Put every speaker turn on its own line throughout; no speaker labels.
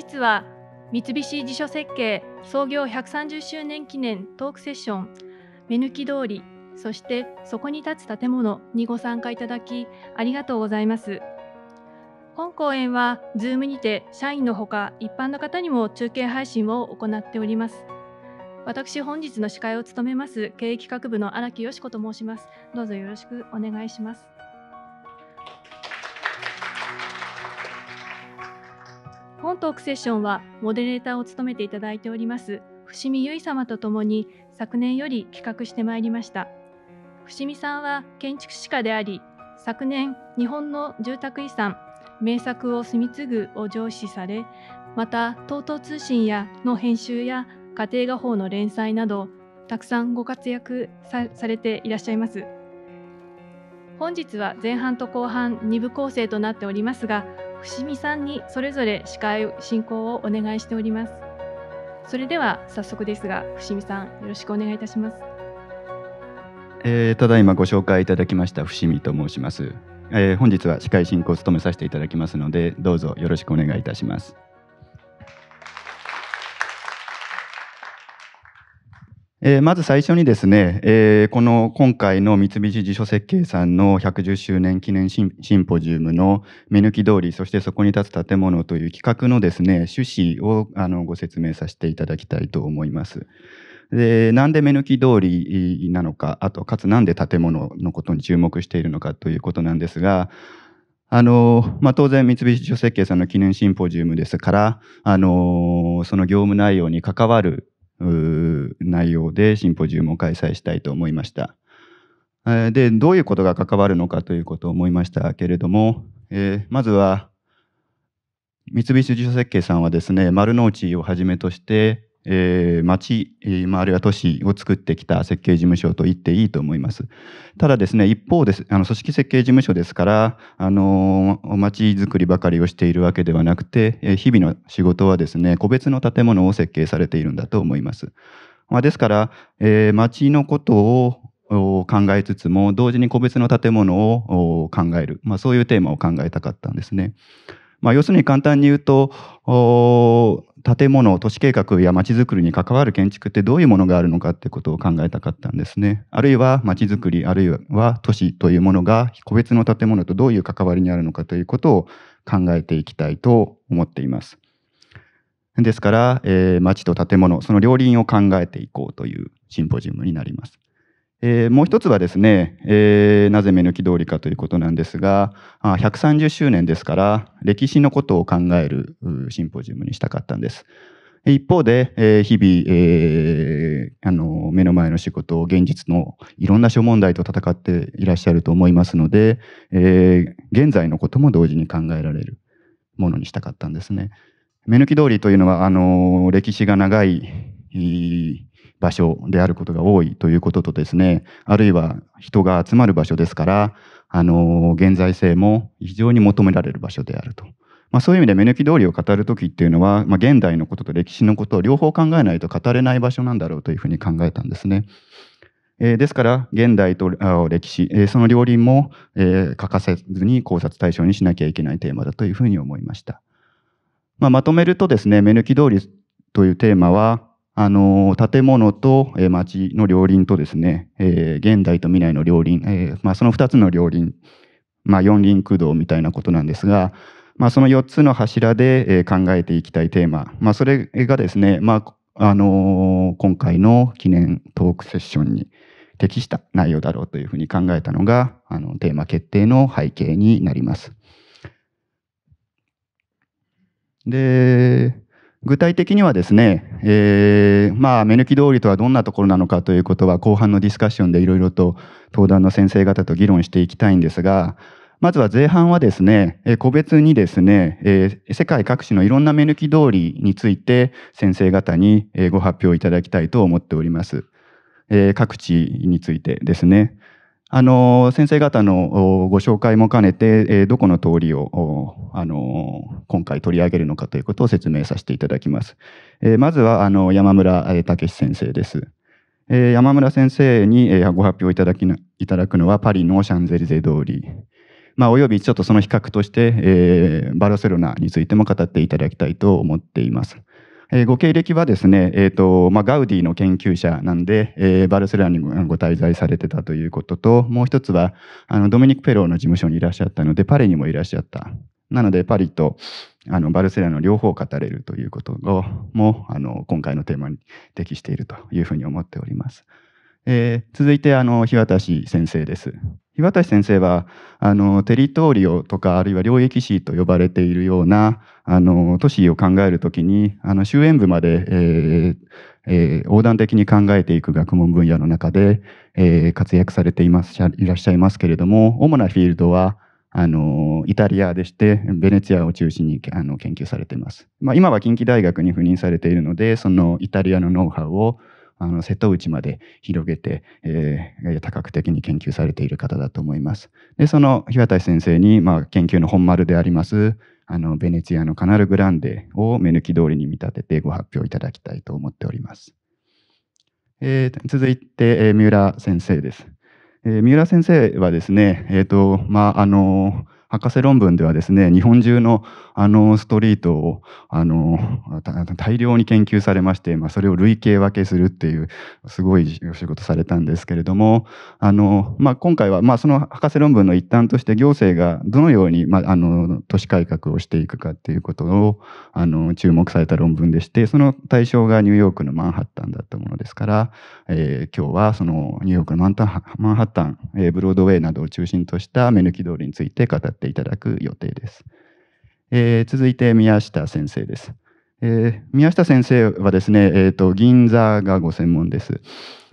日は三菱辞書設計創業130周年記念トークセッション目抜き通りそしてそこに立つ建物にご参加いただきありがとうございます本講演は Zoom にて社員のほか一般の方にも中継配信を行っております私本日の司会を務めます経営企画部の荒木よし子と申しますどうぞよろしくお願いします本トークセッションはモデレーターを務めていただいております伏見由衣様とともに昨年より企画してまいりました伏見さんは建築士家であり昨年日本の住宅遺産名作を住み継ぐを上司されまた TOTO 通信やの編集や家庭画報の連載などたくさんご活躍されていらっしゃいます本日は前半と後半2部構成となっておりますが伏見さんにそれぞれ司会進行をお願いしておりますそれでは早速ですが伏見さんよろしくお願いいたします、
えー、ただいまご紹介いただきました伏見と申します、えー、本日は司会進行を務めさせていただきますのでどうぞよろしくお願いいたしますえー、まず最初にですね、えー、この今回の三菱自所設計さんの110周年記念シンポジウムの目抜き通り、そしてそこに立つ建物という企画のですね、趣旨をあのご説明させていただきたいと思います。で、なんで目抜き通りなのか、あと、かつなんで建物のことに注目しているのかということなんですが、あのまあ、当然、三菱自所設計さんの記念シンポジウムですから、あのその業務内容に関わる内容でシンポジウムを開催したいと思いました。で、どういうことが関わるのかということを思いましたけれども、えー、まずは、三菱自動設計さんはですね、丸の内をはじめとして、えー、町、まあ、あるいは都市を作ってきた設計事務所と言っていいと思います。ただですね、一方です、あの組織設計事務所ですから、あの町づくりばかりをしているわけではなくて、え日々の仕事はですね、個別の建物を設計されているんだと思います。まあ、ですから、えー、町のことを考えつつも、同時に個別の建物を考える、まあ、そういうテーマを考えたかったんですね。まあ、要するに簡単に言うと、建物、都市計画や街づくりに関わる建築ってどういうものがあるのかってことを考えたかったんですね。あるいは街づくり、あるいは都市というものが個別の建物とどういう関わりにあるのかということを考えていきたいと思っています。ですから、えー、街と建物、その両輪を考えていこうというシンポジウムになります。えー、もう一つはですね、えー、なぜ目抜き通りかということなんですが、あ130周年ですから、歴史のことを考えるシンポジウムにしたかったんです。一方で、えー、日々、えー、あの目の前の仕事を現実のいろんな諸問題と戦っていらっしゃると思いますので、えー、現在のことも同時に考えられるものにしたかったんですね。目抜き通りというのはあの歴史が長い場所であることが多いということとですね、あるいは人が集まる場所ですから、あの、現在性も非常に求められる場所であると。まあ、そういう意味で目抜き通りを語る時っていうのは、まあ、現代のことと歴史のことを両方考えないと語れない場所なんだろうというふうに考えたんですね。えー、ですから現代と歴史、えー、その両輪も、えー、欠かせずに考察対象にしなきゃいけないテーマだというふうに思いました。まあ、まとめるとですね目抜き通りというテーマはあの、建物と、え町の両輪とですね、えー、現代と未来の両輪、えー、まあ、その2つの両輪、まあ、四輪駆動みたいなことなんですが、まあ、その4つの柱で、え考えていきたいテーマ、まあ、それがですね、まああのー、今回の記念トークセッションに適した内容だろうというふうに考えたのが、あのテーマ決定の背景になります。で、具体的にはですね、えー、まあ、目抜き通りとはどんなところなのかということは、後半のディスカッションでいろいろと登壇の先生方と議論していきたいんですが、まずは前半はですね、個別にですね、えー、世界各地のいろんな目抜き通りについて先生方にご発表いただきたいと思っております。えー、各地についてですね。あの先生方のご紹介も兼ねて、えどこの通りをあの今回取り上げるのかということを説明させていただきます。えまずはあの山村武先生です。え山村先生に、えご発表いただきいただくのはパリのシャンゼリゼ通り、まあ、およびちょっとその比較として、えバルセロナについても語っていただきたいと思っています。えー、ご経歴はですね、えーとまあ、ガウディの研究者なんで、えー、バルセロナにご滞在されてたということと、もう一つはあのドミニク・ペローの事務所にいらっしゃったので、パリにもいらっしゃった。なので、パリとあのバルセロナの両方を語れるということをもあの今回のテーマに適しているというふうに思っております。えー、続いてあの日渡先生です。日渡先生はあのテリトリオとかあるいは領域市と呼ばれているようなあの都市を考えるときにあの終焉部まで、えーえー、横断的に考えていく学問分野の中で、えー、活躍されていますいらっしゃいますけれども主なフィールドはあのイタリアでしてベネツィアを中心にあの研究されています、まあ、今は近畿大学に赴任されているのでそのイタリアのノウハウをあの瀬戸内まで広げて、えー、多角的に研究されている方だと思います。でその日渡先生に、まあ、研究の本丸でありますあのベネツィアのカナルグランデを目抜き通りに見立ててご発表いただきたいと思っております。えー、続いて、えー、三浦先生です。えー、三浦先生はですね、えーとまああの博士論文ではですね、日本中のあのストリートをあの大量に研究されまして、まあ、それを類型分けするっていうすごいお仕事されたんですけれども、あのまあ、今回は、まあ、その博士論文の一端として行政がどのように、まあ、あの都市改革をしていくかっていうことをあの注目された論文でして、その対象がニューヨークのマンハッタンだったものですから、えー、今日はそのニューヨークのマンハッタン、えー、ブロードウェイなどを中心とした目抜き通りについて語ってていただく予定です。えー、続いて宮下先生です。えー、宮下先生はですね、えーと銀座がご専門です。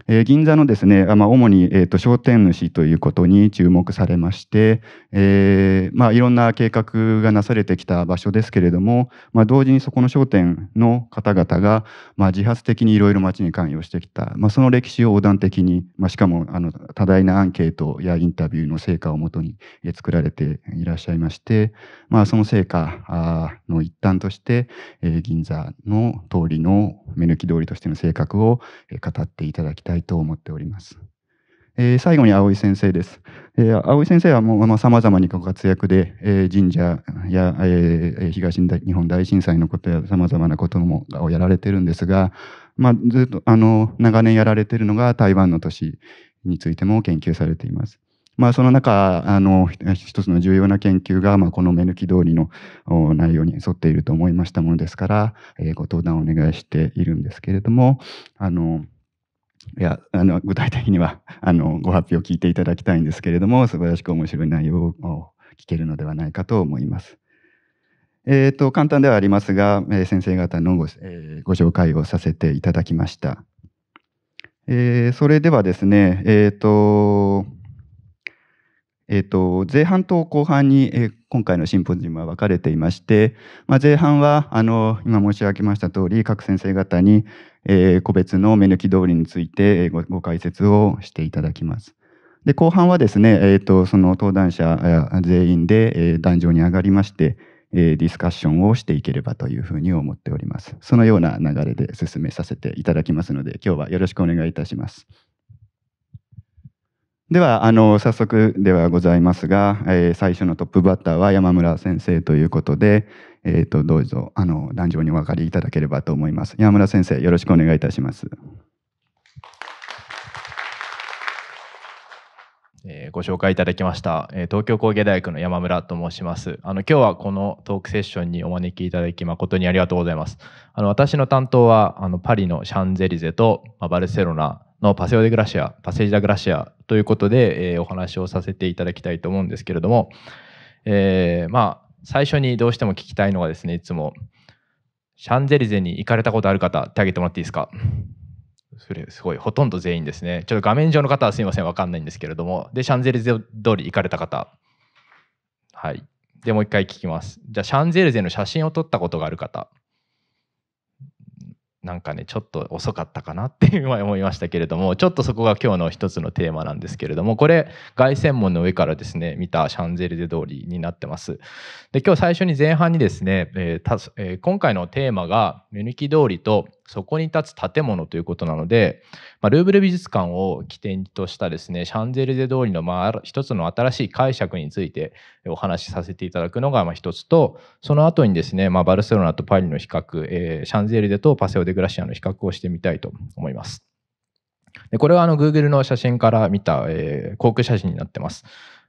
えー、銀座のですね、まあ、主に、えーと、商店主ということに注目されまして、えー、まあ、いろんな計画がなされてきた場所ですけれども、まあ、同時にそこの商店の方々が、ま自発的にいろいろ町に関与してきた、まその歴史を横断的に、ましかもあの多大なアンケートやインタビューの成果をもとに、え作られていらっしゃいまして、まその成果の一端として、えー、銀座の通りの目抜き通りとしての性格を語っていただきたいたいと思っております。えー、最後に青井先生です。えー、青井先生はもうさまざまにご活躍で、えー、神社や、え東日本大震災のことやさまざまなこともをやられてるんですが、まあ、ずっとあの長年やられてるのが台湾の都市についても研究されています。まあ、その中あの一つの重要な研究が、まあ、この目抜き通りの内容に沿っていると思いましたものですから、えご登壇をお願いしているんですけれどもあのいやあの具体的には あのご発表を聞いていただきたいんですけれども素晴らしく面白い内容を聞けるのではないかと思います。えーと、簡単ではありますが、えー、先生方のご,、えー、ご紹介をさせていただきました。えー、それではですね、えーとえーと、と前半と後半に、えー、今回のシンポジウムは分かれていまして、まあ、前半はあの今申し上げました通り各先生方に、えー、個別の目抜き通りについてごご解説をしていただきます。で後半はですね、えーと、その登壇者全員で、えー、壇上に上がりまして、えー、ディスカッションをしていければというふうに思っております。そのような流れで進めさせていただきますので、今日はよろしくお願いいたします。ではあの早速ではございますが、えー、最初のトップバッターは山村先生ということで、えーと、どうぞあの壇上にお分かりいただければと思います。山村先生よろしくお願いいたします。
え
ー、ご紹介いただきました、えー、東京工芸大学の山村と申しますあの今日はこのトークセッションにお招きいただき誠にありがとうございますあの私の担当はあのパリのシャンゼリゼと、まあ、バルセロナのパセオ・デ・グラシアパセージ・ダ・グラシアということで、えー、お話をさせていただきたいと思うんですけれども、えー、まあ最初にどうしても聞きたいのがですねいつもシャンゼリゼに行かれたことある方手挙げてもらっていいですかそれすごいほとんど全員ですねちょっと画面上の方はすみません分かんないんですけれどもでシャンゼリゼ通り行かれた方はいでもう一回聞きますじゃあシャンゼリゼの写真を撮ったことがある方なんかねちょっと遅かったかなって今思いましたけれどもちょっとそこが今日の一つのテーマなんですけれどもこれ凱旋門の上からですね見たシャンゼリゼ通りになってますで今日最初に前半にですね、えーえー、今回のテーマが目抜き通りとそこに立つ建物ということなので、まあ、ルーブル美術館を起点としたですねシャンゼリゼ通りのまあ一つの新しい解釈についてお話しさせていただくのがまあ一つとその後にですね、まあ、バルセロナとパリの比較、えー、シャンゼリゼとパセオ・デ・グラシアの比較をしてみたいと思います。でこれはあの Google の写真から見た、えー、航空写真になってます。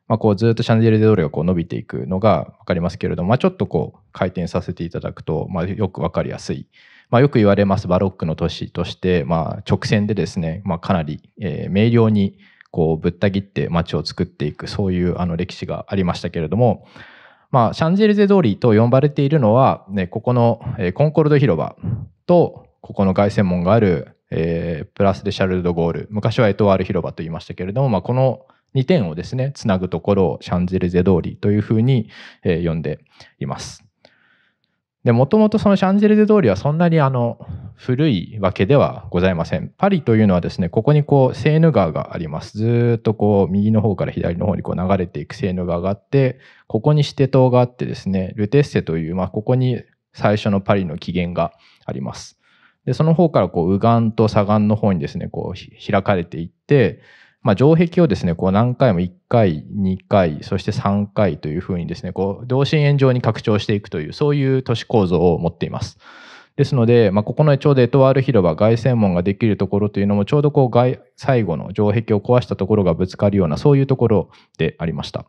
まあ、こうずっとシャンゼリゼ通りがこう伸びていくのが分かりますけれども、まあ、ちょっとこう回転させていただくと、まあ、よく分かりやすいまあ、よく言われますバロックの都市として、まあ、直線でですね、まあ、かなり、えー、明瞭にこうぶった切って街を作っていくそういうあの歴史がありましたけれども、まあ、シャンゼリゼ通りと呼ばれているのは、ね、ここの、えコンコルド広場とここの凱旋門がある、えー、プラスでシャルル・ド・ゴール昔はエトワール広場と言いましたけれども、まあ、この2点をですねつなぐところをシャンゼリゼ通りというふうに、えー、呼んでいます。で、もともとそのシャンゼリゼ通りはそんなにあの、古いわけではございません。パリというのはですね、ここにこう、セーヌ川があります。ずっとこう、右の方から左の方にこう流れていくセーヌ川があって、ここにシテ島があってですね、ルテッセという、まあ、ここに最初のパリの起源があります。で、その方からこう、右岸と左岸の方にですね、こう、開かれていって、まあ、城壁をですね、こう何回も1回、2回、そして3回というふうにですね、こう、同心円状に拡張していくという、そういう都市構造を持っています。ですので、まあ、ここのちょうどエトワール広場、外線門ができるところというのも、ちょうどこう外最後の城壁を壊したところがぶつかるような、そういうところでありました。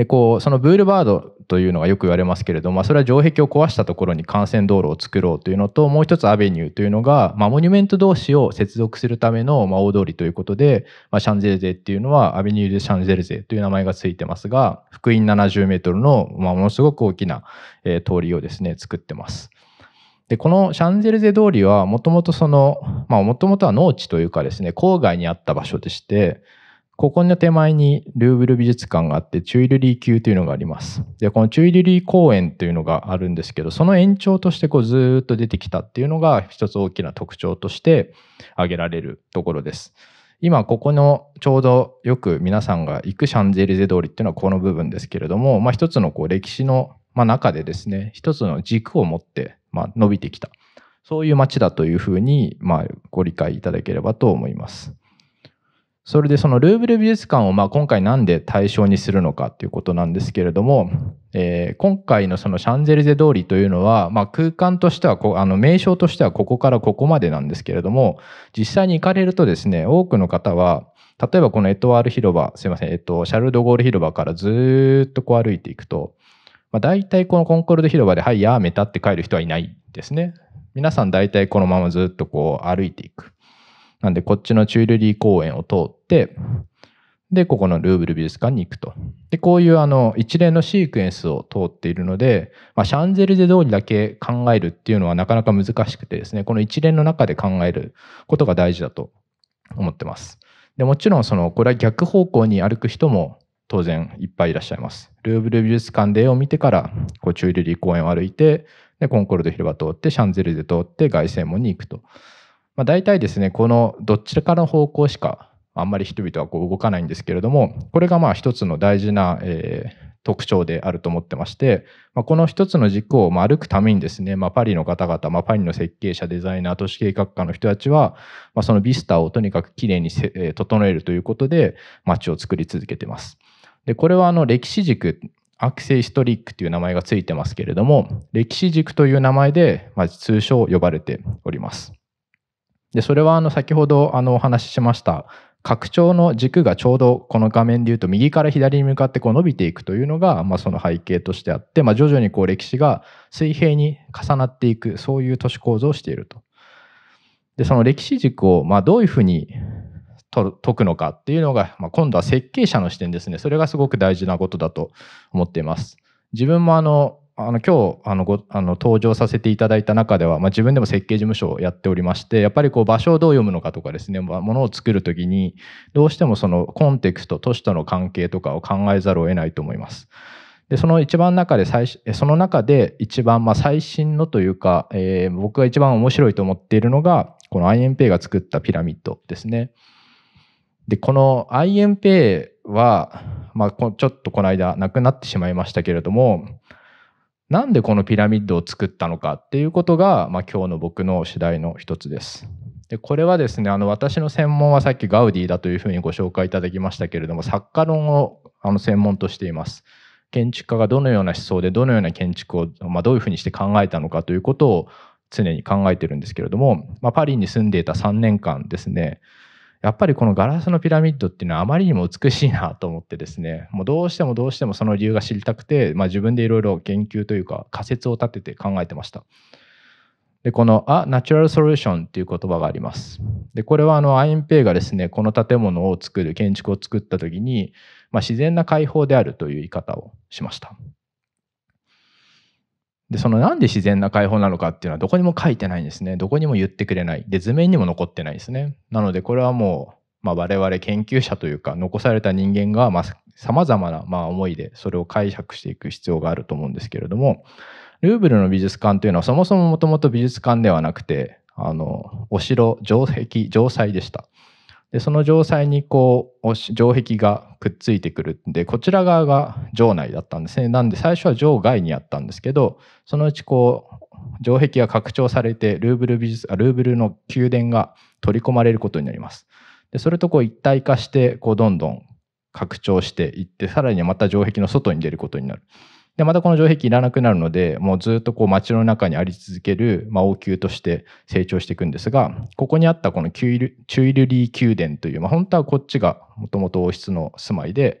でこうそのブールバードというのがよく言われますけれど、まあ、それは城壁を壊したところに幹線道路を作ろうというのともう一つアベニューというのが、まあ、モニュメント同士を接続するための、大通りということで、まあ、シャンゼルゼっていうのはアベニュー・デ・シャンゼルゼという名前がついてますが福音70メートルの、まあ、ものすごく大きな、え通りをですね作ってます。でこのシャンゼルゼ通りはもともとそのもともとは農地というかですね郊外にあった場所でしてここの手前にルーブル美術館があって、チュイルリー級というのがあります。で、このチュイルリー公園というのがあるんですけど、その延長としてこうずっと出てきたっていうのが一つ大きな特徴として挙げられるところです。今ここのちょうどよく皆さんが行くシャンゼリゼ通りっていうのはこの部分ですけれども、まあ、一つのこう歴史の中でですね一つの軸を持ってま伸びてきたそういう街だというふうにまご理解いただければと思います。それでそのルーブル美術館をまあ今回なんで対象にするのかっていうことなんですけれども、えー、今回のそのシャンゼリゼ通りというのは、まあ、空間としてはこあの名称としてはここからここまでなんですけれども実際に行かれるとですね多くの方は例えばこのエトワール広場すいません、えっと、シャルド・ゴール広場からずっとこう歩いていくと、まあ、大体このコンコルド広場で「はいやめた」って帰る人はいないですね皆さん大体このままずっとこう歩いていく。なんでこっちのチュールリー公園を通って、で、ここのルーブル美術館に行くと。で、こういうあの一連のシークエンスを通っているので、まあ、シャンゼルゼ通りだけ考えるっていうのはなかなか難しくてですね、この一連の中で考えることが大事だと思ってます。で、もちろんその、これは逆方向に歩く人も当然いっぱいいらっしゃいます。ルーブル美術館で絵を見てから、こうチューリリー公園を歩いて、で、コンコルド広場通って、シャンゼルゼ通って、凱旋門に行くと。まあ、大体ですねこのどちらかの方向しかあんまり人々はこう動かないんですけれどもこれがまあ一つの大事な、えー、特徴であると思ってまして、まあ、この一つの軸をまあ歩くためにですね、まあ、パリの方々、まあ、パリの設計者デザイナー都市計画家の人たちは、まあ、そのビスタをとにかくきれいにえ整えるということで街を作り続けてます。でこれはあの歴史軸アクセイストリックという名前がついてますけれども歴史軸という名前で、まあ、通称呼ばれております。でそれはあの先ほどあのお話ししました拡張の軸がちょうどこの画面でいうと右から左に向かってこう伸びていくというのが、まあ、その背景としてあって、まあ、徐々にこう歴史が水平に重なっていくそういう都市構造をしていると。でその歴史軸をまあどういうふうに解くのかっていうのが、まあ、今度は設計者の視点ですねそれがすごく大事なことだと思っています。自分もあのあの今日あのごあの登場させていただいた中では、まあ、自分でも設計事務所をやっておりましてやっぱりこう場所をどう読むのかとかですね、まあ、ものを作る時にどうしてもそのコンテクスト都市との関係とかを考えざるを得ないと思います。でその一番中で最その中で一番まあ最新のというか、えー、僕が一番面白いと思っているのがこの INPay が作ったピラミッドですね。でこの INPay は、まあ、ちょっとこの間なくなってしまいましたけれどもなんでこのピラミッドを作ったのかっていうことが、まあ、今日の僕の次第の一つです。でこれはですねあの私の専門はさっきガウディだというふうにご紹介いただきましたけれども作家論をあの専門としています。建築家がどのような思想でどのような建築を、まあ、どういうふうにして考えたのかということを常に考えてるんですけれども、まあ、パリに住んでいた3年間ですねやっぱりこのガラスのピラミッドっていうのはあまりにも美しいなと思ってですね、もうどうしてもどうしてもその理由が知りたくて、まあ、自分でいろいろ研究というか仮説を立てて考えてました。で、このアナチュラルソリューションっていう言葉があります。で、これはあのアインペイがですね、この建物を作る、建築を作った時に、まあ、自然な解放であるという言い方をしました。で、そのなんで自然な解放なのかっていうのはどこにも書いてないんですね。どこにも言ってくれない。で、図面にも残ってないですね。なので、これはもう、まあ、我々研究者というか、残された人間が、まあ、様々な、ま思いでそれを解釈していく必要があると思うんですけれども、ルーブルの美術館というのはそもそももともと美術館ではなくて、あの、お城、城壁、城塞でした。でその城塞にこう城壁がくっついてくるんでこちら側が城内だったんですねなんで最初は城外にあったんですけどそのうちこう城壁が拡張されてルーブル美術ルーブルの宮殿が取り込まれることになりますでそれとこう一体化してこうどんどん拡張していってさらにまた城壁の外に出ることになるで、またこの城壁いらなくなるので、もうずっとこう街の中にあり続ける、まあ、王宮として成長していくんですが、ここにあったこのキュイルチュイルリー宮殿という、まあ、本当はこっちがもともと王室の住まいで、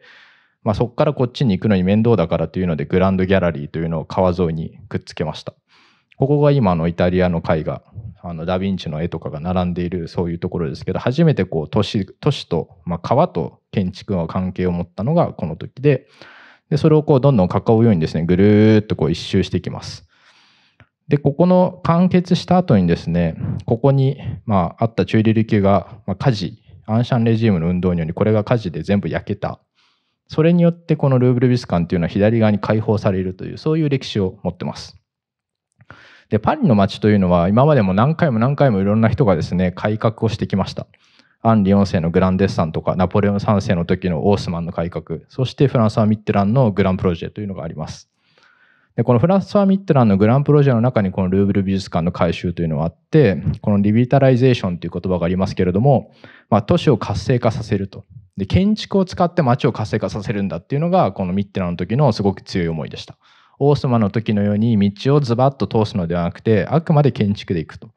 まあ、そこからこっちに行くのに面倒だからというので、グランドギャラリーというのを川沿いにくっつけました。ここが今のイタリアの絵画、あのダ・ヴィンチの絵とかが並んでいるそういうところですけど、初めてこう都市都市と、まあ、川と建築の関係を持ったのがこの時で、で、それをこうどんどん囲うようにですね、ぐるーっとこう一周していきます。で、ここの完結した後にですね、ここに、まあ、あった中流流球が、まあ、火事、アンシャンレジームの運動により、これが火事で全部焼けた。それによって、このルーブル美術館というのは左側に解放されるという、そういう歴史を持ってます。で、パリの街というのは、今までも何回も何回もいろんな人がですね、改革をしてきました。アンリ4世のグランデッサンとかナポレオン3世の時のオースマンの改革そしてフランスはミッテランのグランプロジェというのがありますでこのフランスはミッテランのグランプロジェの中にこのルーブル美術館の改修というのがあってこのリビタライゼーションという言葉がありますけれども、まあ、都市を活性化させるとで建築を使って街を活性化させるんだっていうのがこのミッテランの時のすごく強い思いでしたオースマンの時のように道をズバッと通すのではなくてあくまで建築でいくと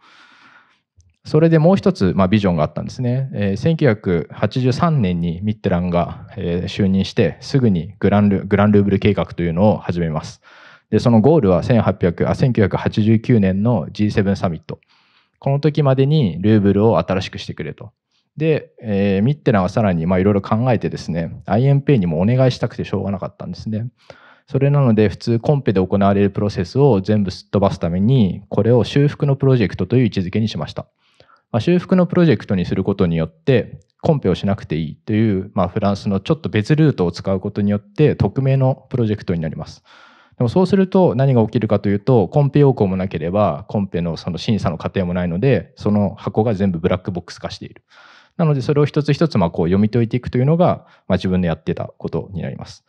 それでもう一つ、まあ、ビジョンがあったんですね、えー、1983年にミッテランが、えー、就任してすぐにグランルグランルーブル計画というのを始めますでそのゴールは1800あ1989年の G7 サミットこの時までにルーブルを新しくしてくれとで、えー、ミッテランはさらにいろいろ考えてですね IMP にもお願いしたくてしょうがなかったんですねそれなので普通コンペで行われるプロセスを全部すっ飛ばすためにこれを修復のプロジェクトという位置づけにしましたまあ、修復のプロジェクトにすることによってコンペをしなくていいという、まあ、フランスのちょっと別ルートを使うことによって匿名のプロジェクトになります。でもそうすると何が起きるかというとコンペ要項もなければコンペのその審査の過程もないのでその箱が全部ブラックボックス化している。なのでそれを一つ一つまあこう読み解いていくというのがまあ自分でやってたことになります。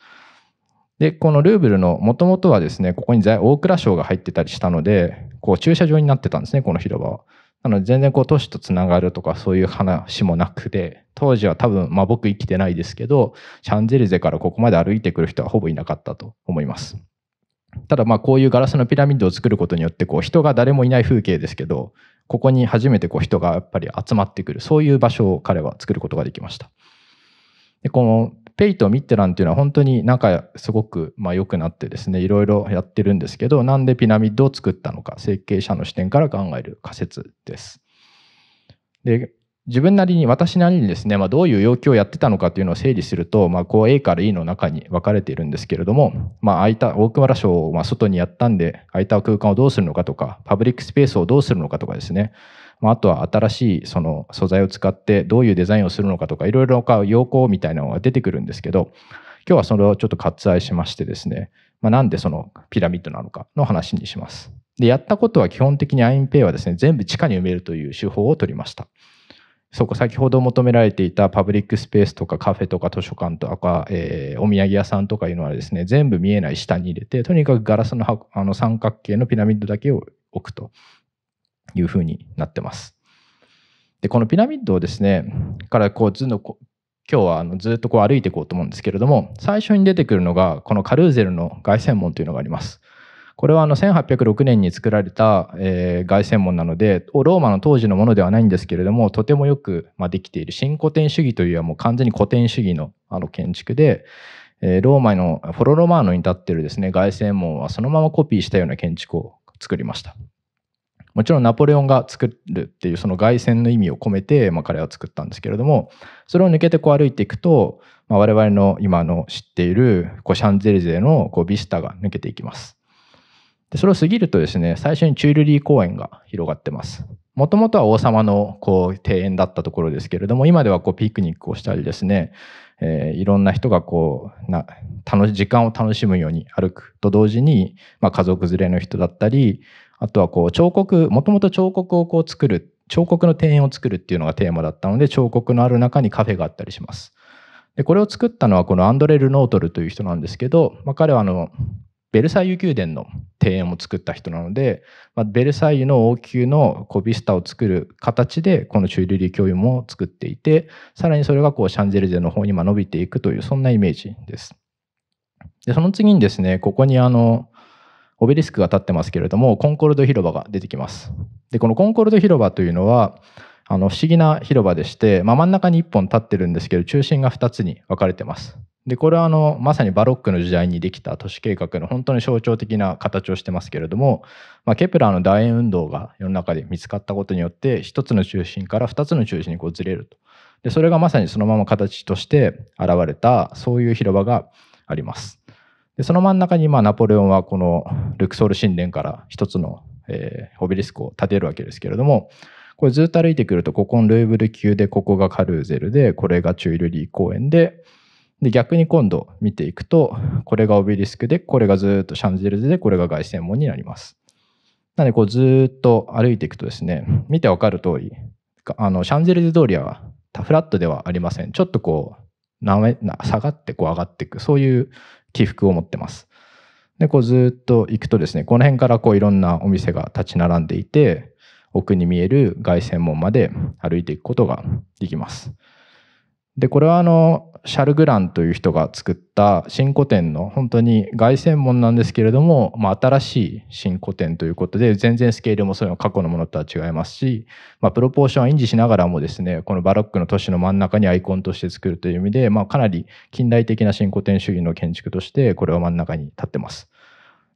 でこのルーブルのもともとはですねここに大蔵省が入ってたりしたのでこう駐車場になってたんですねこの広場は。なので全然こう都市とつながるとかそういう話もなくて、当時は多分、まあ僕生きてないですけど、シャンゼリゼからここまで歩いてくる人はほぼいなかったと思います。ただまあこういうガラスのピラミッドを作ることによってこう人が誰もいない風景ですけど、ここに初めてこう人がやっぱり集まってくる、そういう場所を彼は作ることができました。でこのペイとミッテランっていうのは本当に仲すごくまあ良くなってですね、いろいろやってるんですけど、なんでピラミッドを作ったのか、設計者の視点から考える仮説です。で、自分なりに、私なりにですね、まあ、どういう要求をやってたのかというのを整理すると、まあ、こう A から E の中に分かれているんですけれども、まあ、空いた大熊原賞をま外にやったんで、空いた空間をどうするのかとか、パブリックスペースをどうするのかとかですね、まあ、あとは新しいその素材を使ってどういうデザインをするのかとかいろいろな要項みたいなのが出てくるんですけど今日はそれをちょっと割愛しましてですね、まあ、なんでそのピラミッドなのかの話にします。でやったことは基本的にアインペイはですね全部地下に埋めるという手法を取りました。そこ先ほど求められていたパブリックスペースとかカフェとか図書館とか、えー、お土産屋さんとかいうのはですね全部見えない下に入れてとにかくガラスのあの三角形のピラミッドだけを置くというふうになってます。でこのピラミッドをですねからこうずの今日はあのずっとこう歩いていこうと思うんですけれども最初に出てくるのがこのカルーゼルの凱旋門というのがあります。これはあの1806年に作られた、え凱旋門なのでローマの当時のものではないんですけれどもとてもよく、まあ、できている新古典主義というよりはもう完全に古典主義のあの建築で、えローマのフォロロマーノに立ってるですね凱旋門はそのままコピーしたような建築を作りました。もちろんナポレオンが作るっていうその凱旋の意味を込めて、まあ、彼は作ったんですけれどもそれを抜けてこう歩いていくと、まあ、我々の今の知っているこうシャンゼリゼのこうビスタが抜けていきますでそれを過ぎるとですね最初にチュールリー公園が広がってますもともとは王様のこう庭園だったところですけれども今ではこうピクニックをしたりですね、えー、いろんな人がこうな楽時間を楽しむように歩くと同時に、まあ、家族連れの人だったりあとはこう彫刻もともと彫刻をこう作る彫刻の庭園を作るっていうのがテーマだったので彫刻のある中にカフェがあったりします。でこれを作ったのはこのアンドレ・ル・ノートルという人なんですけど、まあ、彼はあのベルサイユ宮殿の庭園を作った人なので、まあ、ベルサイユの王宮のコビスタを作る形でこのチューリリ教諭も作っていてさらにそれがこうシャンゼリゼの方に伸びていくというそんなイメージです。でその次にですねここにあのオベリスクが立ってますけれどもコンコルド広場が出てきますでこのコンコルド広場というのはあの不思議な広場でして、まあ、真ん中に1本立ってるんですけど中心が2つに分かれてますでこれはあのまさにバロックの時代にできた都市計画の本当に象徴的な形をしてますけれども、まあ、ケプラーの楕円運動が世の中で見つかったことによって1つの中心から2つの中心にこうずれるとでそれがまさにそのまま形として現れたそういう広場がありますでその真ん中にまあナポレオンはこのルクソール神殿から一つの、えー、オベリスクを建てるわけですけれどもこれずっと歩いてくるとここのルーブル宮でここがカルーゼルでこれがチュイルリー公園でで逆に今度見ていくとこれがオベリスクでこれがずっとシャンゼルゼでこれが凱旋門になります。なのでこうずっと歩いていくとですね見てわかる通りあのシャンゼルゼ通りはフラットではありませんちょっとこうめ下がってこう上がっていくそういう起伏を持ってます。で、こうずっと行くとですね、この辺からこういろんなお店が立ち並んでいて、奥に見える凱旋門まで歩いていくことができます。でこれはあのシャルグランという人が作った新古典の本当に凱旋門なんですけれども、まあ、新しい新古典ということで全然スケールもそういうの過去のものとは違いますし、まあ、プロポーションは維持しながらもですねこのバロックの都市の真ん中にアイコンとして作るという意味で、まあ、かなり近代的な新古典主義の建築としてこれは真ん中に立ってます。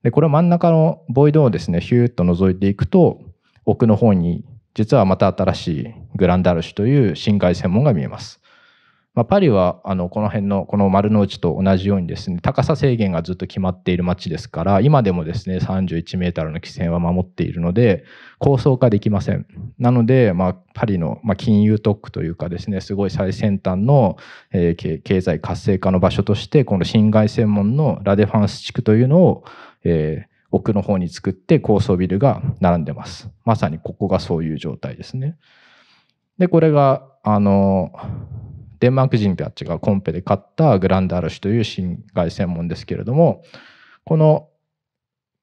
でこれ真ん中のボイドをですねヒューッと覗いていくと奥の方に実はまた新しいグランダルシュという深海専門が見えます。まあ、パリはあのこの辺のこの丸の内と同じようにですね高さ制限がずっと決まっている街ですから今でもですね31メートルの規制は守っているので高層化できませんなので、まあ、パリの、まあ、金融特区というかですねすごい最先端の、え経済活性化の場所としてこの侵害専門のラデファンス地区というのを、え奥の方に作って高層ビルが並んでますまさにここがそういう状態ですねでこれがあのーデンマーク人たちがコンペで勝ったグランダールシュという侵害専門ですけれどもこの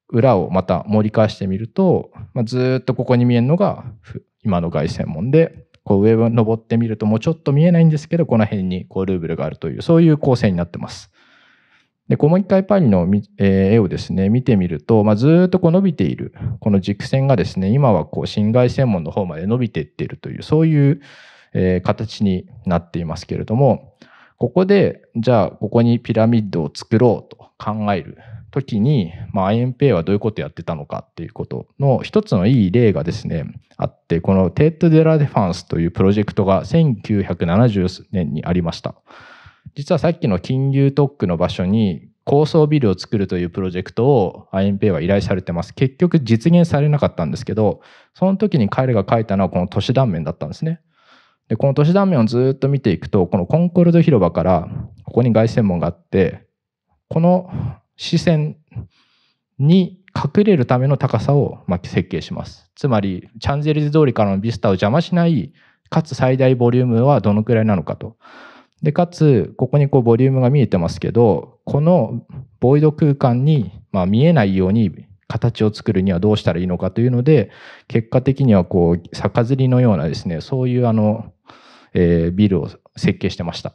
裏をまた盛り返してみると、まあ、ずっとここに見えるのが今の凱旋門でこう上を登ってみるともうちょっと見えないんですけどこの辺にこうルーブルがあるというそういう構成になってます。でこの一回パリの、絵をですね見てみると、まあ、ずっとこう伸びているこの軸線がですね今はこう新凱旋門の方まで伸びていっているというそういうえー、形になっていますけれどもここでじゃあここにピラミッドを作ろうと考える時に、まあ、i n p a y はどういうことやってたのかっていうことの一つのいい例がですねあってこのテッド・デラ・デファンスというプロジェクトが1970年にありました実はさっきの金融特区の場所に高層ビルを作るというプロジェクトを i n p a y は依頼されてます結局実現されなかったんですけどその時に彼が書いたのはこの都市断面だったんですねで、この都市断面をずっと見ていくと、このコンコルド広場から、ここに凱旋門があって、この視線に隠れるための高さをま設計します。つまり、チャンゼリゼ通りからのビスタを邪魔しない、かつ最大ボリュームはどのくらいなのかと。で、かつ、ここにこうボリュームが見えてますけど、このボイド空間にま見えないように形を作るにはどうしたらいいのかというので結果的にはこう逆ずりのようなですねそういうあのえー、ビルを設計してました。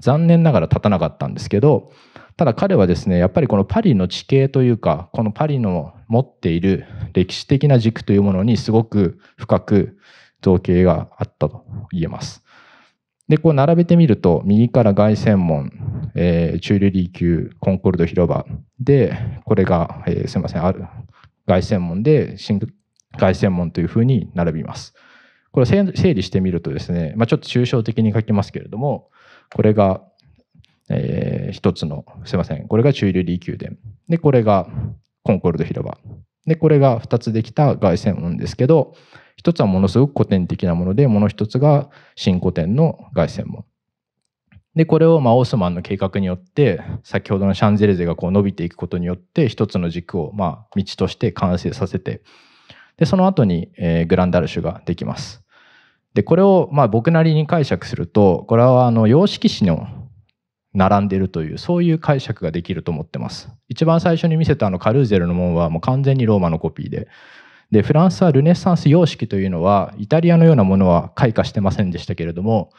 残念ながら立たなかったんですけど、ただ彼はですね、やっぱりこのパリの地形というか、このパリの持っている歴史的な軸というものにすごく深く造形があったと言えます。で、こう並べてみると、右から凱旋門、えー、中リー級コンコルド広場で、これが、えー、すいません、ある、凱旋門で、新凱旋門というふうに並びます。これを整理してみるとですね、まあ、ちょっと抽象的に書きますけれども、これが、えー、一つの、すいません、これが中流ー宮殿。で、これがコンコルド広場。で、これが2つできた凱旋門ですけど、1つはものすごく古典的なもので、もの1つが新古典の凱旋門。で、これをまオースマンの計画によって、先ほどのシャンゼリゼがこう伸びていくことによって、1つの軸をま道として完成させて、で、その後に、えグランダルシュができます。で、これをまあ僕なりに解釈すると、これはあの様式紙の並んでるという、そういう解釈ができると思ってます。一番最初に見せたあのカルーゼルの門はもう完全にローマのコピーで、で、フランスはルネッサンス様式というのは、イタリアのようなものは開花してませんでしたけれども、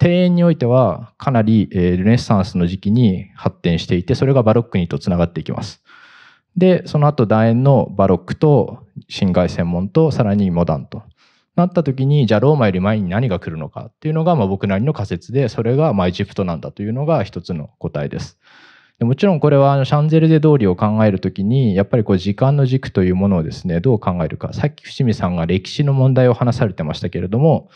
庭園においてはかなり、えルネッサンスの時期に発展していて、それがバロックにとつながっていきます。で、その後楕円のバロックと新外専門とさらにモダンと。なった時にじゃあローマより前に何が来るのかっていうのが、まあ、僕なりの仮説でそれがまエジプトなんだというのが一つの答えです。もちろんこれはシャンゼデ・ゼ通りを考えるときにやっぱりこう時間の軸というものをですねどう考えるかさっき伏見さんが歴史の問題を話されてましたけれども、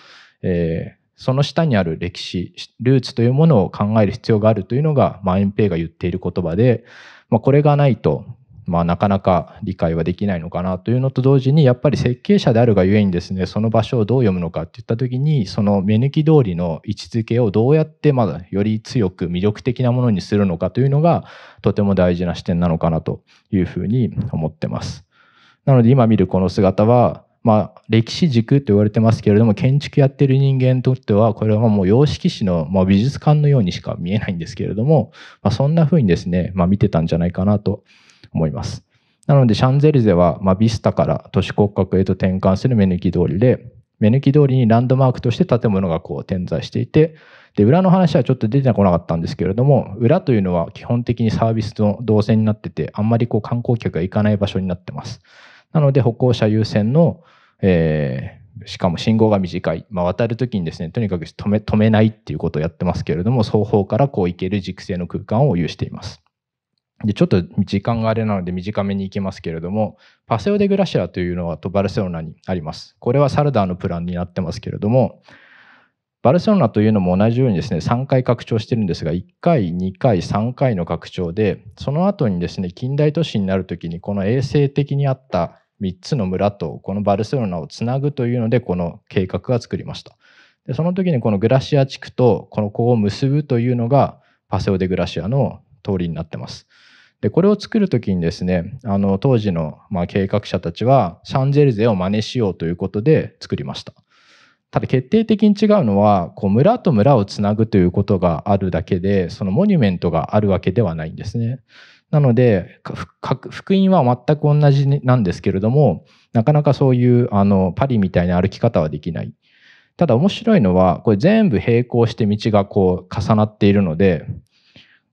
えー、その下にある歴史ルーツというものを考える必要があるというのが、インペ平が言っている言葉で、まあ、これがないとまあ、なかなか理解はできないのかなというのと同時にやっぱり設計者であるがゆえにですねその場所をどう読むのかっていった時にその目抜き通りの位置づけをどうやってまだより強く魅力的なものにするのかというのがとても大事な視点なのかなというふうに思ってます。なので今見るこの姿はまあ、歴史軸と言われてますけれども建築やってる人間にとってはこれはもう様式史の、まあ、美術館のようにしか見えないんですけれども、まあ、そんな風にですね、まあ、見てたんじゃないかなと思います。なので、シャンゼリゼは、まあ、ビスタから都市骨格へと転換する目抜き通りで、目抜き通りにランドマークとして建物がこう点在していて、で、裏の話はちょっと出てこなかったんですけれども、裏というのは基本的にサービスの動線になってて、あんまりこう観光客が行かない場所になってます。なので、歩行者優先の、えー、しかも信号が短い、まあ、渡るときにですね、とにかく止め止めないっていうことをやってますけれども、双方からこう行ける軸性の空間を有しています。でちょっと時間があれなので短めに行きますけれども、パセオ・デ・グラシアというのはとバルセロナにあります。これはサルダーのプランになってますけれども、バルセロナというのも同じようにですね、3回拡張してるんですが、1回、2回、3回の拡張で、その後にですね、近代都市になるときに、この衛生的にあった3つの村と、このバルセロナをつなぐというので、この計画が作りました。でその時にこのグラシア地区と、この子を結ぶというのが、パセオ・デ・グラシアの通りになってます。でこれを作る時にですねあの当時のま計画者たちはシャンゼリゼを真似しようということで作りましたただ決定的に違うのはこう村と村をつなぐということがあるだけでそのモニュメントがあるわけではないんですねなので福音は全く同じなんですけれどもなかなかそういうあのパリみたいな歩き方はできないただ面白いのはこれ全部並行して道がこう重なっているので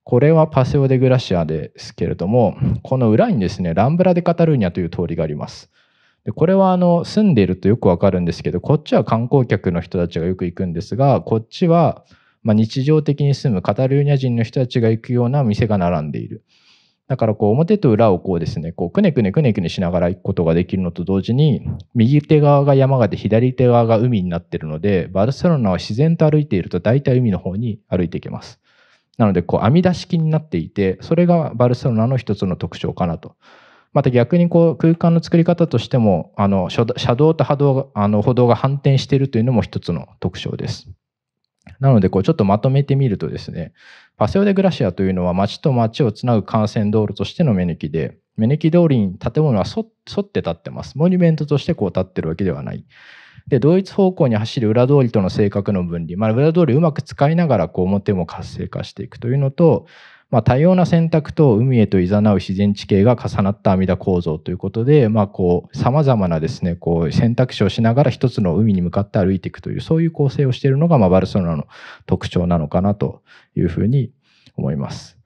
これはパセオ・デ・グラシアですけれども、この裏にですね、ランブラ・デ・カタルーニャという通りがあります。でこれはあの住んでいるとよくわかるんですけど、こっちは観光客の人たちがよく行くんですが、こっちはま日常的に住むカタルーニャ人の人たちが行くような店が並んでいる。だからこう表と裏をこうですね、こうくねくねくねくねしながら行くことができるのと同時に、右手側が山がで左手側が海になっているので、バルセロナは自然と歩いていると大体海の方に歩いていきます。なので、こう、編み出し式になっていて、それがバルセロナの一つの特徴かなと。また逆にこう空間の作り方としてもあの車道と波動あの歩道が反転しているというのも一つの特徴です。なのでこうちょっとまとめてみるとですねパセオ・デ・グラシアというのは町と町をつなぐ幹線道路としての目抜きで目抜き通りに建物は沿って立ってますモニュメントとしてこう立ってるわけではないで同一方向に走る裏通りとの性格の分離、まあ、裏通りをうまく使いながらこう表も活性化していくというのと、まあ、多様な選択と海へと誘う自然地形が重なった阿弥陀構造ということでさまざ、まなですねこう選択肢をしながら一つの海に向かって歩いていくというそういう構成をしているのが、まあ、バルセロナの特徴なのかなというふうに思います。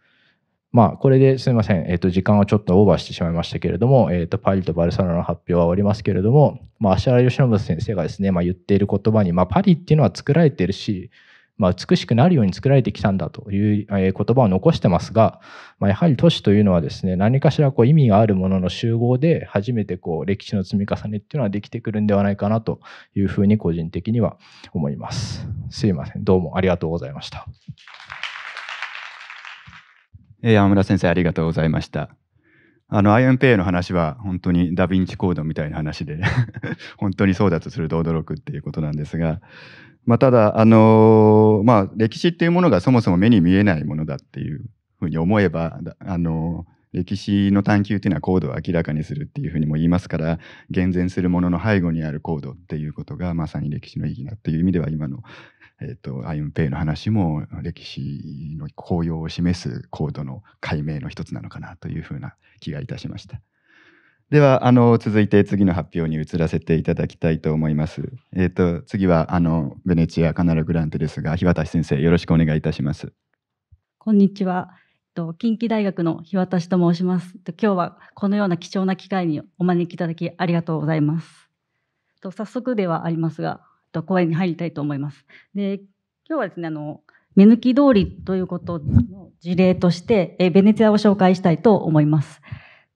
まあ、これですみません、えーと、時間をちょっとオーバーしてしまいましたけれども、えーと、パリとバルセロナの発表は終わりますけれども、まあ、芦原義信先生がですね、まあ、言っている言葉に、まあ、パリっていうのは作られてるし、まあ、美しくなるように作られてきたんだという言葉を残してますが、まあ、やはり都市というのはですね何かしらこう意味があるものの集合で初めてこう歴史の積み重ねっていうのはできてくるんではないかなというふうに個人的には思います。すいませんどうもありがとうございました。
山村先生ありがとうございました。あの i m p の話は本当にダヴィンチコードみたいな話で 本当にそうだとすると驚くっていうことなんですが、まあ、ただ、あのまあ、歴史っていうものがそもそも目に見えないものだっていうふうに思えば、あのー歴史の探求というのは高度を明らかにするっていうふうにも言いますから厳然するものの背後にある高度っていうことがまさに歴史の意義だという意味では今の、えーと、アイム・ペイの話も歴史の効用を示す高度の解明の一つなのかなというふうな気がいたしました。ではあの続いて次の発表に移らせていただきたいと思います。えーと、と次はあのベネチアカナルグランテですが日渡先生よろしくお願いいたします。
こんにちは。近畿大学の日渡と申します。今日はこのような貴重な機会にお招きいただきありがとうございます。早速ではありますが、講演に入りたいと思います。で今日はですねあの目抜き通りということの事例として、えベネチアを紹介したいと思います。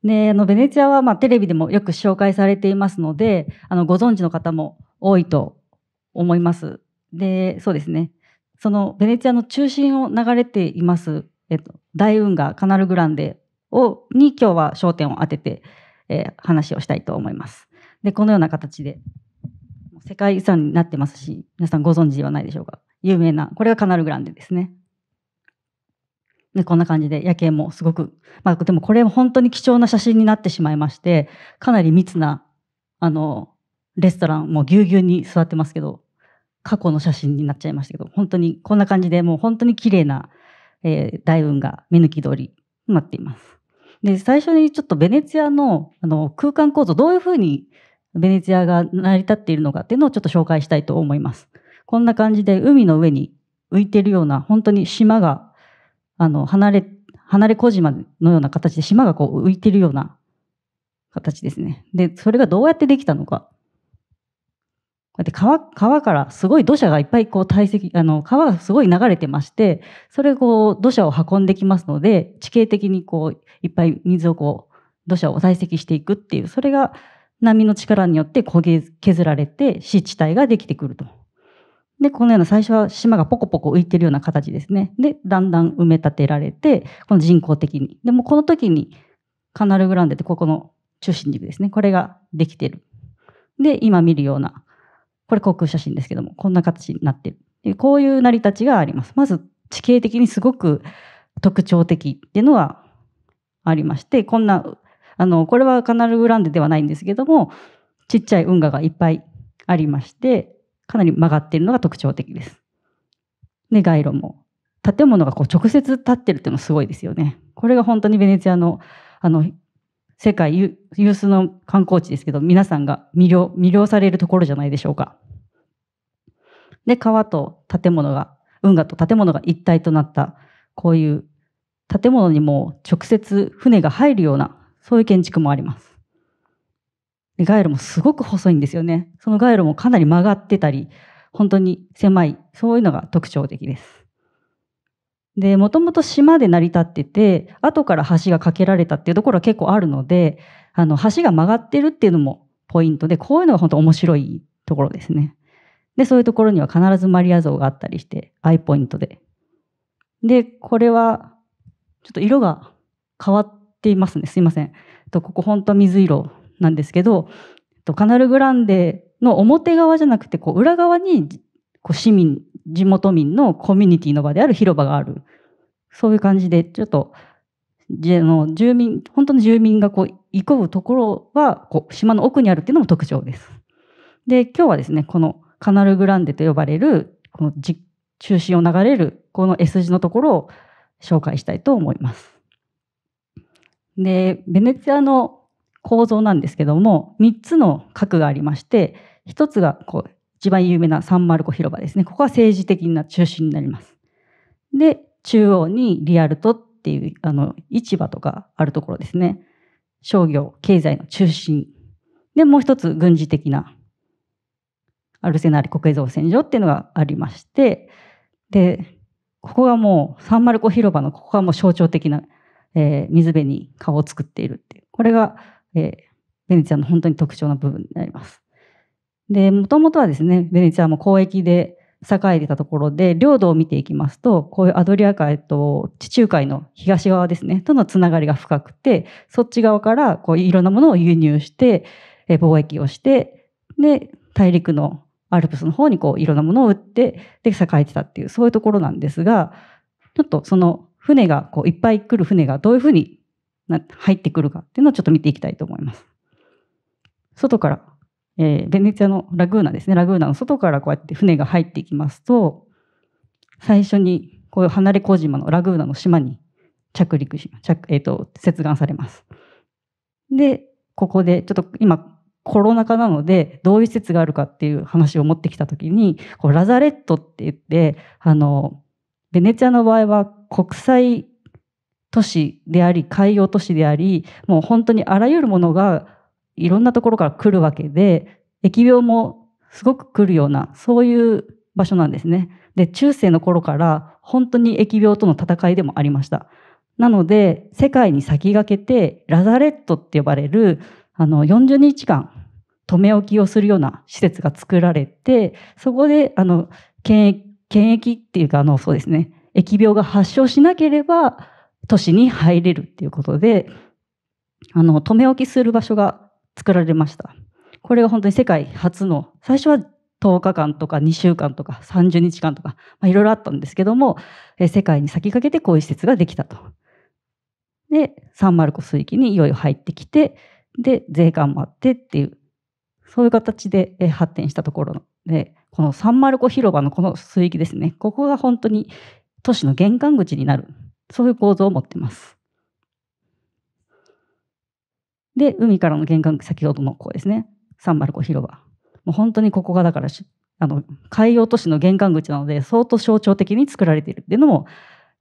であのベネチアは、まあ、テレビでもよく紹介されていますのであのご存知の方も多いと思います。でそうですねそのベネチアの中心を流れていますえっと、大運河カナルグランデをに今日は焦点を当てて、えー、話をしたいと思います。でこのような形で世界遺産になってますし皆さんご存知ではないでしょうか有名なこれがカナルグランデですね。でこんな感じで夜景もすごく、まあ、でもこれ本当に貴重な写真になってしまいましてかなり密なあのレストランもぎゅうぎゅうに座ってますけど過去の写真になっちゃいましたけど本当にこんな感じでもう本当に綺麗なえー、大運が見抜き通りになっています。で最初にちょっとベネツィアのあの空間構造どういうふうにベネツィアが成り立っているのかっていうのをちょっと紹介したいと思います。こんな感じで海の上に浮いてるような本当に島があの離れ離れ小島のような形で島がこう浮いてるような形ですね。でそれがどうやってできたのかって川、川からすごい土砂がいっぱいこう堆積、あの、川がすごい流れてまして、それこう土砂を運んできますので、地形的にこういっぱい水をこう、土砂を堆積していくっていう、それが波の力によって焦げ、削られて、湿地帯ができてくると。で、このような最初は島がポコポコ浮いてるような形ですね。で、だんだん埋め立てられて、この人工的に。でもこの時にカナルグランデってここの中心軸ですね。これができてる。で、今見るようなこれ航空写真ですけども、こんな形になってる。でこういう成り立ちがあります。まず地形的にすごく特徴的っていうのはありまして、こんな、あの、これはカナルグランデではないんですけども、ちっちゃい運河がいっぱいありまして、かなり曲がっているのが特徴的です。で、街路も。建物がこう直接立ってるっていうのすごいですよね。これが本当にベネツィアの、あの、世界有数の観光地ですけど、皆さんが魅了、魅了されるところじゃないでしょうか。で、川と建物が、運河と建物が一体となった、こういう建物にも直接船が入るような、そういう建築もあります。で街路もすごく細いんですよね。その街路もかなり曲がってたり、本当に狭い、そういうのが特徴的です。で、もともと島で成り立ってて、後から橋が架けられたっていうところは結構あるので、あの、橋が曲がってるっていうのもポイントで、こういうのが本当面白いところですね。で、そういうところには必ずマリア像があったりして、アイポイントで。で、これは、ちょっと色が変わっていますね。すいません。と、ここ本当水色なんですけど、とカナルグランデの表側じゃなくて、こう裏側にこう市民、地元民のコミュニティの場である広場があるそういう感じで、ちょっと、の住民、本当の住民がこう、憩うところは、こう、島の奥にあるっていうのも特徴です。で、今日はですね、このカナルグランデと呼ばれる、この中心を流れる、この S 字のところを紹介したいと思います。で、ベネツィアの構造なんですけども、3つの核がありまして、1つがこう一番有名なサンマルコ広場ですね。ここは政治的な中心になります。で、中央にリアルトっていうあの市場とかあるところですね。商業、経済の中心。で、もう一つ軍事的なアルセナリ国営造船所っていうのがありまして、で、ここがもうサンマルコ広場のここがもう象徴的な、えー、水辺に顔を作っているっていう。これが、えー、ベネチアの本当に特徴な部分になります。で、もともとはですね、ベネチアも交易で栄えてたところで領土を見ていきますとこういうアドリア海と地中海の東側ですねとのつながりが深くてそっち側からこういろんなものを輸入して貿易をしてで大陸のアルプスの方にこういろんなものを売ってで栄えてたっていうそういうところなんですがちょっとその船がこういっぱい来る船がどういうふうに入ってくるかっていうのをちょっと見ていきたいと思います。外からえー、ベネツィアのラグーナですね、ラグーナの外からこうやって船が入っていきますと、最初にこういう離れ小島のラグーナの島に着陸し、着えーと、と接岸されます。で、ここでちょっと今、コロナ禍なのでどういう施設があるかっていう話を持ってきた時にこうラザレットって言ってあのベネチアの場合は国際都市であり海洋都市でありもう本当にあらゆるものがいろんなところから来るわけで、疫病もすごく来るような、そういう場所なんですね。で、中世の頃から本当に疫病との戦いでもありました。なので、世界に先駆けて、ラザレットって呼ばれる、あの、40日間、止め置きをするような施設が作られて、そこで、あの、検疫っていうか、あの、そうですね、疫病が発症しなければ、都市に入れるっていうことで、あの、止め置きする場所が作られました。これが本当に世界初の、最初は10日間とか2週間とか30日間とか、いろいろあったんですけども、世界に先駆けてこういう施設ができたと。で、サンマルコ水域にいよいよ入ってきて、で、税関もあってっていう、そういう形で発展したところで、このサンマルコ広場のこの水域ですね、ここが本当に都市の玄関口になる、そういう構造を持ってます。で、海からの玄関、先ほどのこうですね、305広場。もう本当にここがだからあの、海洋都市の玄関口なので、相当象徴的に作られているっていうのも、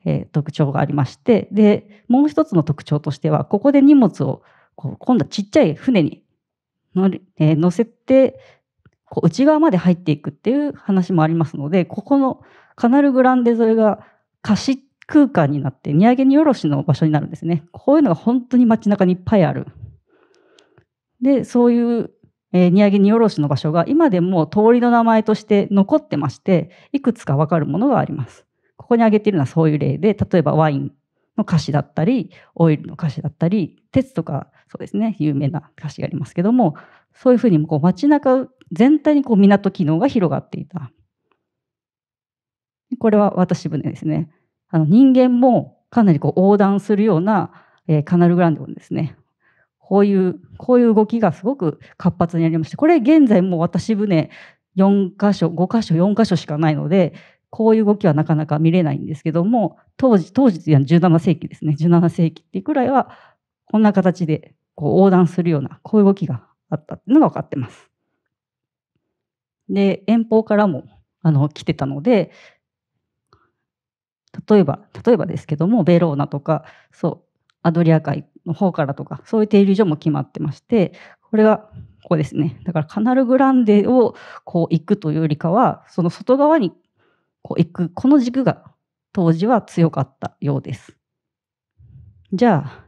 えー、特徴がありまして、で、もう一つの特徴としては、ここで荷物を、こう今度はちっちゃい船に乗り、えー、乗せて、こう内側まで入っていくっていう話もありますので、ここのカナルグランデ沿いが貸し空間になって、荷上げ荷下ろしの場所になるんですね。こういうのが本当に街中にいっぱいあるで、そういう、えー、荷上げ荷下ろしの場所が今でも通りの名前として残ってまして、いくつかわかるものがあります。ここに挙げているのはそういう例で、例えばワインの歌詞だったり、オイルの歌詞だったり、鉄とか、そうですね、有名な歌詞がありますけども、そういうふうにこう街中全体にこう港機能が広がっていた。これは渡し船ですね。あの人間もかなりこう横断するような、えー、カナルグランデですね、こういう、こういう動きがすごく活発にありまして、これ現在もう私船4箇所、5箇所、4箇所しかないので、こういう動きはなかなか見れないんですけども、当時、当時というのは17世紀ですね。17世紀っていうくらいは、こんな形でこう横断するような、こういう動きがあったっていうのが分かってます。で、遠方からもあの来てたので、例えば、例えばですけども、ベローナとか、そう、アドリア海の方からとか、そういう停留所も決まってまして、これがここですね。だからカナルグランデをこう行くというよりかは、その外側にこう行く、この軸が当時は強かったようです。じゃあ、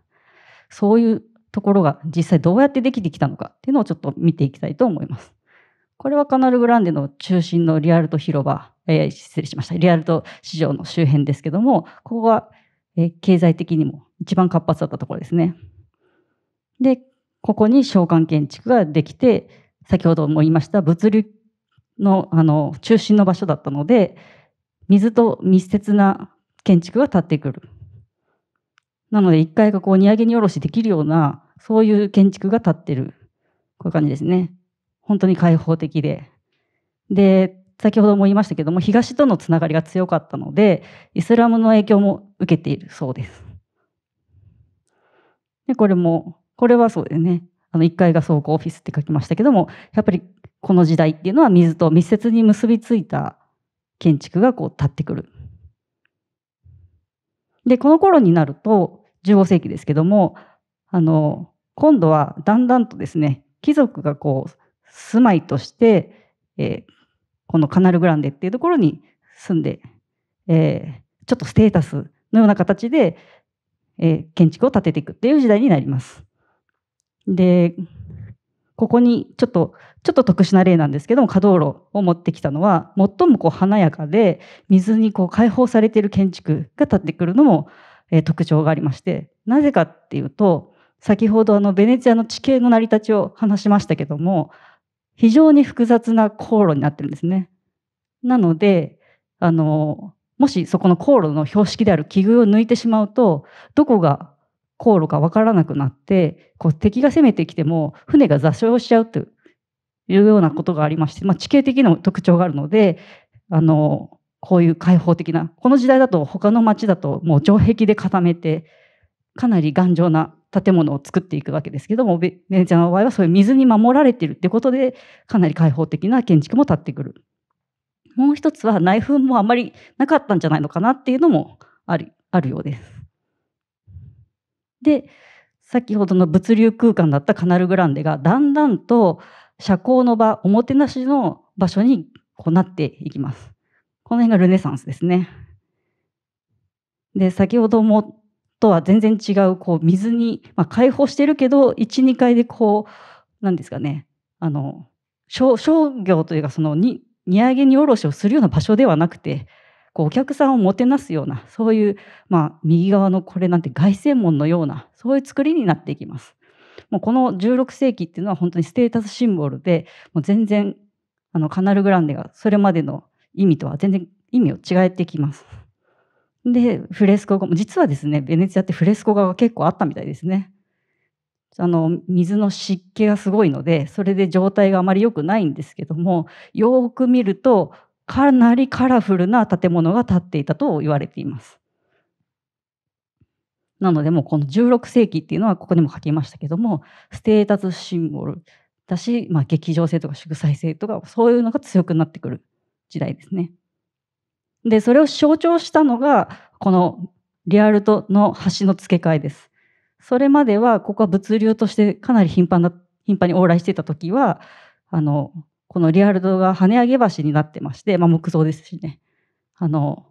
そういうところが実際どうやってできてきたのかっていうのをちょっと見ていきたいと思います。これはカナルグランデの中心のリアルト広場、えー、失礼しました。リアルト市場の周辺ですけども、ここは、えー、経済的にも一番活発だったところですね。で、ここに商館建築ができて、先ほども言いました物流のあの中心の場所だったので、水と密接な建築が建ってくる。なので、1階がこう、荷上げに下ろしできるような、そういう建築が建ってる。こういう感じですね。本当に開放的で。で、先ほども言いましたけども、東とのつながりが強かったので、イスラムの影響も受けているそうです。で、これも、これはそうですね。あの、1階が倉庫オフィスって書きましたけども、やっぱりこの時代っていうのは水と密接に結びついた建築がこう立ってくる。で、この頃になると、15世紀ですけども、あの、今度はだんだんとですね、貴族がこう、住まいとして、えー、このカナルグランデっていうところに住んで、えー、ちょっとステータスのような形で、えー、建築を建てていくっていう時代になります。で、ここにちょっと、ちょっと特殊な例なんですけども、可動路を持ってきたのは、最もこう華やかで、水にこう開放されている建築が建ってくるのも、えー、特徴がありまして、なぜかっていうと、先ほどあのベネチアの地形の成り立ちを話しましたけども、非常に複雑な航路になってるんですね。なので、あの、もしそこの航路の標識である器具を抜いてしまうと、どこが航路かわからなくなって、こう敵が攻めてきても船が座礁しちゃうというようなことがありまして、まあ、地形的な特徴があるので、あの、こういう開放的な、この時代だと他の町だともう城壁で固めて、かなり頑丈な建物を作っていくわけですけども、ベネチアの場合はそういう水に守られているってことで、かなり開放的な建築も建ってくる。もう一つは内紛もあまりなかったんじゃないのかなっていうのもあるあるようです。で先ほどの物流空間だったカナルグランデがだんだんと社交の場おもてなしの場所にこうなっていきます。この辺がルネサンスですね。で先ほどもとは全然違うこう水に、まあ、開放してるけど12階でこう何ですかねあの商業というかそのに荷上げ荷下ろしをするような場所ではなくてこうお客さんをもてなすようなそういう、まあ、右側のこれなんて凱旋門のようなそういう作りになっていきます。もうこの16世紀っていうのは本当にステータスシンボルでもう全然あのカナルグランデがそれまでの意味とは全然意味を違えてきます。でフレスコ画も実はですねベネツィアってフレスコ画が結構あったみたいですね。あの水の湿気がすごいのでそれで状態があまり良くないんですけどもよく見るとかなりカラフルな建物が建っていたと言われています。なのでもうこの16世紀っていうのはここにも書きましたけどもステータスシンボルだし、まあ、劇場性とか祝祭性とかそういうのが強くなってくる時代ですね。でそれを象徴したのがこのリアルトの橋の付け替えです。それまではここは物流としてかなり頻繁な頻繁に往来してた時はあのこのリアルドが跳ね上げ橋になってまして、まあ、木造ですしねあの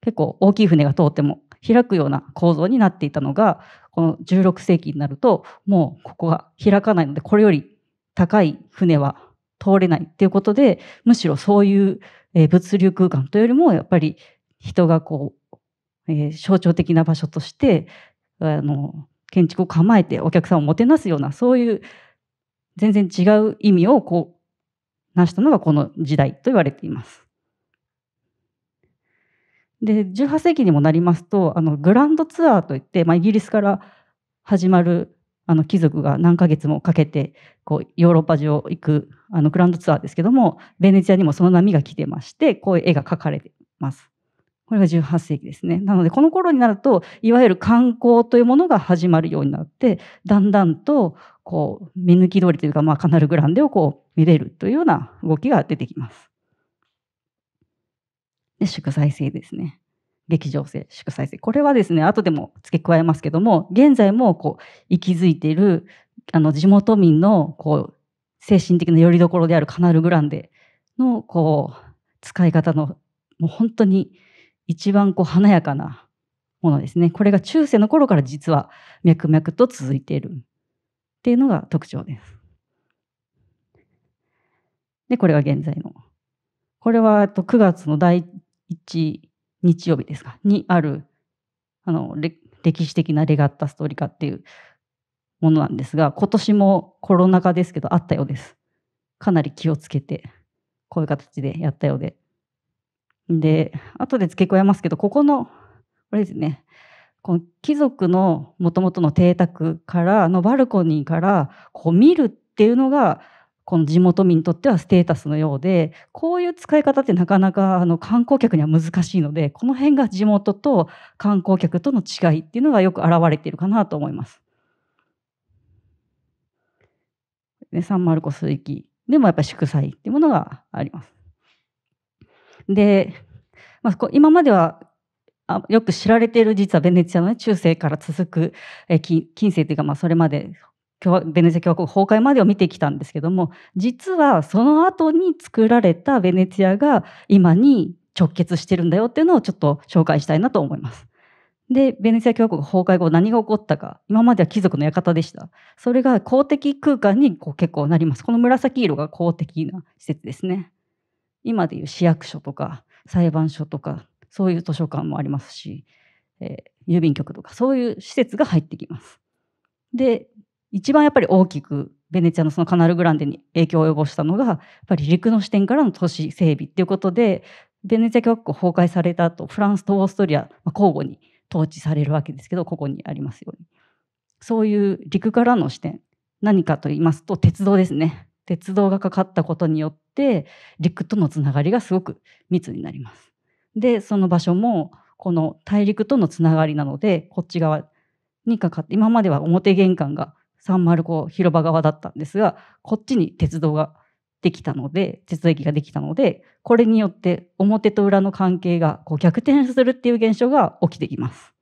結構大きい船が通っても開くような構造になっていたのがこの16世紀になるともうここが開かないのでこれより高い船は通れないっていうことでむしろそういう物流空間というよりもやっぱり人がこう、えー、象徴的な場所としてあの建築を構えてお客さんをもてなすようなそういう全然違う意味をこう成したのがこの時代と言われています。で18世紀にもなりますとあのグランドツアーといって、まあ、イギリスから始まるあの貴族が何ヶ月もかけてこうヨーロッパ中を行くあのグランドツアーですけどもベネチアにもその波が来てましてこういう絵が描かれてます。これが18世紀ですね。なので、この頃になると、いわゆる観光というものが始まるようになって、だんだんと、こう、目抜き通りというか、まあ、カナルグランデをこう、見れるというような動きが出てきます。で、祝祭制ですね。劇場制、祝祭制。これはですね、後でも付け加えますけども、現在もこう、息づいている、あの、地元民の、こう、精神的な拠り所であるカナルグランデの、こう、使い方の、もう本当に一番こう華やかなものですねこれが中世の頃から実は脈々と続いているっていうのが特徴です。でこれが現在のこれは9月の第1日曜日ですかにあるあの歴史的なレガッタ・ストーリカっていうものなんですが今年もコロナ禍ですけどあったようですかなり気をつけてこういう形でやったようでで、後で付け加えますけど、ここの、これですね、この貴族のもともとの邸宅からのバルコニーからこう見るっていうのが、この地元民にとってはステータスのようで、こういう使い方ってなかなかあの観光客には難しいので、この辺が地元と観光客との違いっていうのがよく表れているかなと思います。ね、サンマルコス駅でもやっぱり祝祭っていうものがあります。で、まあ、今まではよく知られている実はベネチアの、ね、中世から続く、え近世というか、まあ、それまでベネチア共和国崩壊までを見てきたんですけども実はその後に作られたベネチアが今に直結してるんだよっていうのをちょっと紹介したいなと思います。でベネチア共和国崩壊後何が起こったか今までは貴族の館でしたそれが公的空間にこう結構なりますこの紫色が公的な施設ですね今でいう市役所とか裁判所とかそういう図書館もありますし、えー、郵便局とかそういう施設が入ってきます。で一番やっぱり大きくベネチアのそのカナルグランデに影響を及ぼしたのがやっぱり陸の視点からの都市整備っていうことでベネチア共和国崩壊された後フランスとオーストリア、まあ、交互に統治されるわけですけどここにありますようにそういう陸からの視点何かと言いますと鉄道ですね鉄道がかかったことによって陸とのつながりがすごく密になります。でその場所もこの大陸とのつながりなのでこっち側にかかって今までは表玄関がサンマルコ広場側だったんですがこっちに鉄道ができたので鉄道駅ができたのでこれによって表と裏の関係がこう逆転するっていう現象が起きてきます。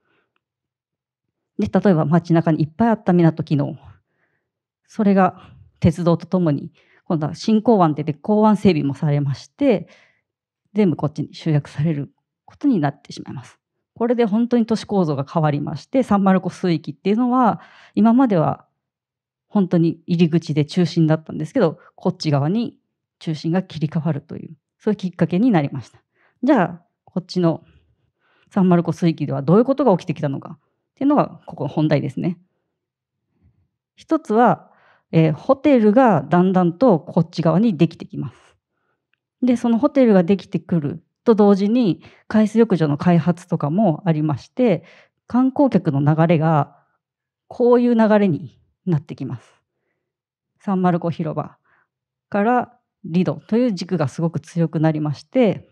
で例えば街中にいっぱいあった港機能それが鉄道とともに、今度は新港湾って言って港湾整備もされまして、全部こっちに集約されることになってしまいます。これで本当に都市構造が変わりまして、サンマルコ水域っていうのは、今までは本当に入り口で中心だったんですけど、こっち側に中心が切り替わるという、そういうきっかけになりました。じゃあ、こっちのサンマルコ水域ではどういうことが起きてきたのかっていうのが、ここ本題ですね。一つは、えー、ホテルがだんだんとこっち側にできてきます。で、そのホテルができてくると同時に、海水浴場の開発とかもありまして、観光客の流れがこういう流れになってきます。サンマルコ広場からリドという軸がすごく強くなりまして、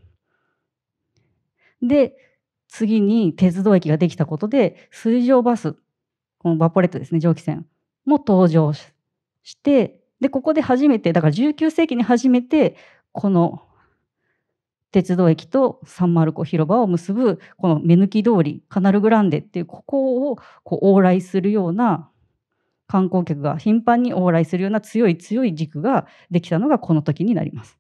で、次に鉄道駅ができたことで、水上バス、このバポレットですね、蒸気船も登場ししてでここで初めてだから19世紀に初めてこの鉄道駅とサンマルコ広場を結ぶこの目抜き通りカナルグランデっていうここをこう往来するような観光客が頻繁に往来するような強い強い軸ができたのがこの時になります。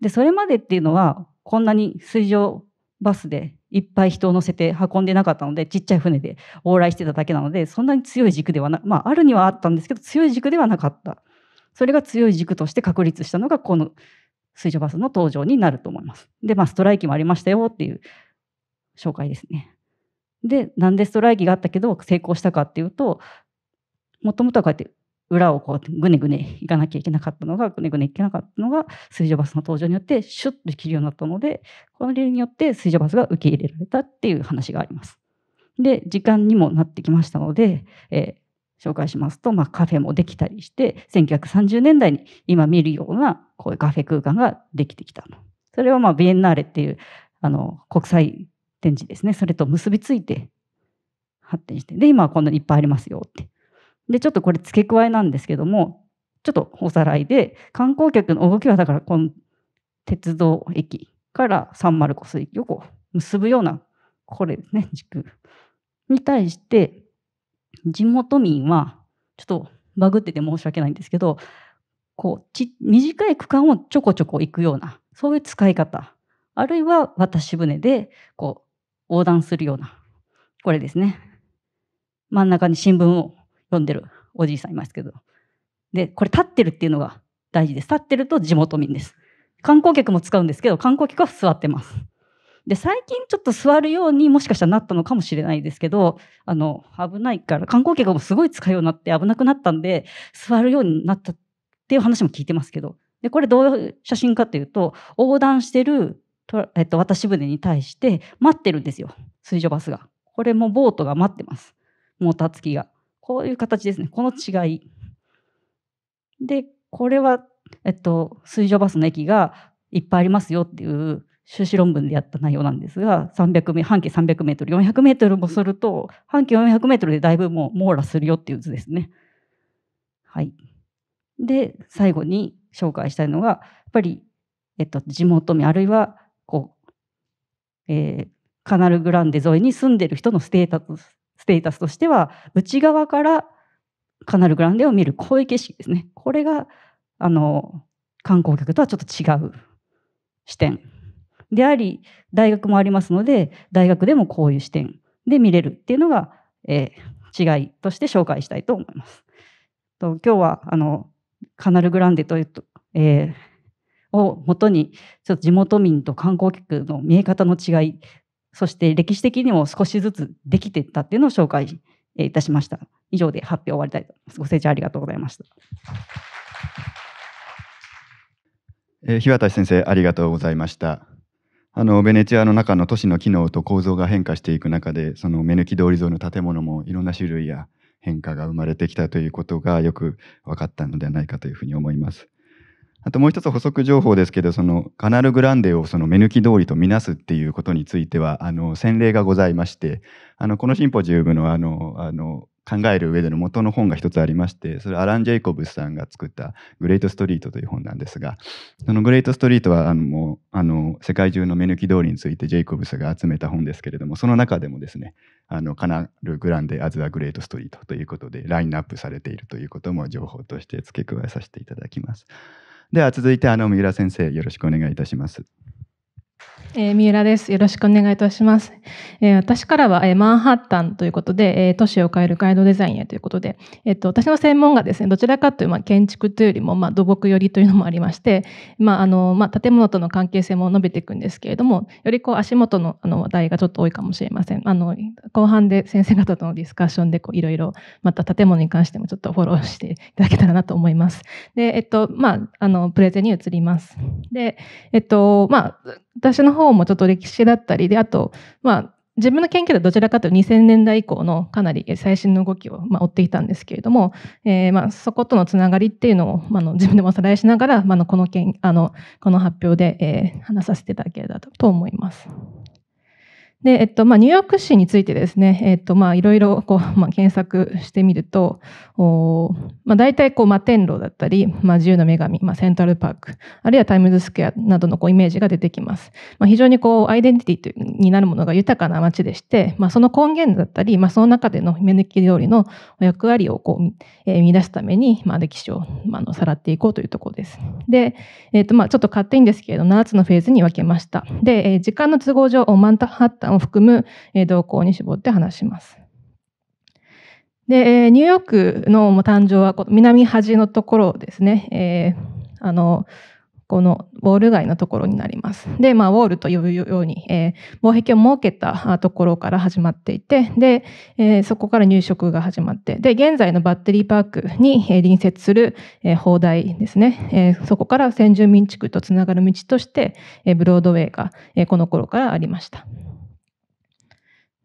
でそれまでっていうのはこんなに水上バスでいっぱい人を乗せて運んでなかったのでちっちゃい船で往来してただけなのでそんなに強い軸ではなまああるにはあったんですけど強い軸ではなかったそれが強い軸として確立したのがこの水上バスの登場になると思います。で、まあ、ストライキもありましたよっていう紹介ですね。で、なんでストライキがあったけど成功したかっていうと、もともとはこうやって裏をこうぐねぐね行かなきゃいけなかったのがぐねぐね行けなかったのが水上バスの登場によってシュッとできるようになったのでこの理由によって水上バスが受け入れられたっていう話があります。で時間にもなってきましたので、えー、紹介しますと、まあ、カフェもできたりして1930年代に今見るようなこういうカフェ空間ができてきたの。それはまあビエンナーレっていうあの国際展示ですねそれと結びついて発展してで今はこんなにいっぱいありますよってで、ちょっとこれ付け加えなんですけども、ちょっとおさらいで、観光客の動きはだから、この鉄道駅からサンマルコス駅をこう結ぶような、これですね、軸に対して、地元民は、ちょっとバグってて申し訳ないんですけど、こうち短い区間をちょこちょこ行くような、そういう使い方、あるいは渡し船でこう横断するような、これですね。真ん中に新聞を呼んでるおじいさんいますけど。で、これ立ってるっていうのが大事です。立ってると地元民です。観光客も使うんですけど、観光客は座ってます。で、最近ちょっと座るようにもしかしたらなったのかもしれないですけど、あの、危ないから、観光客もすごい使うようになって危なくなったんで、座るようになったっていう話も聞いてますけど、で、これどういう写真かというと、横断してる、えっと、渡し船に対して待ってるんですよ。水上バスが。これもボートが待ってます。モーター付きが。こういう形ですね。この違い。で、これは、えっと、水上バスの駅がいっぱいありますよっていう修士論文でやった内容なんですが、300半径300メートル、400メートルもすると、半径400メートルでだいぶもう網羅するよっていう図ですね。はい。で、最後に紹介したいのが、やっぱり、えっと、地元民、あるいは、こう、えー、カナルグランデ沿いに住んでる人のステータスステータスとしては、内側からカナルグランデを見るこういう景色ですね。これが、あの、観光客とはちょっと違う視点であり、大学もありますので、大学でもこういう視点で見れるっていうのが、えー、違いとして紹介したいと思います。と今日は、あの、カナルグランデというと、えーをもとにちょっと地元民と観光客の見え方の違いそして歴史的にも少しずつできていったっていうのを紹介いたしました。以上で発表終わりたいと思います。ご清聴ありがとうございました。
えー、日渡先生ありがとうございました。あのベネチアの中の都市の機能と構造が変化していく中でその目抜き通り沿いの建物もいろんな種類や変化が生まれてきたということがよく分かったのではないかというふうに思います。あともう一つ補足情報ですけど、そのカナルグランデをその目抜き通りとみなすっていうことについては、あの先例がございまして、あのこのシンポジウムのあのあの考える上での元の本が一つありまして、それアラン・ジェイコブスさんが作ったグレート・ストリートという本なんですが、そのグレート・ストリートはあのもうあの世界中の目抜き通りについてジェイコブスが集めた本ですけれども、その中でもですね、あのカナル・グランデ・アズ・ア・グレート・ストリートということでラインナップされているということも情報として付け加えさせていただきます。では続いてあの三浦先生よろしくお願いいたします。
えー、三浦です。よろしくお願いいたします。えー、私からは、えー、マンハッタンということで、え都市を変えるガイドデザインへということで、えっと、私の専門がですね、どちらかという、まあ、建築というよりも、まあ、土木寄りというのもありまして、まあ、あの、まあ、建物との関係性も述べていくんですけれども、よりこう、足元のあの話題がちょっと多いかもしれません。あの、後半で先生方とのディスカッションで、こう、いろいろ、また建物に関してもちょっとフォローしていただけたらなと思います。で、えっと、まあ、あの、プレゼンに移ります。で、えっと、まあ、私の方もちょっと歴史だったりで、あと、まあ、自分の研究ではどちらかというと2000年代以降のかなり最新の動きをまあ追ってきたんですけれども、えー、まあそことのつながりっていうのをまあの自分でもおさらいしながら、まあ、のこのけんあのこの発表で、え話させていただければと思います。で、えっと、まあ、ニューヨーク市についてですね、えっと、まあ、いろいろ、こう、まあ、検索してみると、おまあ、大体、こう、摩天楼だったり、まあ、自由の女神、まあ、セントラルパーク、あるいはタイムズスクエアなどの、こう、イメージが出てきます。まあ、非常に、こう、アイデンティティになるものが豊かな街でして、まあ、その根源だったり、まあ、その中での目抜き通りの役割を、こう、えー、見出すために、まあ、歴史を、まあ、の、さらっていこうというところです。で、えっと、まあ、ちょっと勝手んですけれど、7つのフェーズに分けました。で、えー、時間の都合上、マンタハッタ方含む動向に絞って話します。で、ニューヨークの誕生は南端のところですね、えー、あのこのウォール街のところになります。で、まあ、ウォールと呼ぶように、えー、防壁を設けたところから始まっていて、で、えー、そこから入植が始まって、で、現在のバッテリーパークに、え隣接する、えー、砲台ですね、えー、そこから先住民地区とつながる道として、えー、ブロードウェイが、えー、この頃からありました。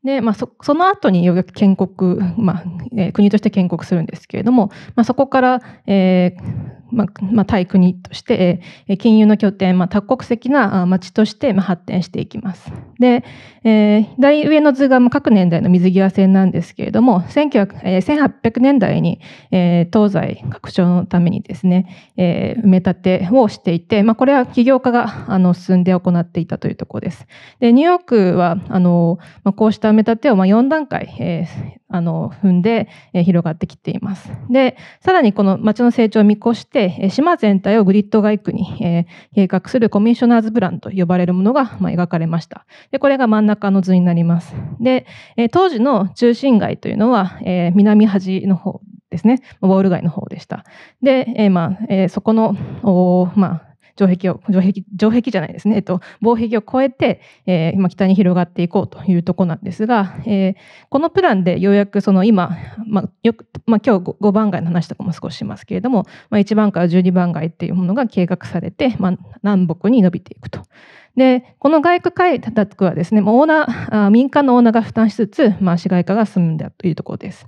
で、まあ、そその後にようやく建国、まあえー、国として建国するんですけれども、まあ、そこから、えー、まあ、対国として、え金融の拠点、まあ、多国籍な町として、まあ、発展していきます。で、えー、左上の図が各年代の水際線なんですけれども、1800年代に、え東西拡張のためにですね、え埋め立てをしていて、まあ、これは起業家があの進んで行っていたというところです。でニューヨークはあの、まあ、こうした埋め立てをまあ4段階、えあの踏んで、え広がってきています。でさらにこの町の成長を見越して、え島全体をグリッド外区に、え計画するコミッショナーズプランと呼ばれるものが、ま描かれました。でこれが真ん中の図になります。で、え当時の中心街というのは、え南端の方ですね、ウォール街の方でした。で、えまあえそこの、まあ城壁を、城壁、城壁じゃないですね、えっと、防壁を越えて、えー、北に広がっていこうというとこなんですが、えー、このプランでようやくその今、まあ、よく、まあ、今日 5, 番街の話とかも少ししますけれども、まあ、1番から12番街っていうものが計画されて、まあ、南北に伸びていくと。で、この外区開拓はですね、オーナー、民間のオーナーが負担しつつ、まあ、市街化が進むんだというところです。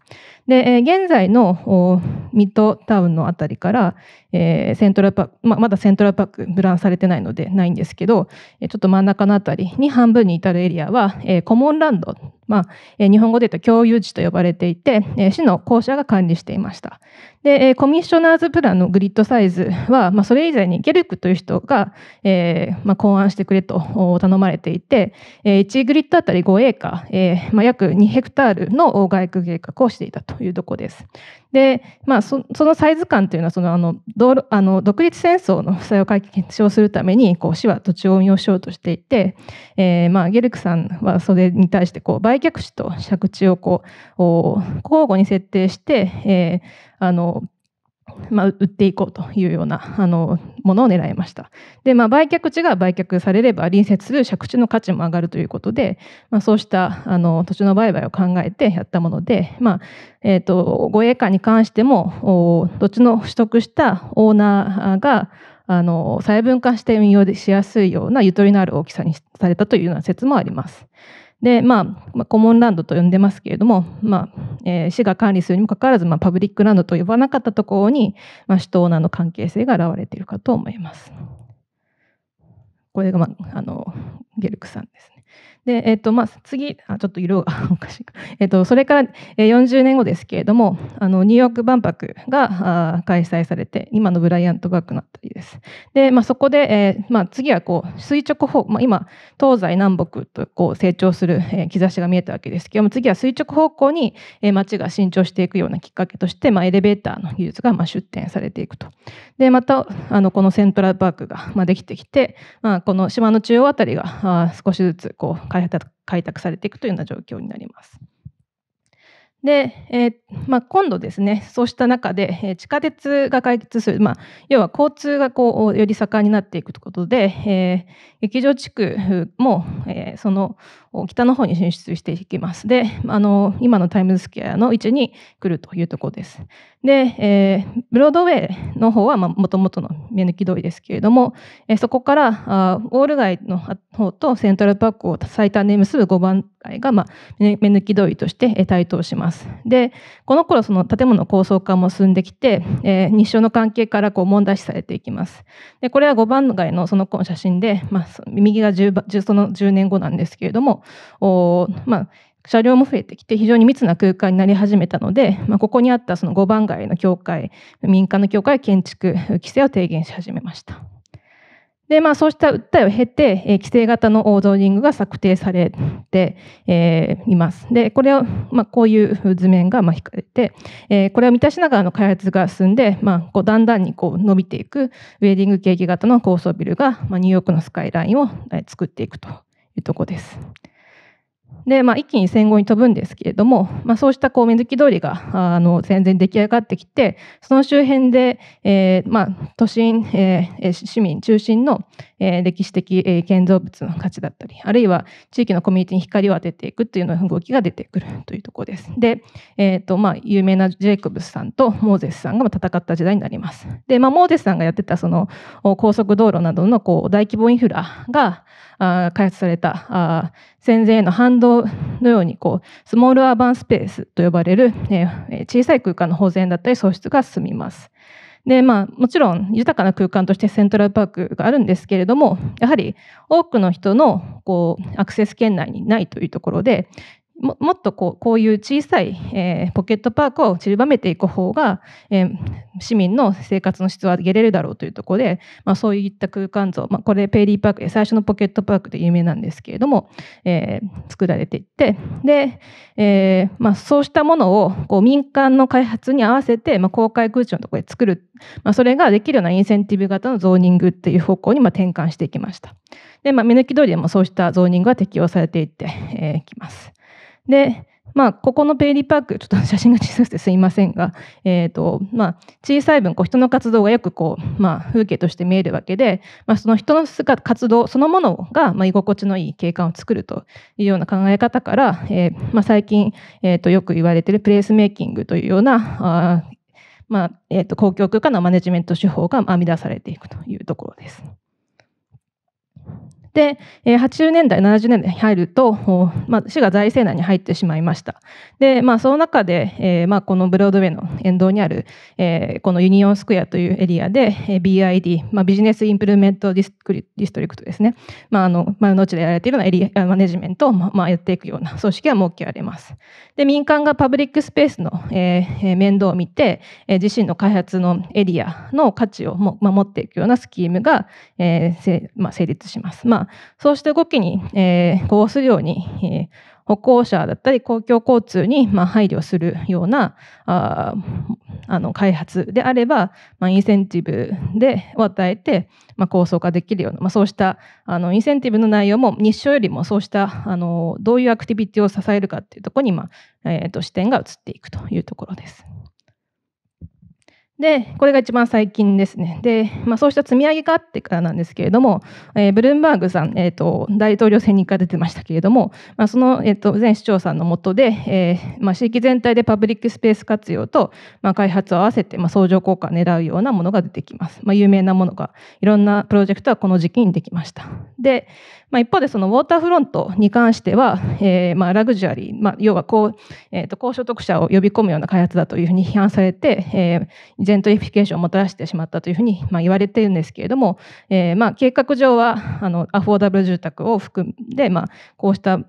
で、現在のミッドタウンのあたりから、えー、セントラルパーク、ままだセントラルパーク、ブランされてないのでないんですけど、ちょっと真ん中のあたりに半分に至るエリアは、えー、コモンランド、まあ、えー、日本語で言うと共有地と呼ばれていて、えー、市の公社が管理していました。で、えー、コミッショナーズプランのグリッドサイズは、まあ、それ以前にゲルクという人が、えーまあ、考案してくれと頼まれていて、えー、1グリッドあたり5エーカー、えーまあ、約2ヘクタールの外区計画をしていたと。というとこです。で、まあそ、そのサイズ感というのはそのあの道路あの独立戦争の負債を解消するためにこう市は土地を運用しようとしていて、えー、まあ、ゲルクさんはそれに対してこう売却地と借地をこう交互に設定して、えー、あのまあ、売っていこうというようなあのものを狙いましたで、まあ、売却地が売却されれば隣接する借地の価値も上がるということで、まあ、そうしたあの土地の売買を考えてやったもので、まあえーと、護衛官に関しても土地の取得したオーナーがあの細分化して運用しやすいようなゆとりのある大きさにされたというような説もあります。で、まあ、まあ、コモンランドと呼んでますけれども、まあえー、市が管理するにもかかわらず、まあ、パブリックランドと呼ばなかったところに、まあ、首とオーナーの関係性が現れているかと思います。これが、まあ、あのゲルクさんです。で、えっとまあ、次あ、ちょっと色が おかしいか、えっと、それから40年後ですけれども、あのニューヨーク万博が開催されて、今のブライアント・バークのあたりです。で、まあ、そこで、えー、まあ、次はこう垂直方向、まあ、今、東西南北とこう成長する、えー、兆しが見えたわけですけども、次は垂直方向に、えー、街が伸長していくようなきっかけとして、まあ、エレベーターの技術がまあ出展されていくと。で、また、あのこのセントラルパークがまあできてきて、まあ、この島の中央あたりがあ少しずつこう開発開拓されていくというような状況になります。で、えー、まあ、今度ですねそうした中で、えー、地下鉄が解決する、まあ、要は交通がこうより盛んになっていくということで、えー、劇場地区も、えその北の方に進出していきます。で、あの、今のタイムズスクエアの位置に来るというところです。で、えー、ブロードウェイの方は、まあ、もともとの目抜き通りですけれども、えー、そこから、あウォール街の方とセントラルパークを最短で結ぶ5番街が、まあ、目抜き通りとして台頭します。で、この頃、その建物構想化も進んできて、えー、日照の関係からこう問題視されていきます。で、これは5番街のその子の写真で、まあ、右が 10, その10年後なんですけれども、おまあ、車両も増えてきて非常に密な空間になり始めたので、まあ、ここにあったその5番街の教会民間の教会建築規制を提言し始めました。でまあ、そうした訴えを経て、え規制型のゾーニングが策定されて、えー、います。で、これを、まあ、こういう図面がまあ引かれて、えー、これを満たしながらの開発が進んで、まあ、こうだんだんにこう伸びていくウェディングケーキ型の高層ビルが、まあ、ニューヨークのスカイラインを作っていくというところです。で、まあ、一気に戦後に飛ぶんですけれども、まあ、そうしたこう目抜き通りがあの戦前出来上がってきてその周辺で、えーまあ、都心、えー、市民中心の、えー、歴史的、えー、建造物の価値だったりあるいは地域のコミュニティに光を当てていくというの動きが出てくるというところです。で、えーとまあ、有名なジェイコブスさんとモーゼスさんが戦った時代になります。で、まあ、モーゼスさんがやってたその高速道路などのこう大規模インフラがあ開発されたあ戦前への反動のようにこうスモールアーバンスペースと呼ばれる、えー、小さい空間の保全だったり創出が進みます。で、まあ、もちろん豊かな空間としてセントラルパークがあるんですけれども、やはり多くの人のこうアクセス圏内にないというところで、ももっとこうこういう小さい、えー、ポケットパークを散りばめていく方が、えー、市民の生活の質を上げれるだろうというところで、まあ、そういった空間像、まあ、これペイリーパークで最初のポケットパークで有名なんですけれども、えー、作られていってで、えまあ、そうしたものをこう民間の開発に合わせて、ま公開空調のところで作る、まそれができるようなインセンティブ型のゾーニングっていう方向にま転換していきましたで、ま目抜き通りでもそうしたゾーニングは適用されていって、えきます。で、まあ、ここのペイリーパーク、ちょっと 写真が小さくてすいませんが、えーとまあ、小さい分こう人の活動がよくこう、まあ、風景として見えるわけで、まあ、その人の活動そのものが、まあ、居心地のいい景観を作るというような考え方から、えーまあ、最近、えー、とよく言われているプレイスメイキングというようなあ、まあえー、と公共空間のマネジメント手法が編み出されていくというところです。で、え80年代、70年代に入ると、まあ、市が財政難に入ってしまいました。で、まあ、その中で、えまあ、このブロードウェイの沿道にある、えこのユニオンスクエアというエリアで、えー、BID、まあ、ビジネスインプルメントディスクリディストリクトですね、まあ、あの丸の内でやられているようなエリアマネジメントを、まあ、やっていくような組織が設けられます。で、民間がパブリックスペースの、え面倒を見て、え自身の開発のエリアの価値をも守っていくようなスキームが、えまあ、成立します。まあそうした動きに、えー、するように、えー、歩行者だったり公共交通にまあ配慮するようなああの開発であれば、まあ、インセンティブでを与えて、まあ、構想化できるような、まあ、そうしたあのインセンティブの内容も日照よりもそうしたあのどういうアクティビティを支えるかっていうところに、まあえー、と視点が移っていくというところです。で、これが一番最近ですね。で、まあ、そうした積み上げがあってからなんですけれども、えー、ブルームバーグさん、えーと、大統領選に1回出てましたけれども、まあ、その、えーと、前市長さんのもとで、えーまあ、地域全体でパブリックスペース活用と、まあ、開発を合わせて、まあ、相乗効果を狙うようなものが出てきます。まあ、有名なものが、いろんなプロジェクトはこの時期にできました。で、まあ、一方でそのウォーターフロントに関しては、えー、まあラグジュアリー、まあ、要は高,、えー、と高所得者を呼び込むような開発だというふうに批判されて、えー、ジェントリフィケーションをもたらしてしまったというふうにまあ言われているんですけれども、えー、まあ計画上はあのアフォーダブル住宅を含んで、まあ、こうした、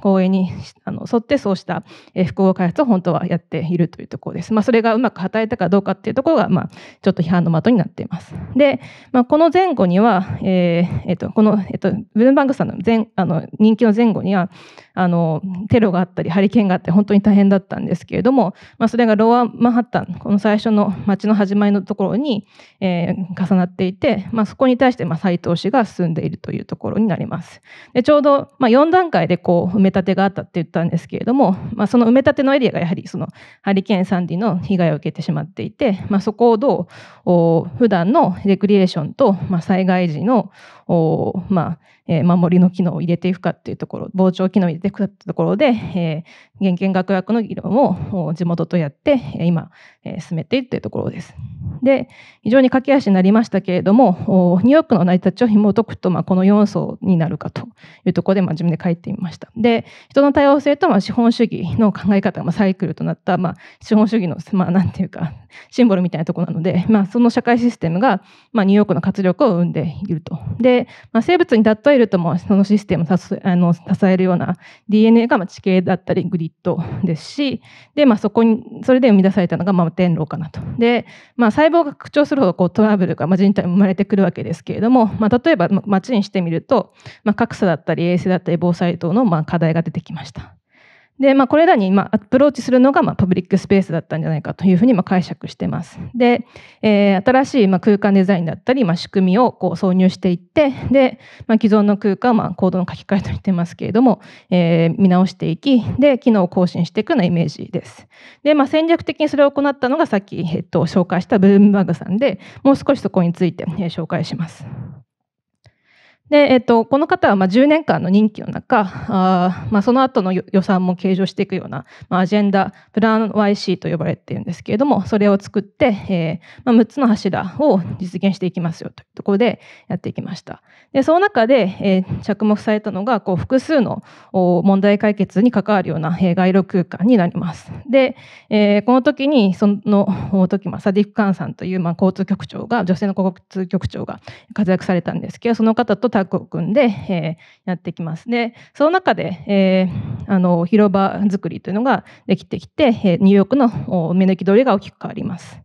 公営にあの沿ってそうした複合開発を本当はやっているというところです。まあ、それがうまく働いたかどうかっていうところが、まあ、ちょっと批判の的になっています。で、まあ、この前後には、えーえっとこのえっとルームバングさんの前あの人気の前後にはあのテロがあったりハリケーンがあって本当に大変だったんですけれども、まあ、それがロアマンハッタンこの最初の街の始まりのところに、えー、重なっていて、まあ、そこに対して斎藤氏が進んでいるというところになります。でちょうど、まあ、4段階でこう埋め立てがあったって言ったんですけれども、まあ、その埋め立てのエリアがやはりそのハリケーン・サンディの被害を受けてしまっていて、まあ、そこをどうお普段のレクリエーションと、まあ、災害時のお、まあえ守りの機能を入れていくかっていうところ膨張機能を入れてくださったところで、えー、現金学学の議論を地元とやって、今、進めているというところです。で、非常に駆け足になりましたけれども、ニューヨークの成り立ちを紐解くと、まあ、この4層になるかというところで、まあ、自分で書いてみました。で、人の多様性と、まあ、資本主義の考え方、がサイクルとなった、まあ、資本主義の、まあ、なんていうか、シンボルみたいなところなので、まあ、その社会システムが、まあ、ニューヨークの活力を生んでいると。で、まあ、生物に例えると、もそのシステムを支えるような DNA が、まあ、地形だったり、グリットですしで、まあ、そこにそれで生み出されたのがまあ天狼かなとで、まあ、細胞が拡張するほどこうトラブルが、まあ、人体に生まれてくるわけですけれども、まあ、例えば街にしてみると、まあ、格差だったり衛生だったり防災等のまあ課題が出てきました。で、まあ、これらにまアプローチするのがまパブリックスペースだったんじゃないかというふうにま解釈してます。で、えー、新しいま空間デザインだったり、まあ、仕組みをこう挿入していってで、まあ、既存の空間まあコードの書き換えと言ってますけれども、えー、見直していきで機能を更新していくようなイメージです。で、まあ、戦略的にそれを行ったのがさっき、えっと、紹介したブルームバグさんでもう少しそこについて、え紹介します。で、えっと、この方はま10年間の任期の中、あまあ、その後の予算も計上していくような、まあ、アジェンダ、プラン YC と呼ばれているんですけれども、それを作って、えー、まあ、6つの柱を実現していきますよというところでやっていきました。で、その中で、えー、着目されたのが、こう複数の問題解決に関わるような、え街路空間になります。で、えー、この時に、その時、まあ、サディフ・カンさんという、まあ、交通局長が、女性の交通局長が活躍されたんですけど、その方とタタッグを組んで、えー、やってきます。で、その中で、えー、あの広場作りというのができてきて、えニューヨークの目抜き通りが大きく変わります。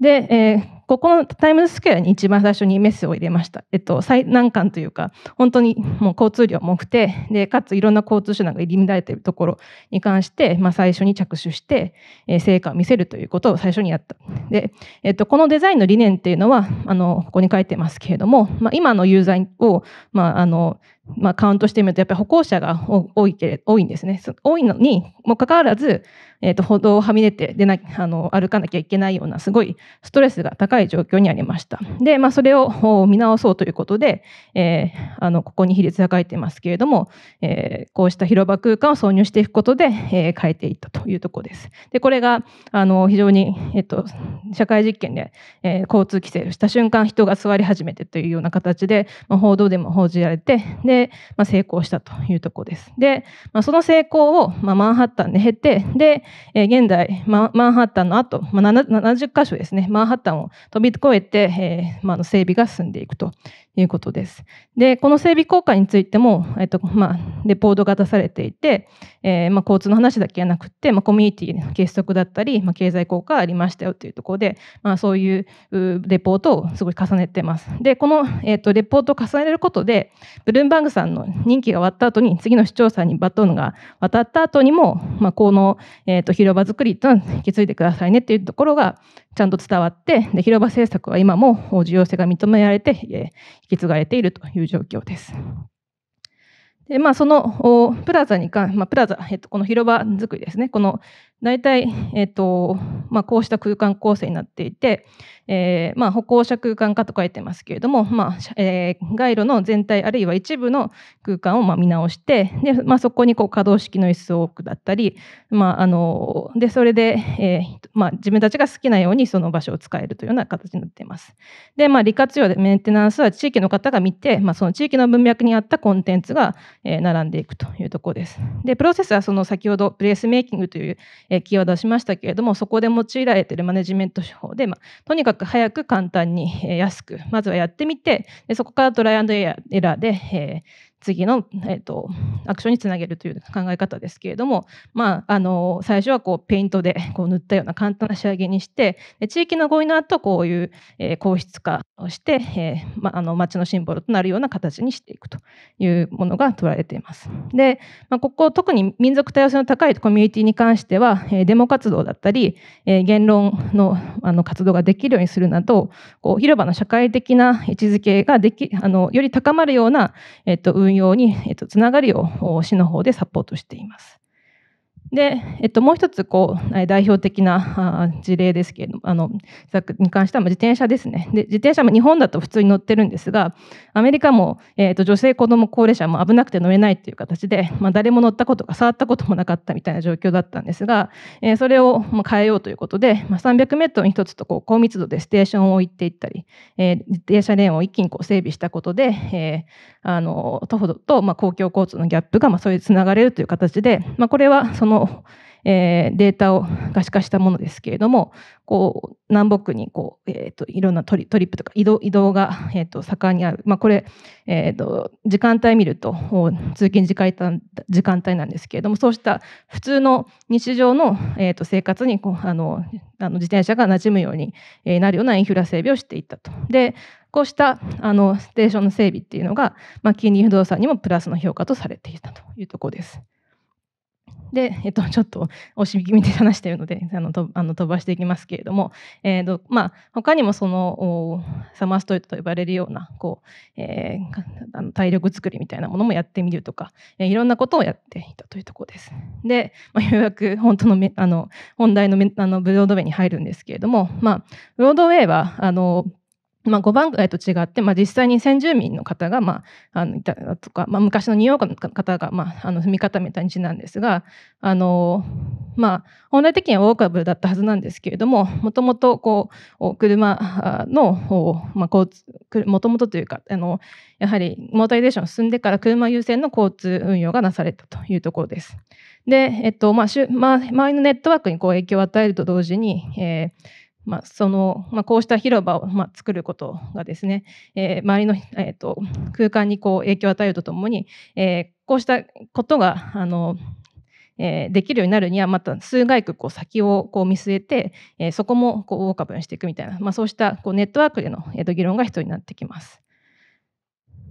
で、えここのタイムズスクエアに一番最初にメスを入れました。えっと、最難関というか、本当にもう交通量も多くて、で、かついろんな交通手段が入り乱れているところに関して、まあ、最初に着手して、え成果を見せるということを最初にやった。で、えっと、このデザインの理念っていうのは、あの、ここに書いてますけれども、まあ、今のユーザーを、まあ、あの、まあ、カウントしてみると、やっぱり歩行者が多いけれ多いんですね。多いのにもかかわらず、えっと、歩道をはみ出てでなあの歩かなきゃいけないような、すごいストレスが高いい状況にありました。で、まあ、それを見直そうということで、えー、あのここに比率が書いてますけれども、えー、こうした広場空間を挿入していくことで、えー、変えていったというところです。で、これがあの非常に、えっと、社会実験で、え交通規制をした瞬間、人が座り始めてというような形で、まあ、報道でも報じられて、で、まあ、成功したというところです。で、まあ、その成功を、まあ、マンハッタンで経て、で、え現在、まあ、マンハッタンの後、まあ、7 70箇所ですね、マンハッタンを飛び越えて、えーまあ、整備が進んでいくということです。で、この整備効果についても、えっとまあ、レポートが出されていて、えー、まあ、交通の話だけじゃなくて、まあ、コミュニティの結束だったり、ま経済効果ありましたよというところで、まあ、そういうレポートをすごい重ねてます。で、この、えっとレポートを重ねることで、ブルームバーグさんの任期が終わった後に、次の市長さんにバトンが渡った後にも、まこの、えっと広場作りというのは引き継いでくださいねというところがちゃんと伝わって、で広場政策は今も重要性が認められて、引き継がれているという状況です。でまあ、そのプラザに関、まあ、プラザ、えっと、この広場作りですね、この大体、えっとまあ、こうした空間構成になっていて、えー、まあ、歩行者空間化と書いてますけれども、まあえー、街路の全体あるいは一部の空間をま見直してで、まあ、そこにこう可動式の椅子を置くだったり、まあ、あのでそれで、えー、ま自分たちが好きなようにその場所を使えるというような形になっています。で、ま利活用でメンテナンスは地域の方が見て、まその地域の文脈に合ったコンテンツが、え並んでいくというところです。でプロセスはその先ほどプレイスメイキングという、えキーワードをしましたけれどもそこで用いられているマネジメント手法で、まとにかくく早く簡単に安くまずはやってみてそこからトライアンドエラーで、次の、えーと、アクションにつなげるという考え方ですけれども、まあ、あの最初はこうペイントでこう塗ったような簡単な仕上げにして地域の合意の後こういう、えー、皇室化をして、えーま、あの町のシンボルとなるような形にしていくというものが取られています。で、まあ、ここ特に民族多様性の高いコミュニティに関しては、えデモ活動だったり、えー、言論のあの活動ができるようにするなどこう広場の社会的な位置づけができあのより高まるような、えーと、と運運用に、えっと、つながるよう、市の方でサポートしています。で、えっと、もう一つこう代表的な事例ですけれどもあのに関しては自転車ですねで自転車も日本だと普通に乗ってるんですがアメリカも、えっと、女性子ども高齢者も危なくて乗れないという形で、まあ、誰も乗ったことが触ったこともなかったみたいな状況だったんですが、えー、それを変えようということで、まあ、300メートルに1つとこう高密度でステーションを置いていったり、えー、自転車レーンを一気にこう整備したことで、えー、あの徒歩と、まあ、公共交通のギャップが、まあ、そういうつながれるという形で、まあ、これはそのえー、データを可視化したものですけれどもこう南北にこう、えーと、いろんなトリトリップとか移動移動が、えーと、盛んにある、まあ、これ、えーと、と時間帯見ると通勤時間時間帯なんですけれどもそうした普通の日常の、えー、と生活にこうあのあの自転車が馴染むようになるようなインフラ整備をしていったと。でこうしたあのステーションの整備っていうのが、まあ、金利不動産にもプラスの評価とされていたというところです。で、えっと、ちょっと押しきみで話しているので あのとあの飛ばしていきますけれども、えーとまあ、他にもそのサマーストリートと呼ばれるようなこう、えー、あの体力作りみたいなものもやってみるとか、えー、いろんなことをやっていたというところです。で、まあ、ようやく本当のあの本題のあのブロードウェイに入るんですけれども、まあ、ブロードウェイはあのまあ、5番いと違って、まあ、実際に先住民の方が、まあ、あのいたとか、まあ、昔のニューヨークの方が、まあ、あの踏み固めた道なんですがあの、まあ、本来的にはウォーカブルだったはずなんですけれどももともとこう車の、まあ、交通もともとというかあのやはりモータリゼーション進んでから車優先の交通運用がなされたというところです。で、えっとまあ、周りのネットワークにこう影響を与えると同時に、えーまあ、その、まあ、こうした広場を、まあ、作ることがですね、えー、周りの、えーと、空間にこう影響を与えるとともに、えー、こうしたことがあの、えー、できるようになるにはまた数外国先をこう見据えて、えそこもこう大株にしていくみたいな、まそうしたこうネットワークでの、えー、と議論が必要になってきます。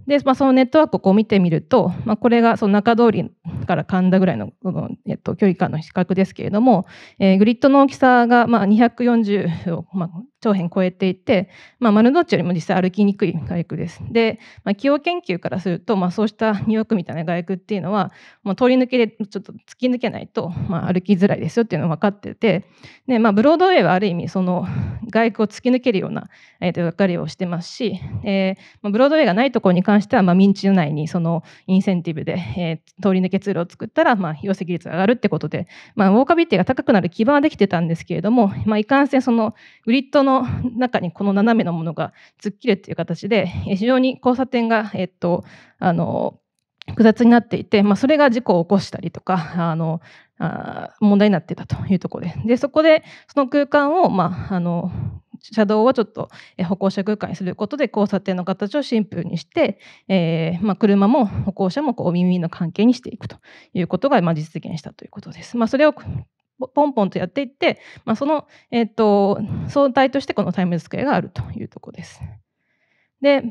で、まあ、そのネットワークをこう見てみると、まあ、これがその中通りから神田ぐらいのこの、えっと、距離感の比較ですけれども、えー、グリッドの大きさがまあ240をまあ長辺超えていて、まあ、丸の内よりも実際歩きにくい外区です。で、まあ、企業研究からすると、まあ、そうしたニューヨークみたいな外区っていうのは、まあ、通り抜けでちょっと突き抜けないと、まあ、歩きづらいですよっていうのが分かっててで、まあ、ブロードウェイはある意味その外区を突き抜けるような、えー、と役割をしてますし、えーまあ、ブロードウェイがないところに関しては、まあ、民地内にそのインセンティブで、えー、通り抜けツールを作ったら、まあ、容積率が上がるってことで、まあ、ウォーカビティが高くなる基盤はできてたんですけれども、まあ、いかんせんそのグリッドのの中にこの斜めのものが突っ切れという形で非常に交差点が、えっと、あの複雑になっていて、まあ、それが事故を起こしたりとかあのあ問題になっていたというところででそこでその空間を、まあ、あの車道をちょっと歩行者空間にすることで交差点の形をシンプルにして、えー、まあ、車も歩行者もこう耳の関係にしていくということがま実現したということです。まあ、それをポンポンとやっていって、まあ、その、えっと、相対としてこのタイムズスクエアがあるというところです。で、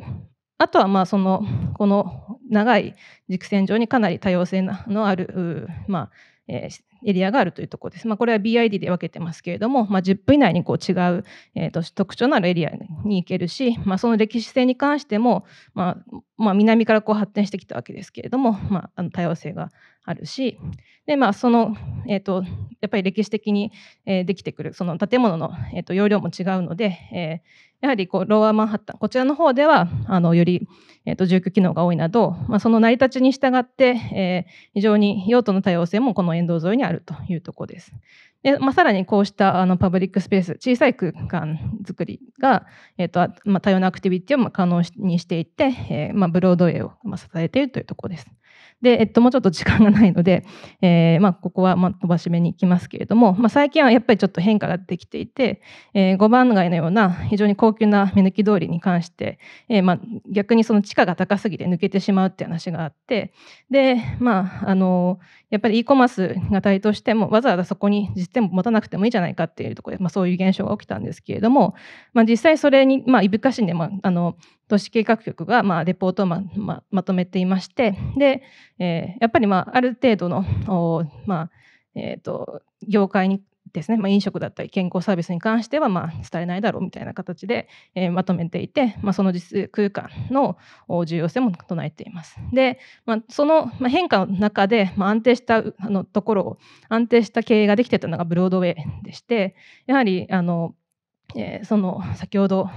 あとはまあそのこの長い軸線上にかなり多様性のある、まあえー、エリアがあるというところです。まあ、これは BID で分けてますけれども、まあ、10分以内にこう違う、えー、と特徴のあるエリアに行けるし、まあ、その歴史性に関しても、まあまあ、南からこう発展してきたわけですけれども、まあ、あの多様性があるしで、まあ、その、えーと、やっぱり歴史的に、えー、できてくるその建物の、えーと、容量も違うので、えー、やはりこうローアーマンハッタンこちらの方ではあのより、えーと、住居機能が多いなど、まあ、その成り立ちに従って、えー、非常に用途の多様性もこの沿道沿いにあるというところです。でまあ、さらにこうしたあのパブリックスペース小さい空間作りが、えーとまあ、多様なアクティビティを可能にしていって、えーまあ、ブロードウェイを支えているというところです。で、えっと、もうちょっと時間がないので、えー、まあ、ここは、ま飛ばし目に行きますけれども、まあ、最近はやっぱりちょっと変化ができていて、えー、5番街のような非常に高級な目抜き通りに関して、えー、まあ、逆にその地価が高すぎて抜けてしまうって話があって、で、まあ、あの、やっぱり e コマースが台頭しても、わざわざそこに実店舗持たなくてもいいじゃないかっていうところで、まあ、そういう現象が起きたんですけれども、まあ、実際それに、まあ、いぶかしんで、まあ、あの、都市計画局がまあレポートをまままとめていましてで、えー、やっぱり、まあ、ある程度の、まあえーと、業界にですね、まあ、飲食だったり健康サービスに関してはまあ伝えないだろうみたいな形で、えー、まとめていて、まあ、その実空間の重要性も唱えています。で、まあ、その変化の中で、まあ、安定したあのところを安定した経営ができてたのがブロードウェイでしてやはりあのえー、その先ほど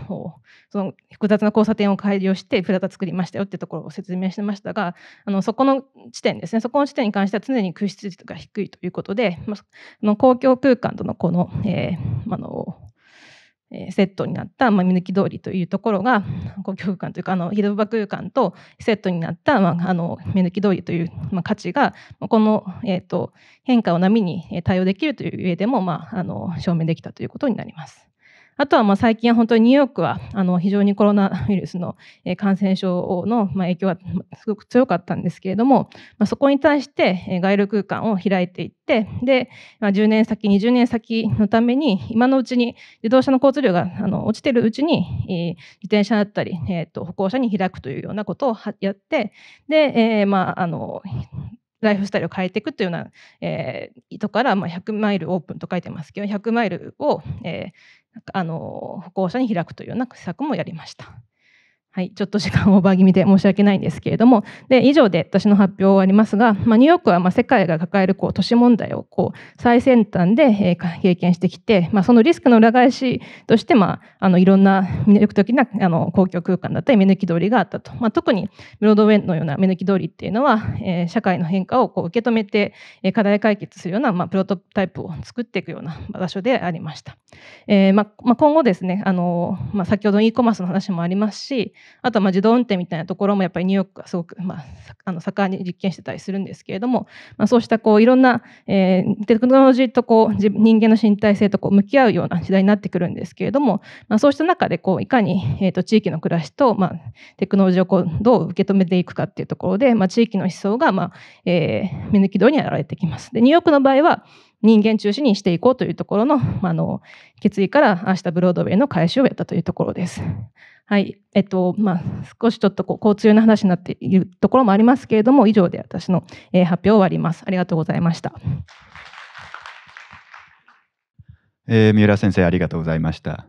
その複雑な交差点を改良してプラタ作りましたよってところを説明してましたがあのそこの地点ですねそこの地点に関しては常に空室率が低いということで、まあ、の公共空間とのこの,、えー、あのセットになった、まあ、見抜き通りというところが公共空間というかあの広場空間とセットになった、まあ、あの見抜き通りという、まあ、価値がこの、えーと、と変化を波に対応できるという上でも、まあ、あの証明できたということになります。あとはまあ最近は本当にニューヨークはあの非常にコロナウイルスの感染症のまあ影響がすごく強かったんですけれども、まあ、そこに対して外力空間を開いていってで、まあ、10年先20年先のために今のうちに自動車の交通量があの落ちているうちに、え自転車だったり、えー、と歩行者に開くというようなことをやってで、えー、まああのライフスタイルを変えていくというような、えー、意図から、まあ、100マイルオープンと書いてますけど100マイルを、えー、あの歩行者に開くというような施策もやりました。はい、ちょっと時間オーバー気味で申し訳ないんですけれどもで以上で私の発表終わりますが、まあ、ニューヨークはま世界が抱えるこう都市問題をこう最先端で、え経験してきて、まあ、そのリスクの裏返しとして、まあ、あのいろんな魅力的なあの公共空間だったり目抜き通りがあったと、まあ、特にブロードウェイのような目抜き通りっていうのは、え社会の変化をこう受け止めて、え課題解決するような、まプロトタイプを作っていくような場所でありました、えー、まま今後ですねあの、ま先ほどの e コマースの話もありますしあとはま自動運転みたいなところもやっぱりニューヨークがすごく、まあ、あの盛んに実験してたりするんですけれども、まあ、そうしたこういろんな、えー、テクノロジーとこう人間の身体性とこう向き合うような時代になってくるんですけれども、まあ、そうした中でこういかに、えー、と地域の暮らしと、まテクノロジーをこうどう受け止めていくかっていうところで、ま地域の思想が、まえー、目抜き通りにられてきます。でニューヨークの場合は人間中心にしていこうというところのあの決意からしたブロードウェイの開始をやったというところです。はい。えっと、まあ、少しちょっとこう、交通の話になっているところもありますけれども、以上で私の、えー、発表を終わります。ありがとうございました。
えー、三浦先生、ありがとうございました。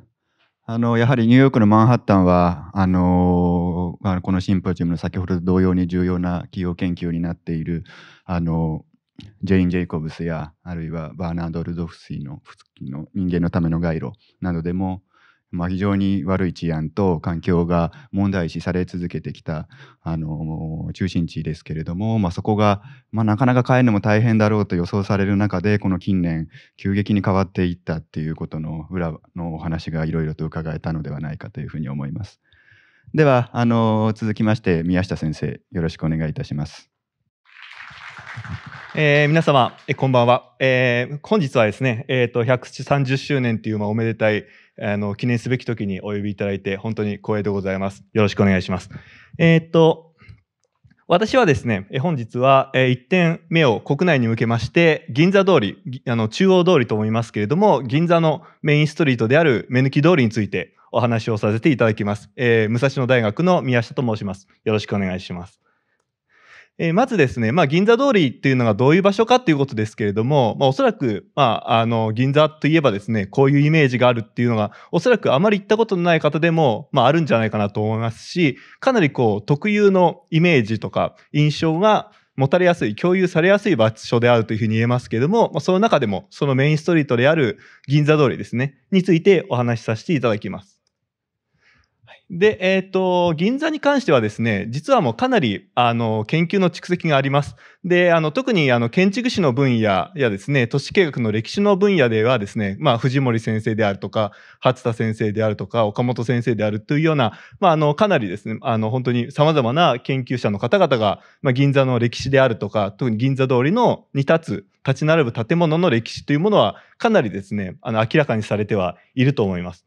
あのやはりニューヨークのマンハッタンはあのー、このシンポジウムの先ほど同様に重要な企業研究になっているあのジェイン・ジェイコブスやあるいはバーナード・ルドフスキーの人間のための街路などでもまあ、非常に悪い治安と環境が問題視され続けてきた、あの中心地ですけれども、まあ、そこが、まあ、なかなか変えるのも大変だろうと予想される中でこの近年急激に変わっていったっていうことの裏のお話がいろいろと伺えたのではないかというふうに思います。ではあの続きまして宮下先生よろしくお願いいたしま
す。えー、皆様、えこんばんは、えー、本日はですね、えーと、と130周年という、まあ、おめでたいあの、記念すべき時にお呼びいただいて、本当に光栄でございます。よろしくお願いします。えー、っと、私はですね、本日はえ1点目を国内に向けまして、銀座通り、あの中央通りと思いますけれども、銀座のメインストリートである目抜き通りについてお話をさせていただきます。えー、武蔵野大学の宮下と申します。よろしくお願いします。えまずですね、まあ、銀座通りっていうのがどういう場所かっていうことですけれども、まあ、おそらく、まあ、あの、銀座といえばですね、こういうイメージがあるっていうのが、おそらくあまり行ったことのない方でも、まあ、あるんじゃないかなと思いますし、かなりこう、特有のイメージとか印象が持たれやすい、共有されやすい場所であるというふうに言えますけれども、まあ、その中でも、そのメインストリートである銀座通りですね、についてお話しさせていただきます。で、えっ、ー、と、銀座に関してはですね、実はもうかなり、あの、研究の蓄積があります。で、あの、特に、あの、建築士の分野やですね、都市計画の歴史の分野ではですね、まあ、藤森先生であるとか、初田先生であるとか、岡本先生であるというような、まあ、あの、かなりですね、あの、本当に様々な研究者の方々が、まあ、銀座の歴史であるとか、特に銀座通りのに立つ、立ち並ぶ建物の歴史というものは、かなりですね、あの、明らかにされてはいると思います。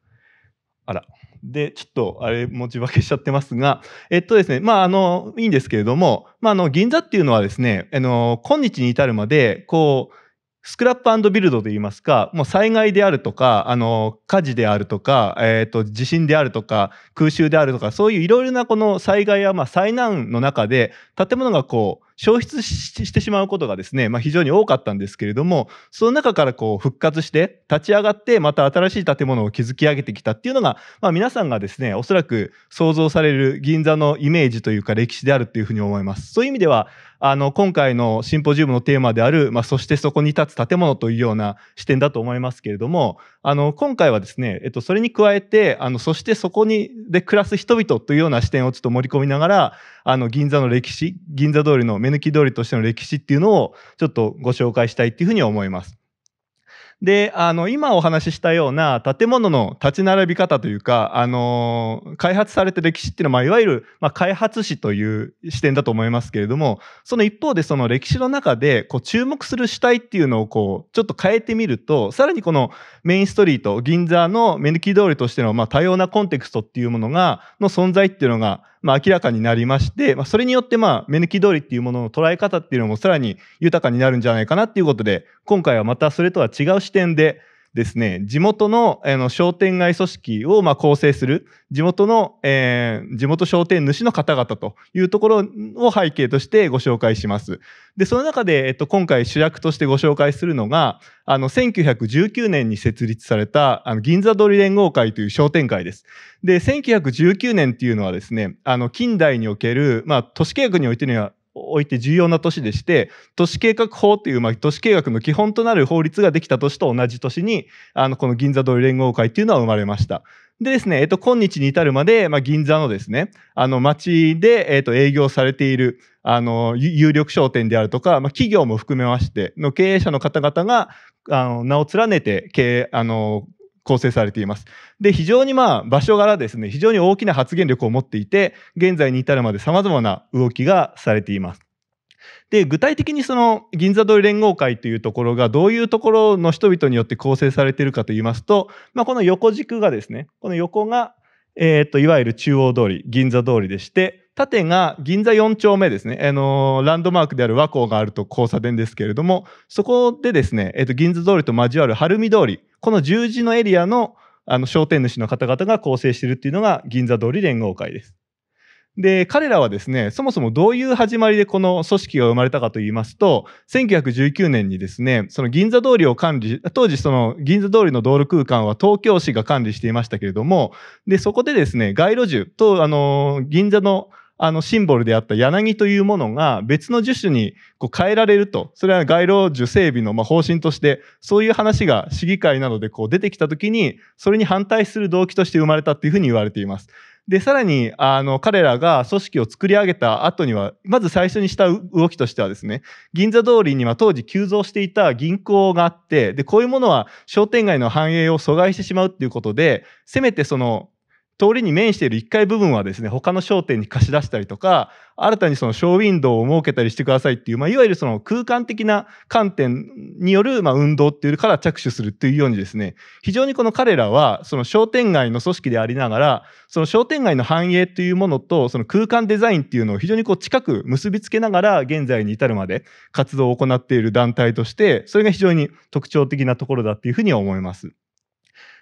あら。で、ちょっとあれ、持ち分けしちゃってますが、えっとですね、まあ、あの、いいんですけれども、まあ、あの、銀座っていうのはですね、あの、今日に至るまで、こう、スクラップビルドといいますか、もう災害であるとか、あの、火事であるとか、えっ、ー、と、地震であるとか、空襲であるとか、そういういろいろなこの災害や、まあ、災難の中で、建物がこう、消失してしまうことがですね、まあ、非常に多かったんですけれどもその中からこう復活して立ち上がってまた新しい建物を築き上げてきたっていうのが、まあ、皆さんがですねおそらく想像される銀座のイメージというか歴史であるっていうふうに思います。そういう意味ではあの今回のシンポジウムのテーマである、まあ、そしてそこに立つ建物というような視点だと思いますけれどもあの今回はですね、えっと、それに加えてあのそしてそこにで暮らす人々というような視点をちょっと盛り込みながらあの銀座の歴史銀座通りの目抜き通りとしての歴史っていうのをちょっとご紹介したいっていうふうに思います。で、あの、今お話ししたような建物の立ち並び方というか、あのー、開発された歴史っていうのは、まあ、いわゆる、まあ、開発史という視点だと思いますけれども、その一方でその歴史の中で、こう、注目する主体っていうのを、こう、ちょっと変えてみると、さらにこのメインストリート、銀座の目抜き通りとしての、まあ、多様なコンテクストっていうものが、の存在っていうのが、まあ、明らかになりまして、まあ、それによって、まあ、目抜き通りっていうものの捉え方っていうのもさらに豊かになるんじゃないかなっていうことで、今回はまたそれとは違う視点で、ですね、地元のあの商店街組織をま構成する、地元の、えー、地元商店主の方々というところを背景としてご紹介します。で、その中で、えっと、今回主役としてご紹介するのが、あの、1919年に設立された、あの、銀座通り連合会という商店会です。で、1919年っていうのはですね、あの、近代における、まあ、都市計画においてには、おいて重要な都市でして都市計画法という、まあ、都市計画の基本となる法律ができた年と同じ年にあのこの銀座通り連合会というのは生まれました。でですね、えっと、今日に至るまで、まあ、銀座のですね、あの街で、えっと、営業されているあの有力商店であるとか、まあ、企業も含めましての経営者の方々があの名を連ねて経あの構成されています。で、非常にまあ場所柄ですね、非常に大きな発言力を持っていて、現在に至るまで様々な動きがされています。で具体的にその銀座通り連合会というところがどういうところの人々によって構成されているかといいますと、まあ、この横軸がですねこの横が、えーといわゆる中央通り銀座通りでして縦が銀座4丁目ですね、あのー、ランドマークである和光があると交差点ですけれども、そこでですね、えと、銀座通りと交わる晴海通り、この十字のエリアのあの商店主の方々が構成しているっていうのが銀座通り連合会です。で、彼らはですね、そもそもどういう始まりでこの組織が生まれたかと言いますと、1919年にですね、その銀座通りを管理、当時その銀座通りの道路空間は東京市が管理していましたけれども、で、そこでですね、街路樹と、あの、銀座のあのシンボルであった柳というものが別の樹種にこう変えられるとそれは街路樹整備のま方針としてそういう話が市議会などでこう出てきた時にそれに反対する動機として生まれたっていうふうに言われています。でさらにあの彼らが組織を作り上げた後にはまず最初にした動きとしてはですね銀座通りには当時急増していた銀行があってでこういうものは商店街の繁栄を阻害してしまうっていうことでせめてその通りに面している1階部分はですね他の商店に貸し出したりとか新たにそのショーウィンドウを設けたりしてくださいっていう、まあ、いわゆるその空間的な観点による、まあ、運動っていうから着手するっていうようにですね非常にこの彼らはその商店街の組織でありながらその商店街の繁栄というものとその空間デザインっていうのを非常にこう近く結びつけながら現在に至るまで活動を行っている団体としてそれが非常に特徴的なところだっていうふうには思います。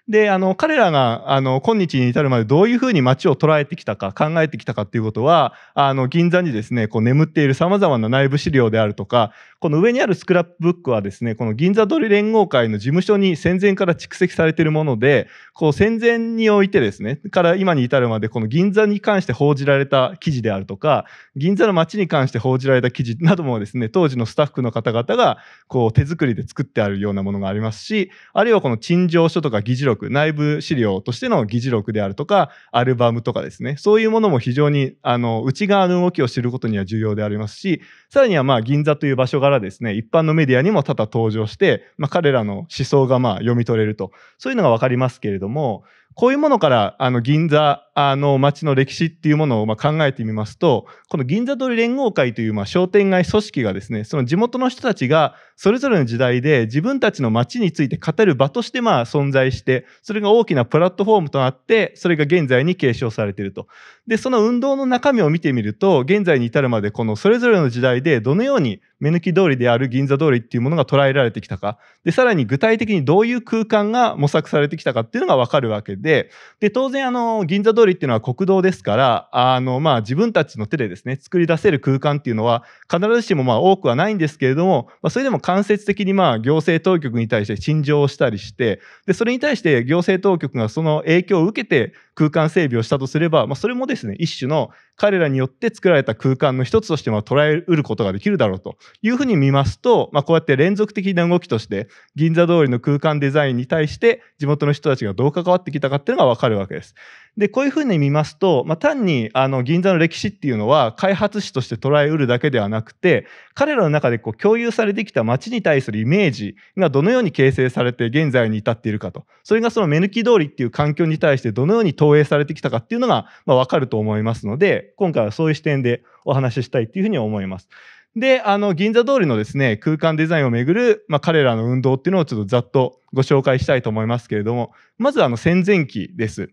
であの彼らがあの今日に至るまでどういうふうに街を捉えてきたか考えてきたかっていうことはあの銀座にですねこう眠っているさまざまな内部資料であるとかこの上にあるスクラップブックはですね、この銀座リ連合会の事務所に戦前から蓄積されているもので、こう戦前においてですね、から今に至るまで、この銀座に関して報じられた記事であるとか、銀座の街に関して報じられた記事などもですね、当時のスタッフの方々がこう手作りで作ってあるようなものがありますし、あるいはこの陳情書とか議事録、内部資料としての議事録であるとか、アルバムとかですね、そういうものも非常にあの内側の動きを知ることには重要でありますし、さらにはまあ銀座という場所柄からですね、一般のメディアにも多々登場して、まあ、彼らの思想がまあ読み取れると、そういうのがわかりますけれども、こういうものから、あの、銀座の街の歴史っていうものをま考えてみますと、この銀座通り連合会というま商店街組織がですね、その地元の人たちが、それぞれの時代で自分たちの街について語る場としてまあ存在して、それが大きなプラットフォームとなって、それが現在に継承されていると。でその運動の中身を見てみると現在に至るまでこのそれぞれの時代でどのように目抜き通りである銀座通りっていうものが捉えられてきたかでさらに具体的にどういう空間が模索されてきたかっていうのが分かるわけでで当然あの銀座通りっていうのは国道ですからあの、まあ、自分たちの手でですね作り出せる空間っていうのは必ずしもまあ多くはないんですけれども、まあ、それでも間接的にまあ行政当局に対して陳情をしたりしてでそれに対して行政当局がその影響を受けて空間整備をしたとすれば、まあ、それもですね一種の彼らによって作られた空間の一つとしても捉えうることができるだろうというふうに見ますと、まあ、こうやって連続的な動きとして銀座通りの空間デザインに対して地元の人たちがどう関わってきたかっていうのが分かるわけです。でこういうふうに見ますと、まあ、単にあの銀座の歴史っていうのは開発史として捉えうるだけではなくて彼らの中でこう共有されてきた街に対するイメージがどのように形成されて現在に至っているかとそれがその目抜き通りっていう環境に対してどのように投影されてきたかっていうのが、まあ、わかると思いますので、今回はそういう視点でお話ししたいっていうふうに思います。で、あの、銀座通りのですね、空間デザインをめぐる、まあ、彼らの運動っていうのをちょっとざっとご紹介したいと思いますけれども、まずあの、戦前期です。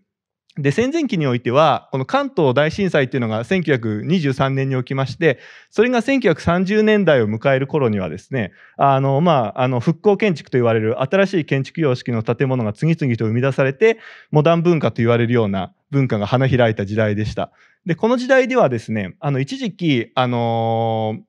で戦前期においてはこの関東大震災というのが1923年に起きましてそれが1930年代を迎える頃にはですねあの、まあ、あの復興建築と言われる新しい建築様式の建物が次々と生み出されてモダン文化と言われるような文化が花開いた時代でした。でこの時代ではですねあの一時期、あのー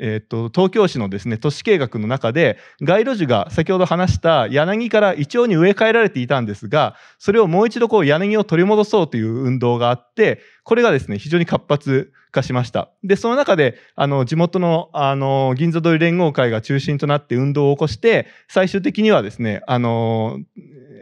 えーと、東京市のですね都市計画の中で街路樹が先ほど話した柳からイチョウに植え替えられていたんですがそれをもう一度こう柳を取り戻そうという運動があってこれがですね非常に活発化しましたでその中であの地元のあの銀座通り連合会が中心となって運動を起こして最終的にはですねあの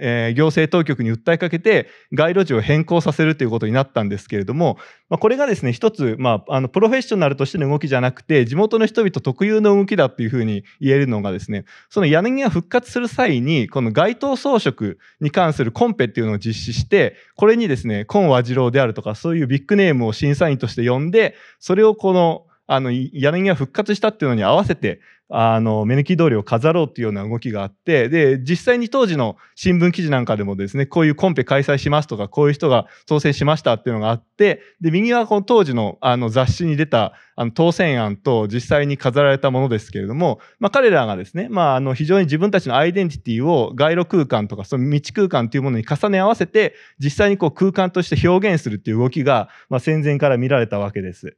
えー、行政当局に訴えかけて街路樹を変更させるということになったんですけれども、まあ、これがですね一つ、まあ、あのプロフェッショナルとしての動きじゃなくて地元の人々特有の動きだっていうふうに言えるのがですねその柳が復活する際にこの街頭装飾に関するコンペっていうのを実施してこれにですね今和次郎であるとかそういうビッグネームを審査員として呼んでそれをこのあの柳が復活したっていうのに合わせてあの目抜き通りを飾ろうっていうような動きがあってで実際に当時の新聞記事なんかでもですねこういうコンペ開催しますとかこういう人が当選しましたっていうのがあってで右はこの当時のあの雑誌に出たあの当選案と実際に飾られたものですけれども、まあ、彼らがですね、まあ、あの非常に自分たちのアイデンティティを街路空間とかその道空間というものに重ね合わせて実際にこう空間として表現するっていう動きが、まあ、戦前から見られたわけです。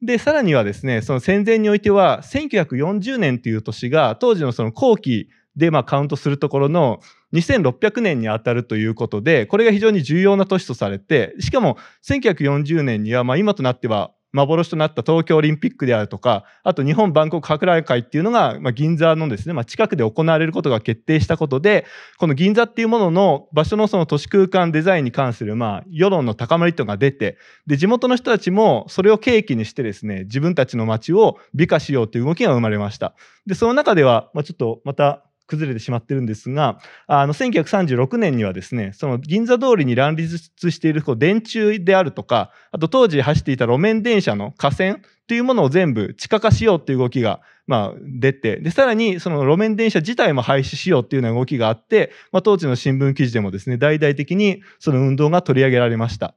で、さらにはですね、その戦前においては、1940年という年が、当時のその後期でまあカウントするところの2600年にあたるということで、これが非常に重要な年とされて、しかも1940年には、まあ今となっては幻となった東京オリンピックであるとかあと日本万国博覧会っていうのが、まあ、銀座のですね、まあ、近くで行われることが決定したことでこの銀座っていうものの場所のその都市空間デザインに関する、まあ、世論の高まりとかが出てで地元の人たちもそれを契機にしてですね自分たちの街を美化しようという動きが生まれました。でその中では、まあ、ちょっとまた崩れてしまってるんですがあの1936年にはですねその銀座通りに乱立しているこう電柱であるとかあと当時走っていた路面電車の架線というものを全部地下化しようという動きがまあ、出てでさらにその路面電車自体も廃止しようというような動きがあって、まあ、当時の新聞記事でもですね大々的にその運動が取り上げられました。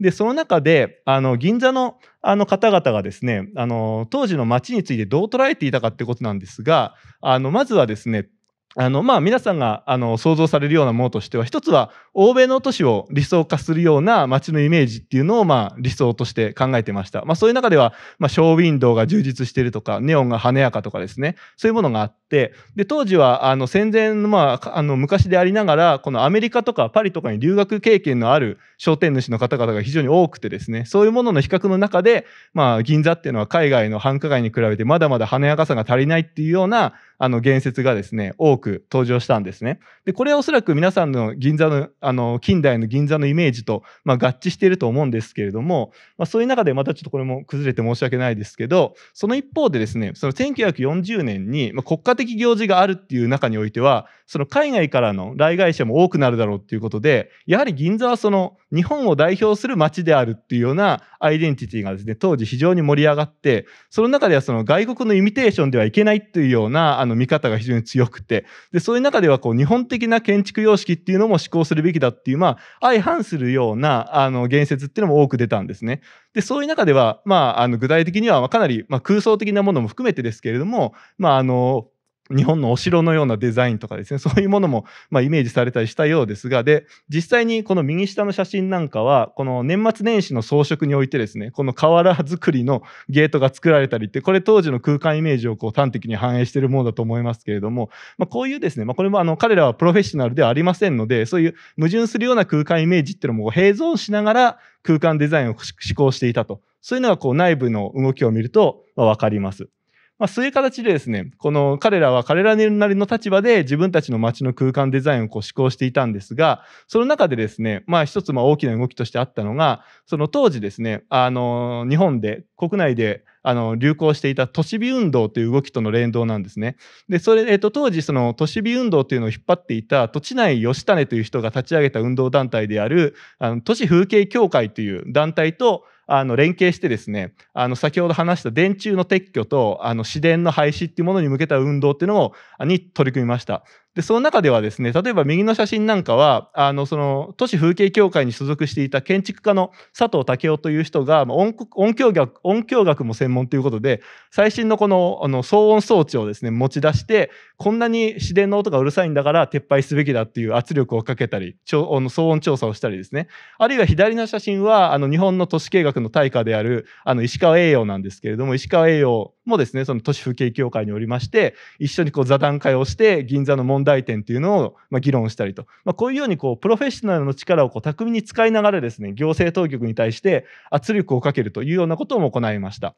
でその中であの銀座のあの方々がですねあの当時の街についてどう捉えていたかってことなんですがあのまずはですねあのまあ、皆さんがあの想像されるようなものとしては一つは欧米の都市を理想化するような街のイメージっていうのを、まあ、理想として考えてました、まあ、そういう中では、まあ、ショーウィンドウが充実してるとかネオンが華やかとかですねそういうものがあってで当時はあの戦前の,、まあ、あの昔でありながらこのアメリカとかパリとかに留学経験のある商店主の方々が非常に多くてですねそういうものの比較の中で、まあ、銀座っていうのは海外の繁華街に比べてまだまだ華やかさが足りないっていうようなあの言説がですね多く登場したんですね。でこれはおそらく皆さんの銀座のあの近代の銀座のイメージと、まあ、合致していると思うんですけれども、まあ、そういう中でまたちょっとこれも崩れて申し訳ないですけどその一方でですねその1940年に、まあ、国家的行事があるっていう中においてはその海外からの来外者も多くなるだろうっていうことでやはり銀座はその日本を代表する街であるっていうようなアイデンティティがですね、当時非常に盛り上がって、その中ではその外国のイミテーションではいけないというようなあの見方が非常に強くて、で、そういう中ではこう日本的な建築様式っていうのも施行するべきだっていう、まあ、相反するようなあの言説っていうのも多く出たんですね。で、そういう中では、まあ、あの具体的にはかなり、まあ、空想的なものも含めてですけれども、まあ、あの、日本のお城のようなデザインとかですね、そういうものも、まイメージされたりしたようですが、で、実際にこの右下の写真なんかは、この年末年始の装飾においてですね、この瓦作りのゲートが作られたりって、これ当時の空間イメージをこう端的に反映しているものだと思いますけれども、まあ、こういうですね、まあ、これもあの彼らはプロフェッショナルではありませんので、そういう矛盾するような空間イメージっていうのも併存しながら空間デザインを施行していたと。そういうのがこう内部の動きを見ると、ま分かります。まあ、そういう形でですね、この彼らは彼らなりの立場で自分たちの街の空間デザインをこう施行していたんですが、その中でですね、まあ一つま大きな動きとしてあったのが、その当時ですね、あの、日本で、国内であの流行していた都市美運動という動きとの連動なんですね。で、それ、えっと、当時、その都市美運動というのを引っ張っていた、土地内義種という人が立ち上げた運動団体である、あの都市風景協会という団体と、あの連携してですねあの先ほど話した電柱の撤去とあの市電の廃止っていうものに向けた運動っていうのをに取り組みましたで、その中ではですね、例えば右の写真なんかは、あの、その、都市風景協会に所属していた建築家の佐藤武雄という人が、まあ、音音響学、音響学も専門ということで、最新のこの、あの、騒音装置をですね、持ち出して、こんなに自然の音がうるさいんだから撤廃すべきだっていう圧力をかけたり、超の騒音調査をしたりですね、あるいは左の写真は、あの、日本の都市計画の大家である、あの、石川栄養なんですけれども、石川栄養もですね、その都市風景協会におりまして、一緒にこう座談会をして、銀座の問題問題点というのを、まあ、議論したりと、まあ、こういうようにこうプロフェッショナルの力をこう巧みに使いながらですね行政当局に対して圧力をかけるというようなことも行いました。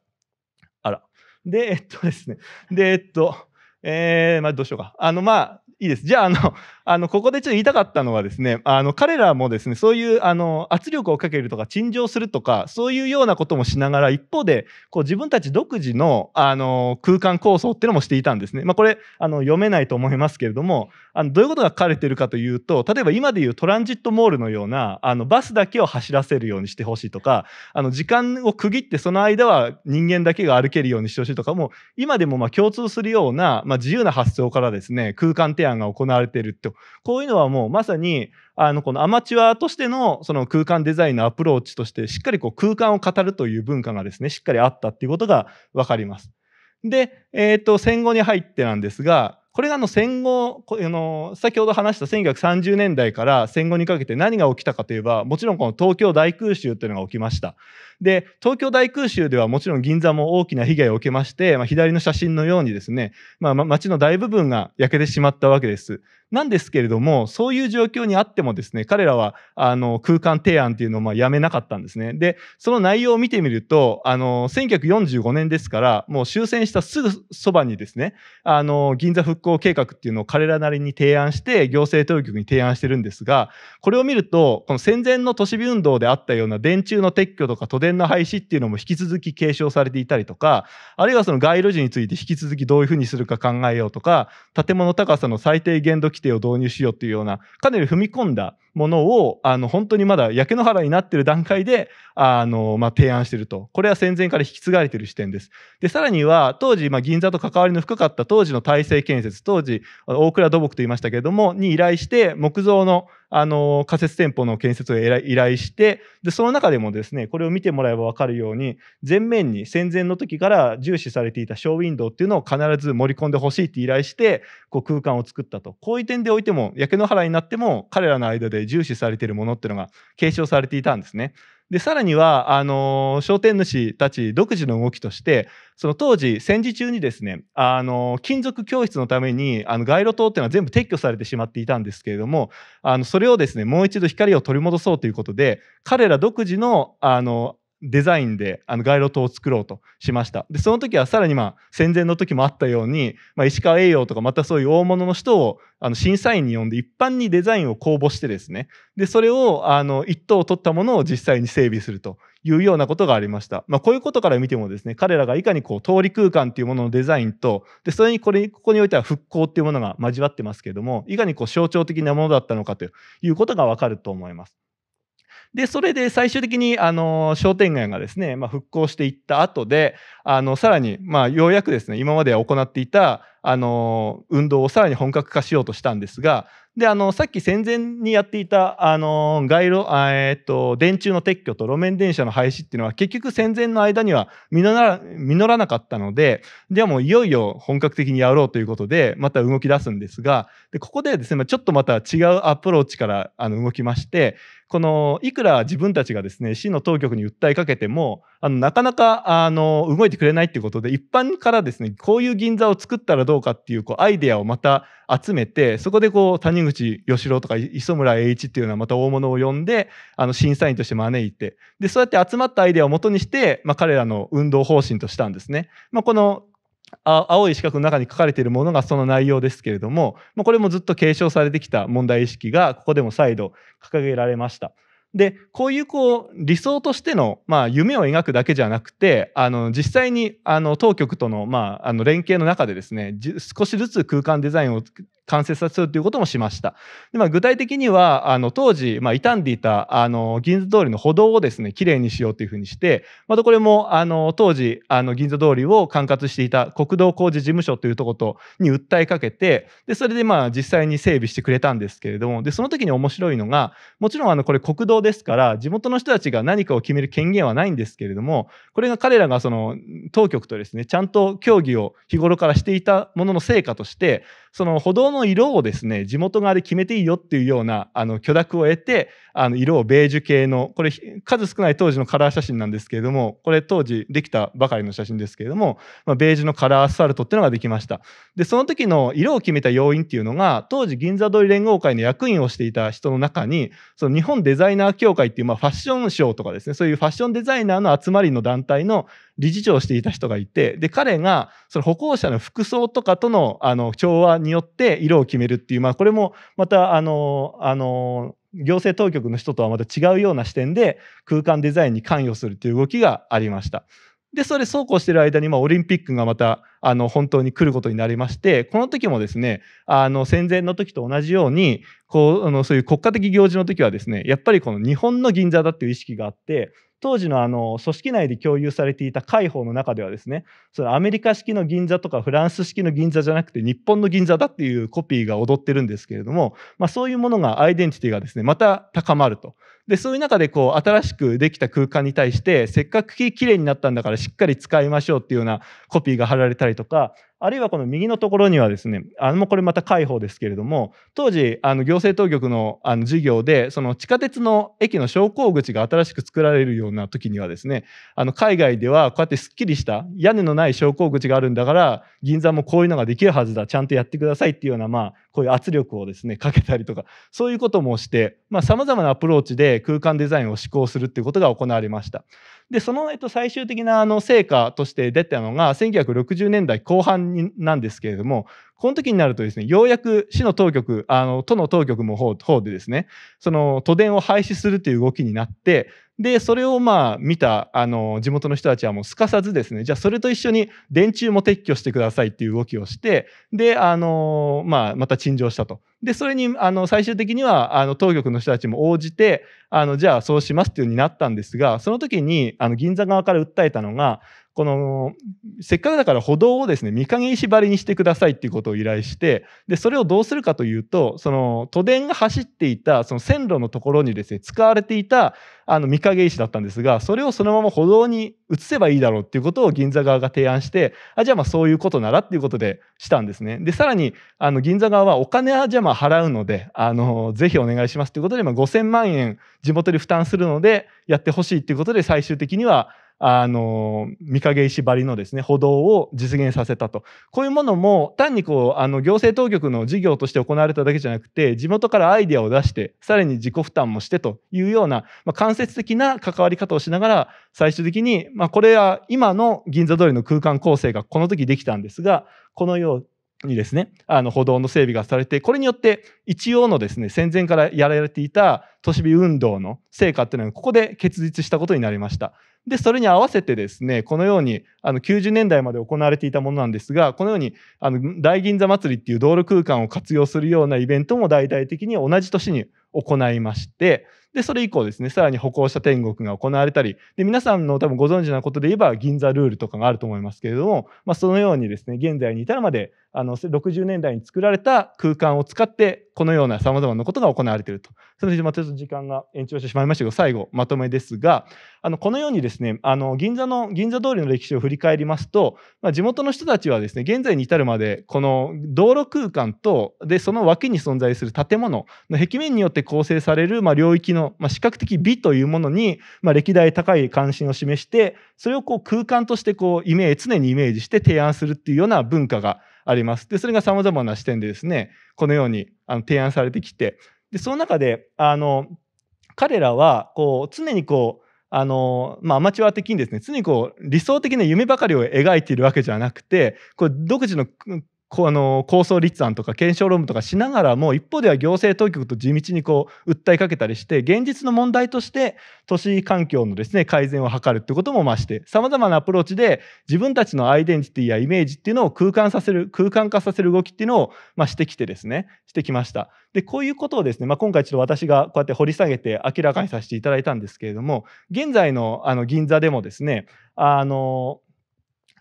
あら。で、えっとですね。で、えっと、えー、まあ、どうしようか。あの、まあ、いいです。じゃあ、あの、あのここでちょっと言いたかったのはですね、あの彼らもですね、そういうあの圧力をかけるとか、陳情するとか、そういうようなこともしながら、一方で、こう自分たち独自のあの空間構想っていうのもしていたんですね。まあ、これあの、読めないと思いますけれども、あのどういうことが書かれてるかというと、例えば今でいうトランジットモールのような、あのバスだけを走らせるようにしてほしいとか、あの時間を区切って、その間は人間だけが歩けるようにしてほしいとかも、今でもま共通するような、まあ、自由な発想からですね、空間提案が行われているとこういうのはもうまさにあのこのアマチュアとしてのその空間デザインのアプローチとしてしっかりこう空間を語るという文化がですねしっかりあったっていうことが分かります。で、えー、と戦後に入ってなんですがこれがあの戦後あの先ほど話した1930年代から戦後にかけて何が起きたかといえばもちろんこの東京大空襲というのが起きました。で、東京大空襲ではもちろん銀座も大きな被害を受けまして、まあ、左の写真のようにですね、まあ、街の大部分が焼けてしまったわけです。なんですけれども、そういう状況にあってもですね、彼らはあの空間提案っていうのをまやめなかったんですね。で、その内容を見てみると、あの、1945年ですから、もう終戦したすぐそばにですね、あの、銀座復興計画っていうのを彼らなりに提案して、行政当局に提案してるんですが、これを見ると、この戦前の都市部運動であったような電柱の撤去とか都伝の廃止っていうのも引き続き継承されていたりとかあるいはその街路樹について引き続きどういうふうにするか考えようとか建物高さの最低限度規定を導入しようっていうようなかなり踏み込んだものを、あの、本当にまだ焼け野原になっている段階で、あの、まあ、提案してると。これは戦前から引き継がれている視点です。で、さらには、当時、まあ、銀座と関わりの深かった当時の体制建設、当時、大倉土木と言いましたけれども、に依頼して、木造の、あの、仮設店舗の建設を依頼して、で、その中でもですね、これを見てもらえばわかるように、前面に戦前の時から重視されていたショーウィンドウっていうのを必ず盛り込んでほしいって依頼して、こう空間を作ったと。こういう点でおいても、焼け野原になっても、彼らの間で重視されているものっていうのが継承されていたんですね。でさらにはあの商店主たち独自の動きとしてその当時戦時中にですねあの金属教室のためにあの街路灯っていうのは全部撤去されてしまっていたんですけれどもあのそれをですねもう一度光を取り戻そうということで彼ら独自のあのデザインであの街路灯を作ろうとしましたでその時はさらにまあ戦前の時もあったように、まあ、石川栄養とかまたそういう大物の人をあの審査員に呼んで一般にデザインを公募してですねでそれをあの1等を取ったものを実際に整備するというようなことがありました、まあ、こういうことから見てもですね彼らがいかにこう通り空間っていうもののデザインとでそれにこれここにおいては復興っていうものが交わってますけれどもいかにこう象徴的なものだったのかということがわかると思います。で、それで最終的に、あの、商店街がですね、まあ、復興していった後で、あの、さらに、まあ、ようやくですね、今まで行っていた、あの、運動をさらに本格化しようとしたんですが、で、あの、さっき戦前にやっていた、あの、街路、えっと、電柱の撤去と路面電車の廃止っていうのは、結局戦前の間には実ら、実らなかったので、ではもういよいよ本格的にやろうということで、また動き出すんですが、で、ここでですね、ちょっとまた違うアプローチから、あの、動きまして、このいくら自分たちがですね市の当局に訴えかけてもあのなかなかあの動いてくれないっていうことで一般からですねこういう銀座を作ったらどうかっていうこうアイデアをまた集めてそこでこう谷口義郎とか磯村栄一っていうのはまた大物を呼んであの審査員として招いてでそうやって集まったアイデアをもとにして、まあ、彼らの運動方針としたんですね。まあ、この青い四角の中に書かれているものがその内容ですけれども、まあ、これもずっと継承されてきた問題意識がここでも再度掲げられました。でこういうこう理想としての、まあ、夢を描くだけじゃなくてあの実際にあの当局との,、まあ、あの連携の中でですね少しずつ空間デザインを完成させるということもしました。でまあ、具体的にはあの当時、まあ、傷んでいたあの銀座通りの歩道をですねきれいにしようというふうにして、またこれもあの当時あの銀座通りを管轄していた国道工事事務所というところに訴えかけてでそれでまあ実際に整備してくれたんですけれどもでその時に面白いのがもちろんあのこれ国道ですから地元の人たちが何かを決める権限はないんですけれどもこれが彼らがその当局とですねちゃんと協議を日頃からしていたものの成果としてその歩道の色をですね、地元側で決めていいよっていうような、あの、許諾を得て、あの、色をベージュ系の、これ、数少ない当時のカラー写真なんですけれども、これ当時できたばかりの写真ですけれども、まあ、ベージュのカラーアスファルトっていうのができました。で、その時の色を決めた要因っていうのが、当時銀座通り連合会の役員をしていた人の中に、その日本デザイナー協会っていう、まあ、ファッションショーとかですね、そういうファッションデザイナーの集まりの団体の理事長をしていた人がいてで彼がその歩行者の服装とかとのあの調和によって色を決めるっていう、まあ、これもまたあのあの行政当局の人とはまた違うような視点で空間デザインに関与するという動きがありました。で、それそうこうしてる間に、まあ、オリンピックがまた、あの、本当に来ることになりまして、この時もですね、あの、戦前の時と同じように、こう、あの、そういう国家的行事の時はですね、やっぱりこの日本の銀座だっていう意識があって、当時のあの組織内で共有されていた解放の中ではですねそのアメリカ式の銀座とかフランス式の銀座じゃなくて日本の銀座だっていうコピーが踊ってるんですけれども、まあ、そういうものがアイデンティティがですねまた高まるとでそういう中でこう新しくできた空間に対してせっかくきれいになったんだからしっかり使いましょうっていうようなコピーが貼られたりとかあるいはこの右のところにはですね、あのこれまた解放ですけれども、当時、あの行政当局のあの事業で、その地下鉄の駅の昇降口が新しく作られるような時にはですね、あの海外ではこうやってすっきりした屋根のない昇降口があるんだから、銀座もこういうのができるはずだ、ちゃんとやってくださいっていうような、まあ、こういう圧力をですね、かけたりとか、そういうこともして、まあ、様々なアプローチで空間デザインを施行するっていうことが行われました。でその、えっと、最終的なあの成果として出たのが1960年代後半になんですけれどもこの時になるとですね、ようやく市の当局、あの都の当局も方方でですね、その都電を廃止するという動きになって、で、それをまあ見たあの地元の人たちはもうすかさずですね、じゃあそれと一緒に電柱も撤去してくださいっていう動きをして、で、あのまあ、また陳情したと。で、それにあの最終的にはあの当局の人たちも応じて、あのじゃあそうしますっていうようになったんですが、その時にあの銀座側から訴えたのが、この、せっかくだから歩道をですね、見陰石張りにしてくださいっていうことを依頼して、で、それをどうするかというと、その都電が走っていた、その線路のところにですね、使われていた、あの、見陰石だったんですが、それをそのまま歩道に移せばいいだろうっていうことを銀座側が提案して、あ、じゃあまあそういうことならっていうことでしたんですね。で、さらに、あの、銀座側はお金はじゃあまあ払うので、あの、ぜひお願いしますということで、5000万円地元で負担するので、やってほしいっていうことで、最終的には、あの御影石張りのですね歩道を実現させたとこういうものも単にこうあの行政当局の事業として行われただけじゃなくて地元からアイデアを出してさらに自己負担もしてというような、まあ、間接的な関わり方をしながら最終的に、まあ、これは今の銀座通りの空間構成がこの時できたんですがこのようにですね、あの歩道の整備がされて、これによって一応のですね、戦前からやられていた都市部運動の成果っていうのがここで結実したことになりました。で、それに合わせてですね、このようにあの90年代まで行われていたものなんですが、このようにあの大銀座祭りっていう道路空間を活用するようなイベントも大々的に同じ年に行いまして、で、それ以降ですね、さらに歩行者天国が行われたり、で、皆さんの多分ご存知なことで言えば銀座ルールとかがあると思いますけれども、まあ、そのようにですね、現在に至るまであの60年代に作られた空間を使ってこのようなさまざまなことが行われていると。それでまたちょっと時間が延長してしまいましたけど、最後まとめですがあのこのようにですねあの銀座の銀座通りの歴史を振り返りますと、まあ、地元の人たちはですね現在に至るまでこの道路空間とでその脇に存在する建物の壁面によって構成される、まあ、領域の、まあ、視覚的美というものに、ま歴代高い関心を示してそれをこう空間としてこうイメージ常にイメージして提案するっていうような文化があります。でそれがさまざまな視点でですねこのようにあの提案されてきてでその中であの彼らはこう常にこうあのまあ、アマチュア的にですね常にこう理想的な夢ばかりを描いているわけじゃなくてこう独自のこあの構想立案とか検証論文とかしながらも一方では行政当局と地道にこう訴えかけたりして現実の問題として都市環境のですね改善を図るということも増してさまざまなアプローチで自分たちのアイデンティティやイメージっていうのを空間させる空間化させる動きっていうのをましてきてですねしてきました。でこういうことをですね、まあ、今回ちょっと私がこうやって掘り下げて明らかにさせていただいたんですけれども現在のあの銀座でもですねあの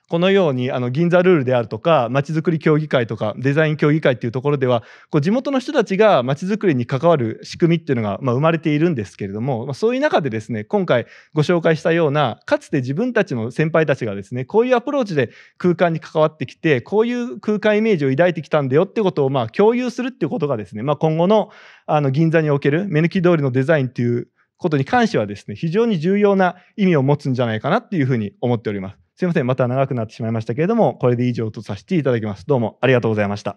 このようにあの銀座ルールであるとかまちづくり協議会とかデザイン協議会っていうところではこう地元の人たちがまちづくりに関わる仕組みっていうのがま生まれているんですけれども、まそういう中でですね今回ご紹介したようなかつて自分たちの先輩たちがですねこういうアプローチで空間に関わってきてこういう空間イメージを抱いてきたんだよってことをま共有するっていうことがですね、まあ、今後のあの銀座における目抜き通りのデザインっていうことに関してはですね非常に重要な意味を持つんじゃないかなっていうふうに思っております。すいません、また長くなってしまいましたけれども、これで以上とさせていただきます。どうもありがとうございました。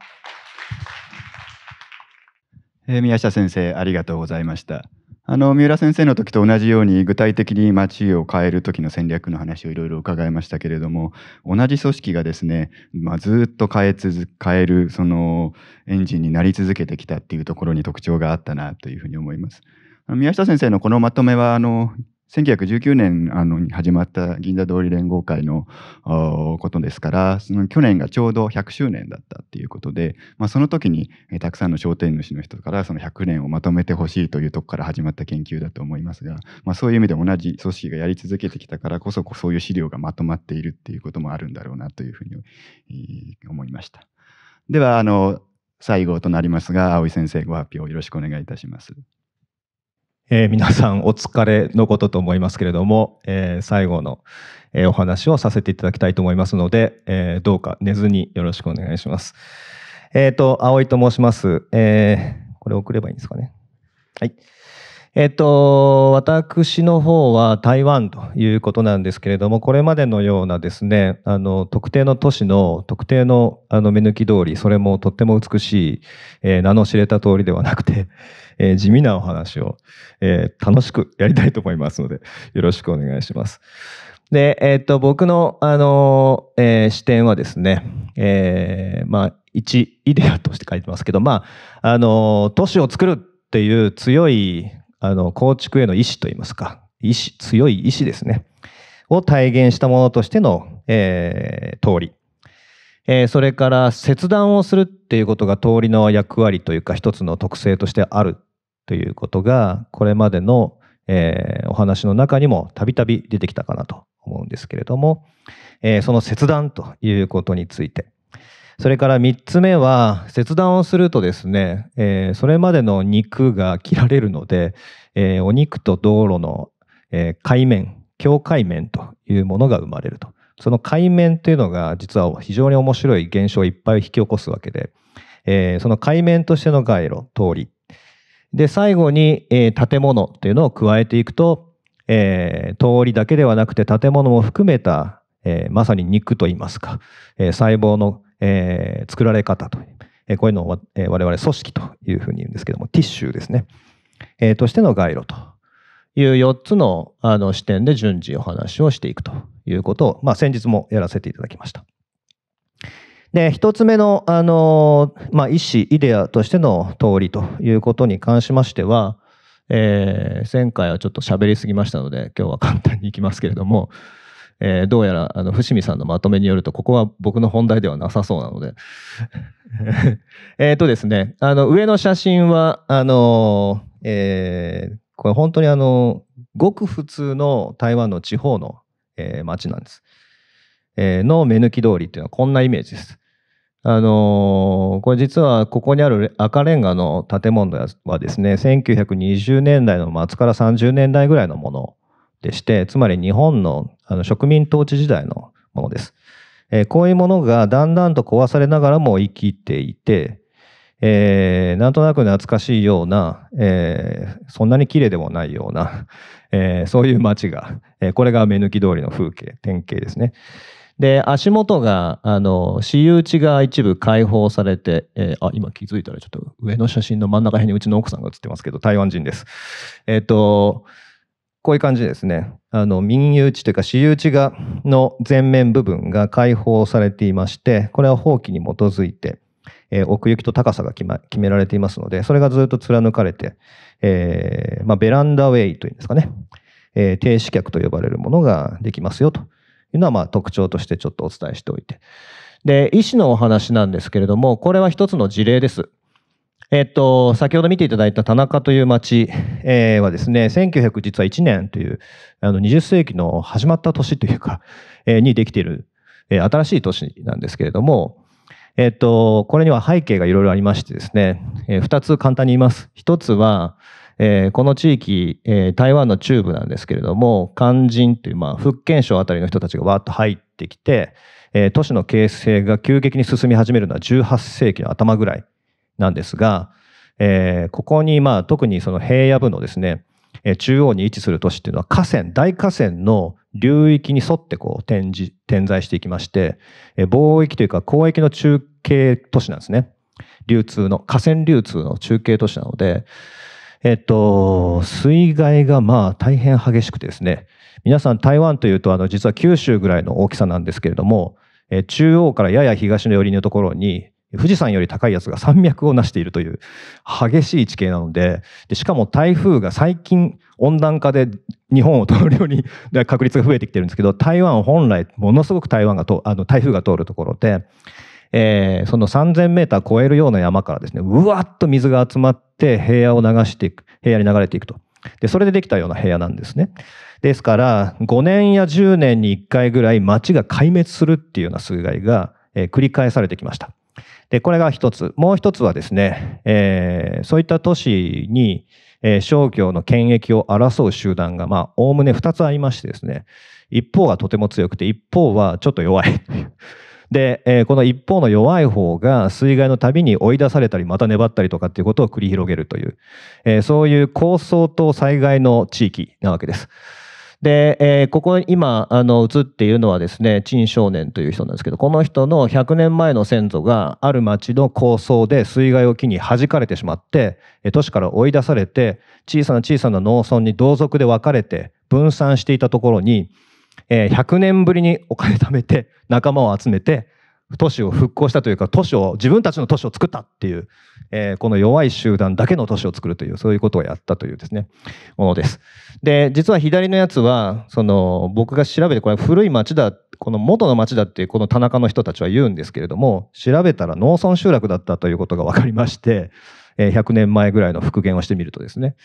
え
ー、宮下先生、ありがとうございました。あの三浦先生の時と同じように具体的に街を変える時の戦略の話をいろいろ伺いましたけれども同じ組織がですね、まあ、ずっと変え続変えるそのエンジンになり続けてきたっていうところに特徴があったなというふうに思います。宮下先生のこのまとめはあの1919年あの始まった銀座通り連合会のことですからその去年がちょうど100周年だったっていうことで、まあ、その時に、えー、たくさんの商店主の人からその100年をまとめてほしいというとこから始まった研究だと思いますが、まあ、そういう意味で同じ組織がやり続けてきたからこそそういう資料がまとまっているっていうこともあるんだろうなというふうに、えー、思いました。ではあの最後となりますが、青井先生、ご発表よ
ろしくお願いいたします。えー、皆さんお疲れのことと思いますけれども、えー、最後の、えー、お話をさせていただきたいと思いますので、えどうか寝ずによろしくお願いします。えっ、と、葵と申します。えこれ送ればいいんですかね。はい。えっと、私の方は台湾ということなんですけれども、これまでのようなですね、あの、特定の都市の特定のあの目抜き通り、それもとっても美しい、えー、名の知れた通りではなくて、えー、地味なお話を、えー、楽しくやりたいと思いますので、よろしくお願いします。で、えっと、僕の、あの、え視点はですね、えまあ、一イデアとして書いてますけど、まあ、あの、都市を作るっていう強いあの構築への意志といいますか意志強い意志ですねを体現したものとしての、えー、通り、えー、それから切断をするっていうことが通りの役割というか一つの特性としてあるということがこれまでの、えー、お話の中にもたびたび出てきたかなと思うんですけれども、えー、その切断ということについてそれから3つ目は切断をするとですね、えー、それまでの肉が切られるので、えー、お肉と道路の、えー、海面境界面というものが生まれるとその海面というのが実は非常に面白い現象をいっぱい引き起こすわけで、えー、その海面としての街路通りで最後に、えー、建物というのを加えていくと、えー、通りだけではなくて建物も含めた、えまさに肉といいますか、え細胞のえー、作られ方という、えー、こういうのを、えー、我々組織というふうに言うんですけどもティッシュですね、えー、としての街路という4つのあの視点で順次お話をしていくということを、まあ、先日もやらせていただきました。で1つ目の、あのまあ、意思イデアとしての通りということに関しましては、えー、前回はちょっと喋りすぎましたので今日は簡単にいきますけれども、えー、どうやらあの伏見さんのまとめによるとここは僕の本題ではなさそうなので えっとですねあの上の写真はあのー、えー、これ本当にあのごく普通の台湾の地方の、えー、町なんです、えー、の目抜き通りっていうのはこんなイメージですあのー、これ実はここにある赤レンガの建物はですね1920年代の末から30年代ぐらいのものでして、つまり日本のあの植民統治時代のものです。えー、こういうものがだんだんと壊されながらも生きていて、えー、なんとなく懐かしいような、えー、そんなに綺麗でもないような、えー、そういう街が、えこれが目抜き通りの風景典型ですね。で足元があの私有地が一部解放されて、えー、あ今気づいたらちょっと上の写真の真ん中辺にうちの奥さんが写ってますけど台湾人です。えっ、とこういう感じですね。あの、民有地というか私有地が、の前面部分が開放されていまして、これは法規に基づいて、えー、奥行きと高さが決,、ま、決められていますので、それがずっと貫かれて、えー、まあ、ベランダウェイというんですかね、えー、停止客と呼ばれるものができますよというのは、まあ、特徴としてちょっとお伝えしておいて。で、医師のお話なんですけれども、これは一つの事例です。えっと、先ほど見ていただいた田中という町、えー、はですね、1901年という、あの20世紀の始まった年というか、えー、にできている、えー、新しい都市なんですけれども、えっと、これには背景がいろいろありましてですね、え2つ簡単に言います。1つは、えー、この地域、えー、台湾の中部なんですけれども、肝心という、まあ、福建省あたりの人たちがわーっと入ってきて、えー、都市の形成が急激に進み始めるのは18世紀の頭ぐらいなんですが、えー、ここに、まあ、特にその平野部のですね、え中央に位置する都市っていうのは河川大河川の流域に沿ってこう点点在していきまして、え貿易というか交易の中継都市なんですね流通の河川流通の中継都市なので、えっと、水害がまあ大変激しくてですね皆さん台湾というとあの実は九州ぐらいの大きさなんですけれども、え中央からやや東の寄りのところに富士山より高いやつが山脈をなしているという激しい地形なのででしかも台風が最近温暖化で日本を通るように確率が増えてきてるんですけど台湾本来ものすごく台湾がとあの台風が通るところで、えー、その 3,000m 超えるような山からですねうわっと水が集まって平野を流していく平野に流れていくと。でそれでできたような平野なんですね。ですから5年や10年に1回ぐらい町が壊滅するっていうような水害が、え繰り返されてきました。で、これが一つ。もう一つはですね、えー、そういった都市に、えー、商業の権益を争う集団が、まあ、おおむね二つありましてですね、一方がとても強くて、一方はちょっと弱い。で、えー、この一方の弱い方が水害のたびに追い出されたり、また粘ったりとかっていうことを繰り広げるという、えー、そういう構想と災害の地域なわけです。で、えー、ここ今あの映っているのはですね陳少年という人なんですけどこの人の100年前の先祖がある町の構想で水害を機に弾かれてしまって都市から追い出されて小さな小さな農村に同族で分かれて分散していたところに、えー、100年ぶりにお金貯めて仲間を集めて都市を復興したというか都市を自分たちの都市を作ったっていうえー、この弱い集団だけの都市を作るというそういうことをやったというですねものです。で実は左のやつはその僕が調べてこれ古い町だこの元の町だってこの田中の人たちは言うんですけれども調べたら農村集落だったということが分かりまして、えー、100年前ぐらいの復元をしてみるとですね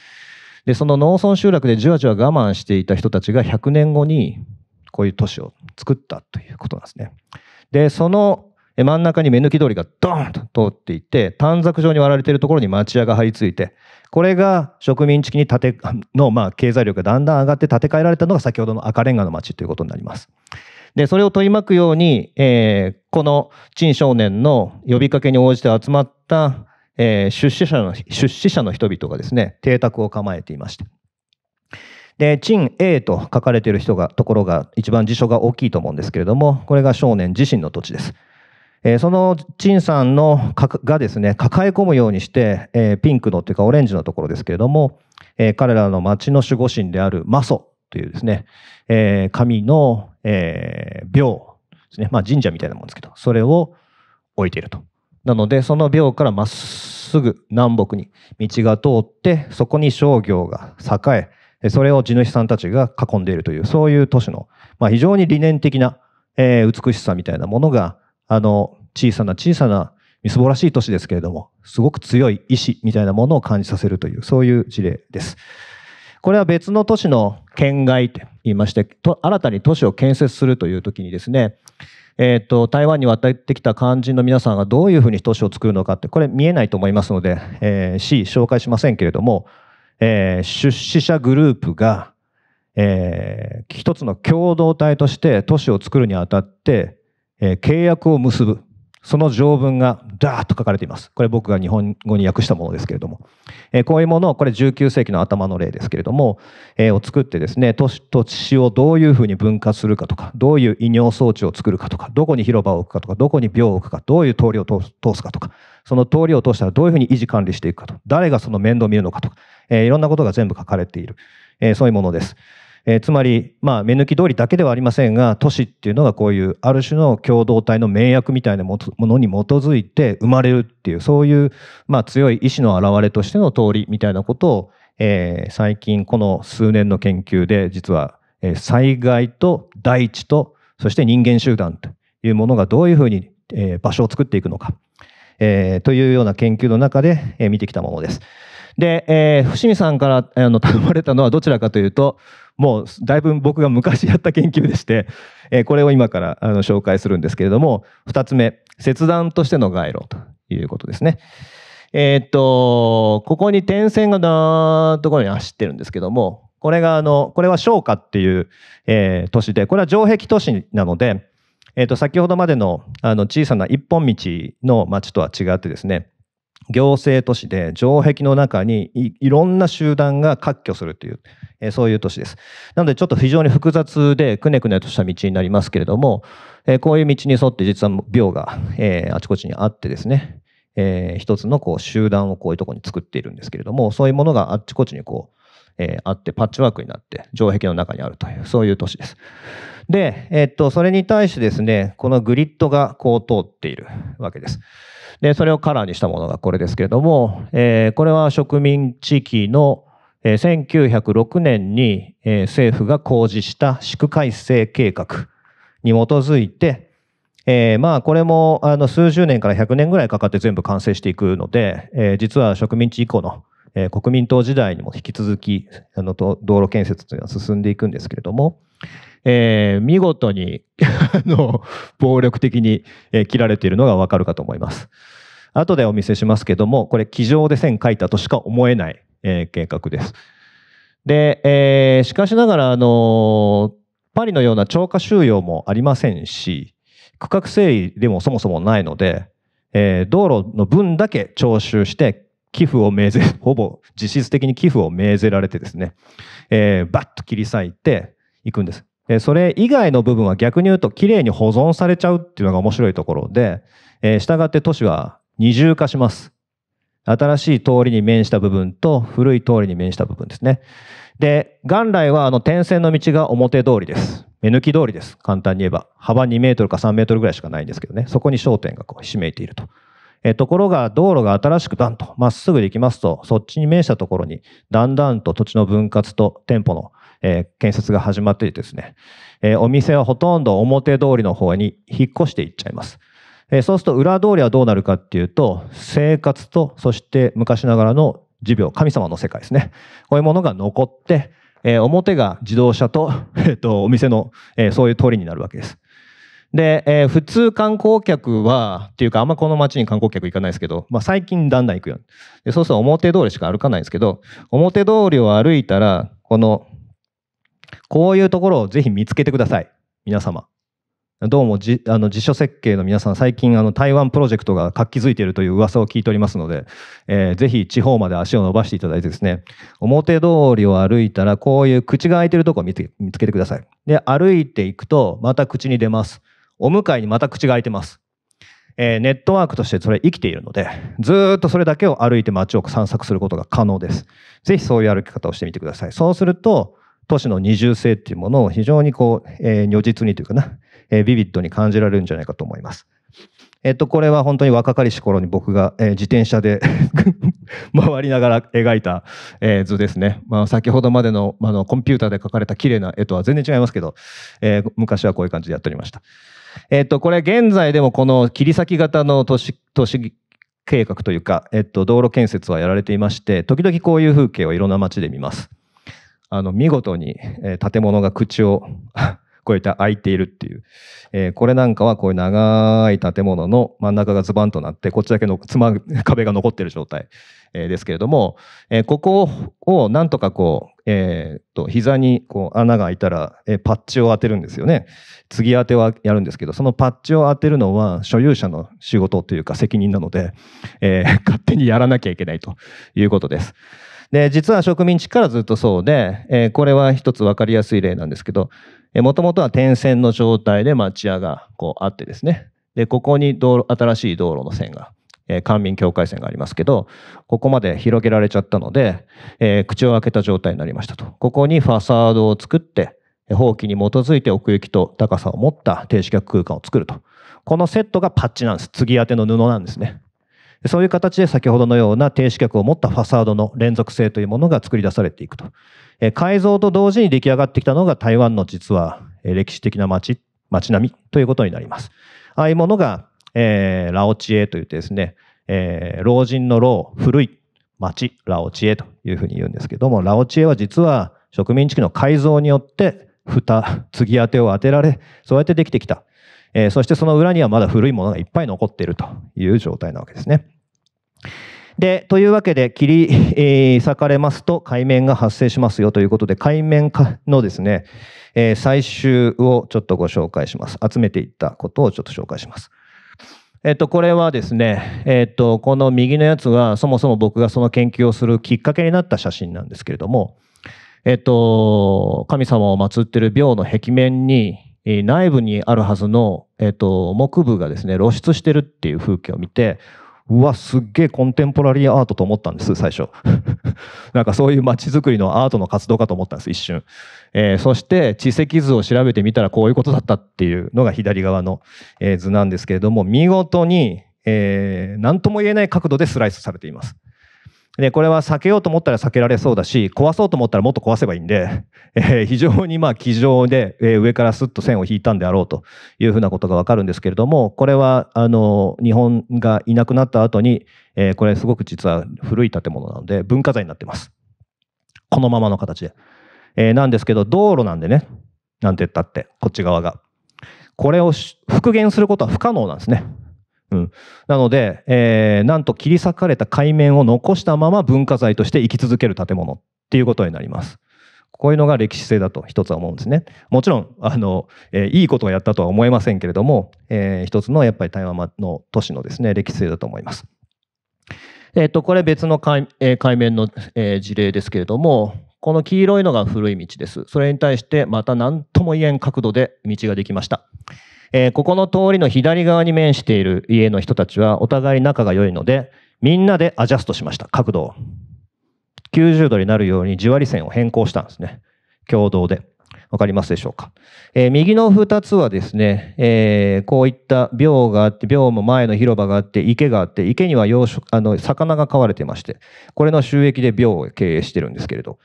でその農村集落でじわじわ我慢していた人たちが100年後にこういう都市を作ったということなんですね。でその真ん中に目抜き通りがドーンと通っていて短冊状に割られているところに町屋が張り付いてこれが植民地に建て のまあ経済力がだんだん上がって建て替えられたのが先ほどの赤レンガの町ということになります。でそれを取り巻くように、えー、この陳少年の呼びかけに応じて集まった、えー、出資者の出資者の人々がですね邸宅を構えていました。で、陳 A と書かれている人が、ところが一番辞書が大きいと思うんですけれども、これが少年自身の土地です。えー、その陳さんのがですね、抱え込むようにして、えー、ピンクのというかオレンジのところですけれども、えー、彼らの町の守護神であるマソというですね、え神の、え廟ですね、まあ、神社みたいなもんですけど、それを置いていると。なので、その廟からまっすぐ南北に道が通って、そこに商業が栄え、それを地主さんたちが囲んでいるという、そういう都市の、まあ、非常に理念的な、え美しさみたいなものがあの、小さな小さなみすぼらしい都市ですけれども、すごく強い意志みたいなものを感じさせるという、そういう事例です。これは別の都市の県外と言いまして、新たに都市を建設するという時にですね、えーと、台湾に渡ってきた肝心の皆さんがどういうふうに都市を作るのかってこれ見えないと思いますので、えー、C 紹介しませんけれども、えー、出資者グループが、えー、一つの共同体として都市を作るにあたって契約を結ぶその条文がダーッと書かれています。これ僕が日本語に訳したものですけれども、こういうものをこれ19世紀の頭の例ですけれども、を作ってですね都市と地をどういうふうに分割するかとかどういう医療装置を作るかとかどこに広場を置くかとかどこに病を置くかどういう通りを通すかとかその通りを通したらどういうふうに維持管理していくかと誰がその面倒を見るのかとか、いろんなことが全部書かれている、そういうものです。えー、つまり、まあ、目抜き通りだけではありませんが都市っていうのがこういうある種の共同体の名役みたいなものに基づいて生まれるっていうそういう、まあ、強い意志の表れとしての通りみたいなことを、えー、最近この数年の研究で実は、えー、災害と大地とそして人間集団というものがどういうふうに、えー、場所を作っていくのか、えー、というような研究の中で、えー、見てきたものです。で、えー、伏見さんからあの頼まれたのはどちらかというともうだいぶ僕が昔やった研究でして、えこれを今からあの紹介するんですけれども、2つ目、切断としての回路ということですね。えっと、ここに点線がなところに走ってるんですけども、これがあの、これは商家っていう、えー、都市で、これは城壁都市なので、えっ、と、先ほどまでのあの小さな一本道の町とは違ってですね、行政都市で城壁の中にいろんな集団が割拠するという、えー、そういう都市です。なのでちょっと非常に複雑でくねくねとした道になりますけれども、えー、こういう道に沿って実は廟が、えー、あちこちにあってですね、えー、一つのこう集団をこういうとこに作っているんですけれどもそういうものがあっちこちにこう、えー、あってパッチワークになって城壁の中にあるというそういう都市です。で、えー、っとそれに対してですねこのグリッドがこう通っているわけです。で、それをカラーにしたものがこれですけれども、えー、これは植民地域の、えー、1906年に、えー、政府が公示した宿改正計画に基づいて、えー、まあこれもあの数十年から100年ぐらいかかって全部完成していくので、えー、実は植民地以降のえー、国民党時代にも引き続きあの道路建設というのは進んでいくんですけれども、えー、見事に あの暴力的に、えー、切られているのがわかるかと思います。後でお見せしますけども、これ、机上で線書いたとしか思えない、えー、計画です。で、えー、しかしながら、あのパリのような超過収容もありませんし、区画整理でもそもそもないので、えー、道路の分だけ徴収して寄付を命ぜ、ほぼ実質的に寄付を命ぜられてですね、えー、バッと切り裂いていくんです。えー、それ以外の部分は逆に言うと、きれいに保存されちゃうっていうのが面白いところで、えー、従って都市は二重化します。新しい通りに面した部分と古い通りに面した部分ですね。で、元来はあの点線の道が表通りです。目抜き通りです。簡単に言えば。幅2メートルか3メートルぐらいしかないんですけどね。そこに焦点がこうひしめいていると。えところが道路が新しくダンとまっすぐで行きますとそっちに面したところにだんだんと土地の分割と店舗の、え建設が始まっていてですね、えお店はほとんど表通りの方に引っ越していっちゃいます。えそうすると裏通りはどうなるかっていうと生活とそして昔ながらの持病神様の世界ですねこういうものが残って、え表が自動車と, えー、とお店の、えそういう通りになるわけです。で、えー、普通観光客はっていうかあんまこの町に観光客行かないですけど、まあ、最近だんだん行くよでそうすると表通りしか歩かないんですけど表通りを歩いたらこのこういうところをぜひ見つけてください皆様どうもじあの辞書設計の皆さん最近あの台湾プロジェクトが活気づいているという噂を聞いておりますので、えー、ぜひ地方まで足を伸ばしていただいてですね表通りを歩いたらこういう口が開いてるとこを見つけてくださいで歩いていくとまた口に出ますお迎えにまた口が開いてます。えー、ネットワークとしてそれ生きているのでずっとそれだけを歩いて街を散策することが可能です。ぜひそういう歩き方をしてみてください。そうすると都市の二重性っていうものを非常にこう、えー、如実にというかな、えー、ビビッドに感じられるんじゃないかと思います。えっと、これは本当に若かりし頃に僕が、え自転車で 回りながら描いた、え図ですね。まあ、先ほどまでのあのコンピューターで描かれた綺麗な絵とは全然違いますけど、えー、昔はこういう感じでやっておりました。えっ、と、これ現在でもこの切り裂き型の都市、都市計画というか、えっ、と、道路建設はやられていまして、時々こういう風景をいろんな街で見ます。あの、見事に、えー、建物が口を こういった開いているっていう、えー、これなんかはこういう長い建物の真ん中がズバンとなって、こっちだけのつま壁が残ってる状態。えー、ですけれども、えー、ここをなんとかこう、えー、と膝にこう穴が開いたら、えー、パッチを当てるんですよね。継ぎ当てはやるんですけどそのパッチを当てるのは所有者の仕事というか責任なので、えー、勝手にやらなきゃいけないということです。で実は植民地からずっとそうで、えー、これは一つ分かりやすい例なんですけどもともとは点線の状態で町屋がこうあってですねでここに道路新しい道路の線がえ官民境界線がありますけど、ここまで広げられちゃったので、え口を開けた状態になりましたと。ここにファサードを作って、法規に基づいて奥行きと高さを持った低視脚空間を作ると。このセットがパッチなんです。継ぎ当ての布なんですね。そういう形で先ほどのような低視脚を持ったファサードの連続性というものが作り出されていくと。改造と同時に出来上がってきたのが台湾の実は歴史的な街、街並みということになります。ああいうものがえー、ラオチエといってですね、えー、老人の老、古い町、ラオチエというふうに言うんですけども、ラオチエは実は植民地区の改造によって、蓋、継ぎ当てを当てられ、そうやってできてきた。えー、そしてその裏にはまだ古いものがいっぱい残っているという状態なわけですね。で、というわけで切り、え裂かれますと海面が発生しますよということで、海面のですね、えー、最終をちょっとご紹介します。集めていったことをちょっと紹介します。えっと、これはですね、えっと、この右のやつがそもそも僕がその研究をするきっかけになった写真なんですけれども、えっと、神様を祀ってる廟の壁面に内部にあるはずの、えっと、木部がですね露出してるっていう風景を見てうわすっげえコンテンポラリーアートと思ったんです最初 なんかそういう街づくりのアートの活動かと思ったんです一瞬、えー、そして地籍図を調べてみたらこういうことだったっていうのが左側の、え図なんですけれども見事に、えー、何とも言えない角度でスライスされていますで、これは避けようと思ったら避けられそうだし、壊そうと思ったらもっと壊せばいいんで、えー、非常にまあ、気丈で、えー、上からスッと線を引いたんであろうというふうなことがわかるんですけれども、これは、あの、日本がいなくなった後に、えー、これすごく実は古い建物なので、文化財になってます。このままの形で。えー、なんですけど、道路なんでね、なんて言ったって、こっち側が。これを復元することは不可能なんですね。うん、なので、えー、なんと切り裂かれた海面を残したまま文化財として生き続ける建物っていうことになります。こういうのが歴史性だと一つは思うんですね。もちろんあの、えー、いいことをやったとは思えませんけれども、えー、一つのやっぱり台湾の都市のですね歴史性だと思います。えっ、とこれ別の海,、えー、海面の、えー、事例ですけれどもこの黄色いのが古い道です。それに対してまた何とも言えん角度で道ができました。えー、ここの通りの左側に面している家の人たちはお互い仲が良いので、みんなでアジャストしました、角度を。90度になるように地割り線を変更したんですね。共同で。わかりますでしょうか。えー、右の2つはですね、えー、こういった廟があって、廟も前の広場があって、池があって、池には養殖あの魚が飼われてまして、これの収益で廟を経営してるんですけれど、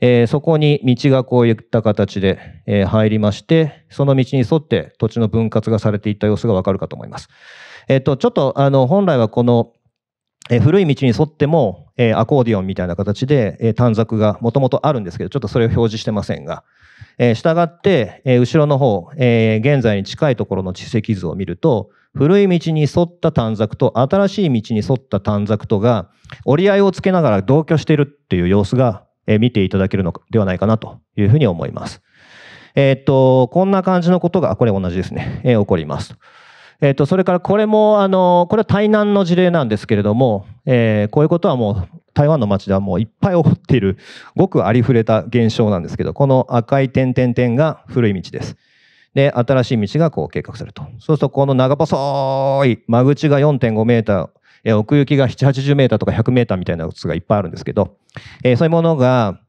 えー、そこに道がこういった形で、えー、入りまして、その道に沿って土地の分割がされていった様子がわかるかと思います。えっ、ー、と、ちょっとあの本来はこの、え古い道に沿っても、えアコーディオンみたいな形で、え短冊がもともとあるんですけど、ちょっとそれを表示してませんが、えー、従って、え後ろの方、え現在に近いところの地石図を見ると、古い道に沿った短冊と新しい道に沿った短冊とが折り合いをつけながら同居しているっていう様子がえ見ていただけるのではないかなというふうに思います。えっと、こんな感じのことが、これ同じですね、えー、起こります。えっと、それからこれも、あの、これは台南の事例なんですけれども、えこういうことはもう台湾の街ではもういっぱい起こっている、ごくありふれた現象なんですけど、この赤い点々点が古い道です。で、新しい道がこう計画すると。そうすると、この長細い間口が4.5メーター、えー、奥行きが7、80メーターとか100メーターみたいなやつがいっぱいあるんですけど、えー、そういうものが、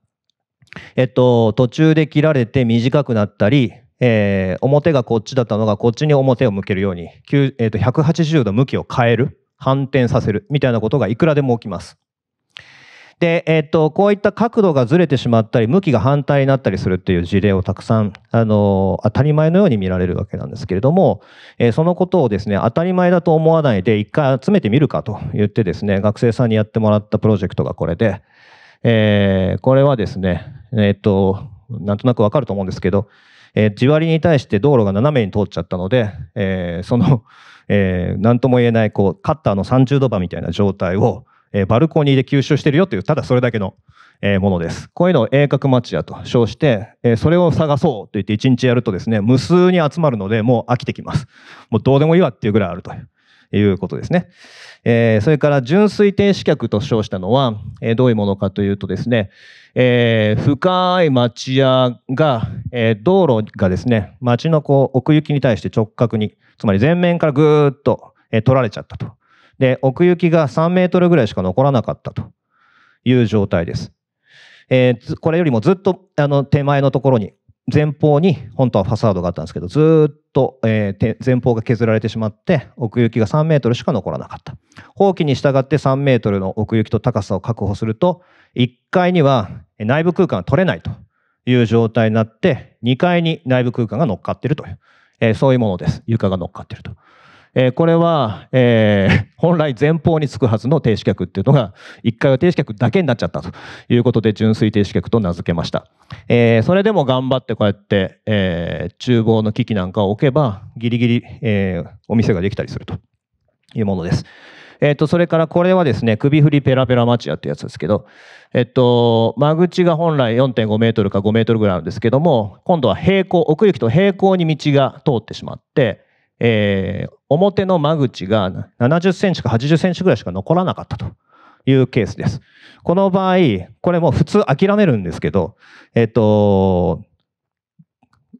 えっと、途中で切られて短くなったり、えー、表がこっちだったのがこっちに表を向けるように、えー、と180度向きを変える反転させるみたいなことがいくらでも起きます。で、えっと、こういった角度がずれてしまったり、向きが反対になったりするっていう事例をたくさん、あの、当たり前のように見られるわけなんですけれども、えー、そのことをですね、当たり前だと思わないで、一回集めてみるかと言ってですね、学生さんにやってもらったプロジェクトがこれで、えー、これはですね、えっ、と、なんとなくわかると思うんですけど、えー、地割りに対して道路が斜めに通っちゃったので、えー、その、えー、なんとも言えない、こう、カッターの30度場みたいな状態を、えー、バルコニーで吸収してるよというただそれだけの、えー、ものですこういうのを鋭角町家と称して、えー、それを探そうと言って1日やるとですね無数に集まるのでもう飽きてきますもうどうでもいいわっていうぐらいあるということですね。えー、それから純粋停止客と称したのは、えー、どういうものかというとですね、えー、深い町屋が、え道路がですね町のこう奥行きに対して直角につまり前面からぐーっと、え取られちゃったとで、奥行きが3メートルぐらいしか残らなかったという状態です。えー、これよりもずっとあの手前のところに、前方に本当はファサードがあったんですけど、ずっと、えー、前方が削られてしまって、奥行きが3メートルしか残らなかった。放棄に従って3メートルの奥行きと高さを確保すると、1階には内部空間が取れないという状態になって、2階に内部空間が乗っかっているという、えー、そういうものです。床が乗っかっていると。えー、これは、えー、本来前方につくはずの停止脚っていうのが1回は停止脚だけになっちゃったということで純粋停止脚と名付けました、えー、それでも頑張ってこうやって、え厨房の機器なんかを置けばギリギリ、えお店ができたりするというものですえっ、と、それからこれはですね、首振りペラペラマチアってやつですけど、えっ、と、間口が本来4.5メートルか5メートルぐらいあるんですけども、今度は平行、奥行きと平行に道が通ってしまって、えー、表の間口が70センチか80センチぐらいしか残らなかったというケースです。この場合、これも普通諦めるんですけど、えっと、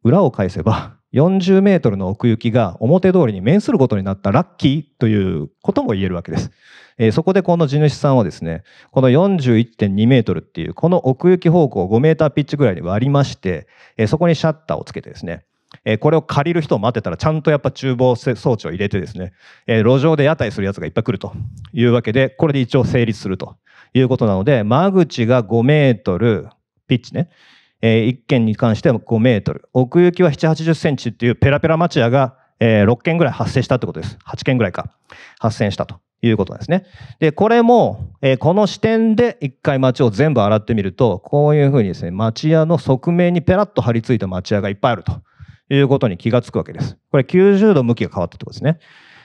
裏を返せば40メートルの奥行きが表通りに面することになったラッキーということも言えるわけです。えー、そこでこの地主さんはですね、この41.2メートルっていうこの奥行き方向5メーターピッチぐらいに割りまして、えー、そこにシャッターをつけてですね、えこれを借りる人を待ってたら、ちゃんとやっぱ厨房装置を入れてですね、え路上で屋台するやつがいっぱい来るというわけで、これで一応成立するということなので、間口が5メートル、ピッチね、え1軒に関しては5メートル、奥行きは7、80センチっていうペラペラ町屋が、え6件ぐらい発生したってことです。8件ぐらいか、発生したということですね。で、これも、えー、この視点で一回町を全部洗ってみると、こういうふうにですね、町屋の側面にペラッと張り付いた町屋がいっぱいあるということに気がつくわけです。これ90度向きが変わったってことですね。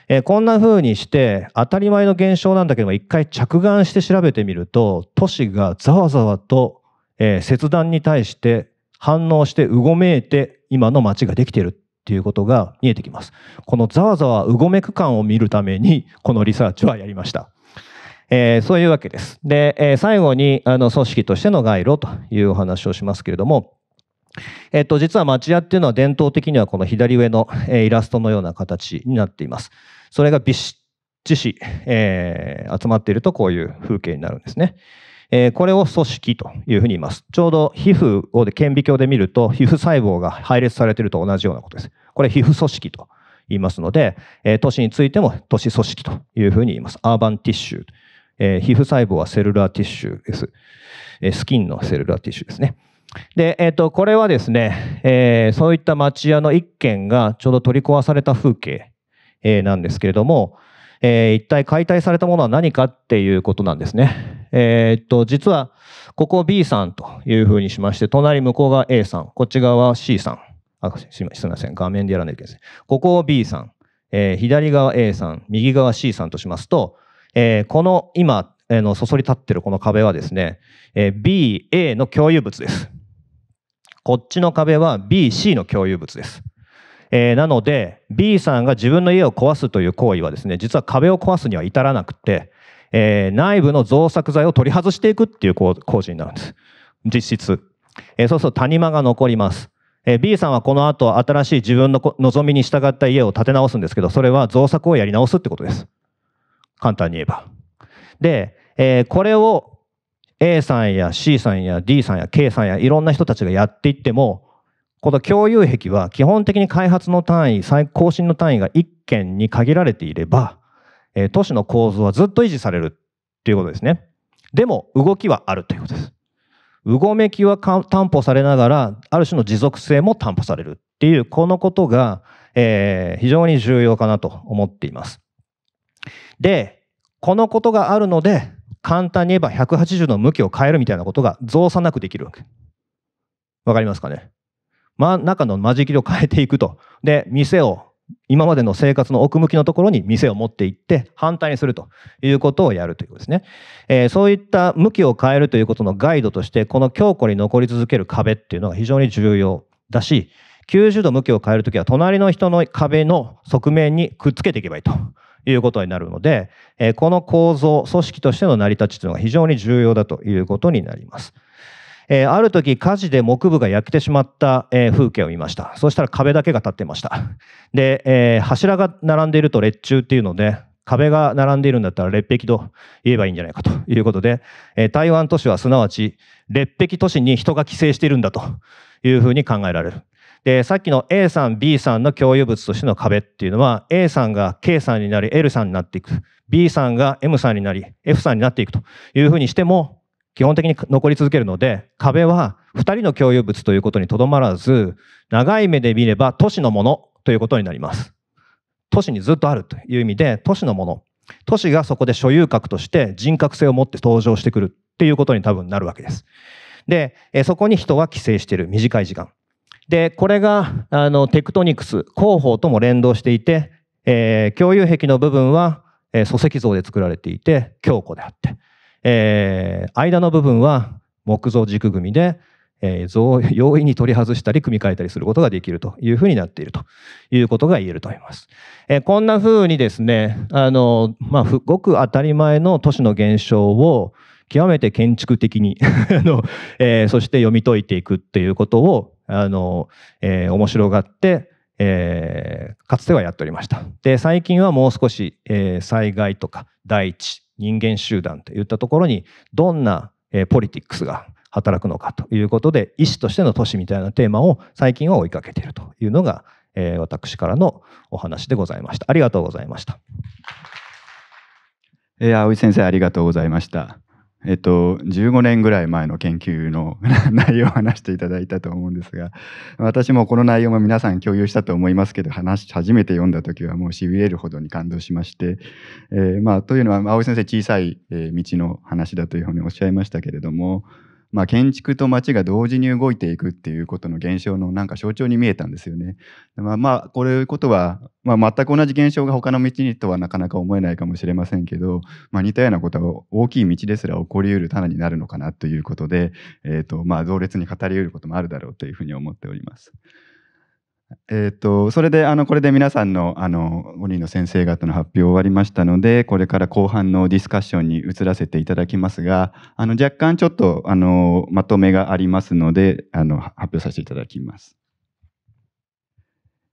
えー、こんな風にして当たり前の現象なんだけども一回着眼して調べてみると都市がざわざわと、えー、切断に対して反応してうごめいて今の街ができているっていうことが見えてきます。このざわざわうごめく感を見るためにこのリサーチはやりました。えー、そういうわけです。で、え最後にあの組織としての街路というお話をしますけれどもえっと、実は町屋っていうのは伝統的にはこの左上の、えイラストのような形になっています。それがびっちし、えー、集まっているとこういう風景になるんですね。えー、これを組織というふうに言います。ちょうど皮膚を顕微鏡で見ると皮膚細胞が配列されていると同じようなことです。これ皮膚組織と言いますので、えー、都市についても都市組織というふうに言います。アーバンティッシュ。えー、皮膚細胞はセルラーティッシュです。えー、スキンのセルラーティッシュですね。で、えっ、ー、と、これはですね、えー、そういった町屋の一軒がちょうど取り壊された風景、えー、なんですけれども、え一体解体されたものは何かっていうことなんですね。えっと、実は、ここ B さんというふうにしまして、隣向こうが A さん、こっち側は C さん。あすみません、画面でやらないといけないここを B さん、え左側 A さん、右側 C さんとしますと、えこの今、えのそそり立ってるこの壁はですね、え BA の共有物です。こっちの壁は B、C の共有物です。えー、なので B さんが自分の家を壊すという行為はですね実は壁を壊すには至らなくて、えー、内部の造作材を取り外していくっていう工事になるんです実質、えー、そうすると谷間が残ります、えー、B さんはこの後新しい自分の望みに従った家を建て直すんですけどそれは造作をやり直すってことです簡単に言えばで、えー、これを A さんや C さんや D さんや K さんやいろんな人たちがやっていってもこの共有壁は基本的に開発の単位更新の単位が1件に限られていれば、えー、都市の構造はずっと維持されるということですねでも動きはあるということですうごめきは担保されながらある種の持続性も担保されるっていうこのことが、えー、非常に重要かなと思っていますでこのことがあるので簡単に言えば180度の向きを変えるみたいなことが造作なくできるわけ。わかりますかねま中の間仕切りを変えていくと。で、店を、今までの生活の奥向きのところに店を持っていって反対にするということをやるということですね。えー、そういった向きを変えるということのガイドとして、この強固に残り続ける壁っていうのが非常に重要だし、90度向きを変えるときは隣の人の壁の側面にくっつけていけばいいと。いうことになるので、えこの構造、組織としての成り立ちというのが非常に重要だということになります。えある時火事で木部が焼けてしまった、え風景を見ましたそしたら壁だけが立ってましたで、え柱が並んでいると列柱っていうので壁が並んでいるんだったら列壁と言えばいいんじゃないかということで、え台湾都市はすなわち列壁都市に人が寄生しているんだというふうに考えられるで、さっきの A さん、B さんの共有物としての壁っていうのは、A さんが K さんになり、L さんになっていく。B さんが M さんになり、F さんになっていくというふうにしても、基本的に残り続けるので、壁は2人の共有物ということにとどまらず、長い目で見れば都市のものということになります。都市にずっとあるという意味で、都市のもの。都市がそこで所有格として人格性を持って登場してくるっていうことに多分なるわけです。で、そこに人は寄生している短い時間。で、これが、あの、テクトニクス、広報とも連動していて、えー、共有壁の部分は、えー、礎石像で作られていて、強固であって、えー、間の部分は木造軸組で、えー、像を容易に取り外したり組み替えたりすることができるというふうになっているということが言えると思います。えー、こんなふうにですね、あの、まあ、ごく当たり前の都市の現象を極めて建築的に あの、えー、そして読み解いていくっていうことをあの、えー、面白がって、えー、かつてはやっておりました。で最近はもう少し、えー、災害とか大地人間集団といったところにどんな、えー、ポリティックスが働くのかということで医師としての都市みたいなテーマを最近は追いかけているというのが、えー、私からのお話でございました。ありがとうございました。
えー、井先生ありがとうございました。えっと、15年ぐらい前の研究の 内容を話していただいたと思うんですが、私もこの内容も皆さん共有したと思いますけど、話し初めて読んだ時はもう痺れるほどに感動しまして、えー、まあ、というのは、青井先生小さい、え道の話だというふうにおっしゃいましたけれども、まあ、建築と街が同時に動いていくっていうことの現象のなんか象徴に見えたんですよね。まあ、まあ、こういうことは、まあ、全く同じ現象が他の道にとはなかなか思えないかもしれませんけど、まあ、似たようなことは大きい道ですら起こりうる棚になるのかなということで、えーとまあ、同列に語りうることもあるだろうというふうに思っております。えっ、と、それで、あの、これで皆さんの、あの、5人の先生方の発表終わりましたので、これから後半のディスカッションに移らせていただきますが、あの、若干ちょっと、あの、まとめがありますので、あの、発表させていただきます。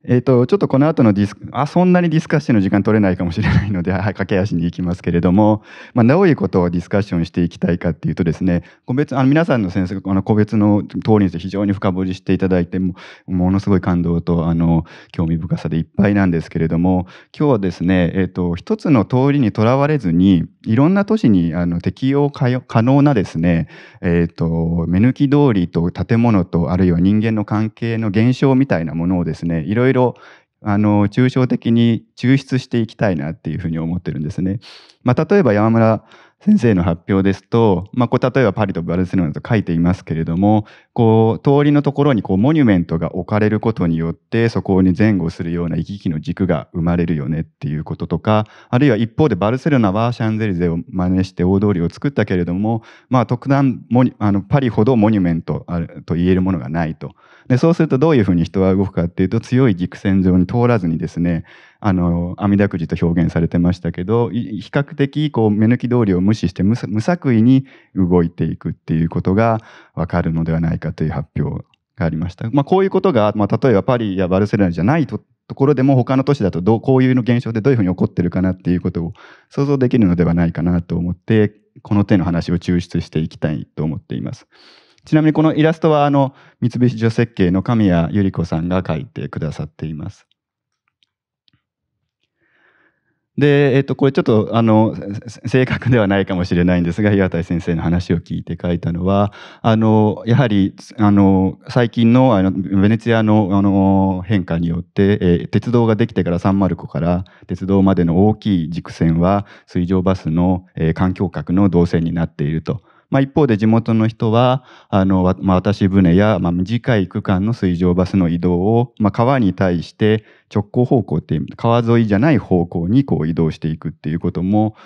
えっ、ー、と、ちょっとこの後のディスあ、そんなにディスカッションの時間取れないかもしれないので、はい、駆け足に行きますけれども、まあ、どういうことをディスカッションしていきたいかっていうとですね、個別、あの皆さんの先生、あの個別の通りにて非常に深掘りしていただいても、ものすごい感動と、あの、興味深さでいっぱいなんですけれども、今日はですね、えっ、ー、と、一つの通りにとらわれずに、いろんな都市にあの適用可能なですね、えっ、ー、と、目抜き通りと建物と、あるいは人間の関係の現象みたいなものをですね、いろいろろいろあの抽象的に抽出していきたいなっていうふうに思ってるんですね。まあ、例えば山村先生の発表ですと、まあ、こう例えばパリとバルセロナと書いていますけれども、こう通りのところにこうモニュメントが置かれることによってそこに前後するような行き来の軸が生まれるよねっていうこととかあるいは一方でバルセロナはシャンゼリゼを真似して大通りを作ったけれどもまあ特段モニあのパリほどモニュメントあると言えるものがないとでそうするとどういうふうに人は動くかっていうと強い軸線上に通らずにですねあの阿弥陀くじと表現されてましたけど比較的こう目抜き通りを無視して無作為に動いていくっていうことが分かるのではないかかという発表がありました。まあ、こういうことが、まあ、例えばパリやバルセロナじゃないところでも他の都市だとどうこういうの現象でどういうふうに起こってるかなっていうことを想像できるのではないかなと思ってこの手の話を抽出していきたいと思っています。ちなみにこのイラストはあの三菱女設計の神谷百合子さんが描いてくださっています。で、えっと、これちょっとあの正確ではないかもしれないんですが岩谷先生の話を聞いて書いたのはあのやはりあの最近のあのベネツィアのあの変化によって、えー、鉄道ができてからサンマルコから鉄道までの大きい軸線は水上バスの、えー、環境角の動線になっていると。まあ、一方で地元の人はあの、まあ、私船や、まあ、短い区間の水上バスの移動を、まあ、川に対して直行方向っていう川沿いじゃない方向にこう移動していくっていうことも、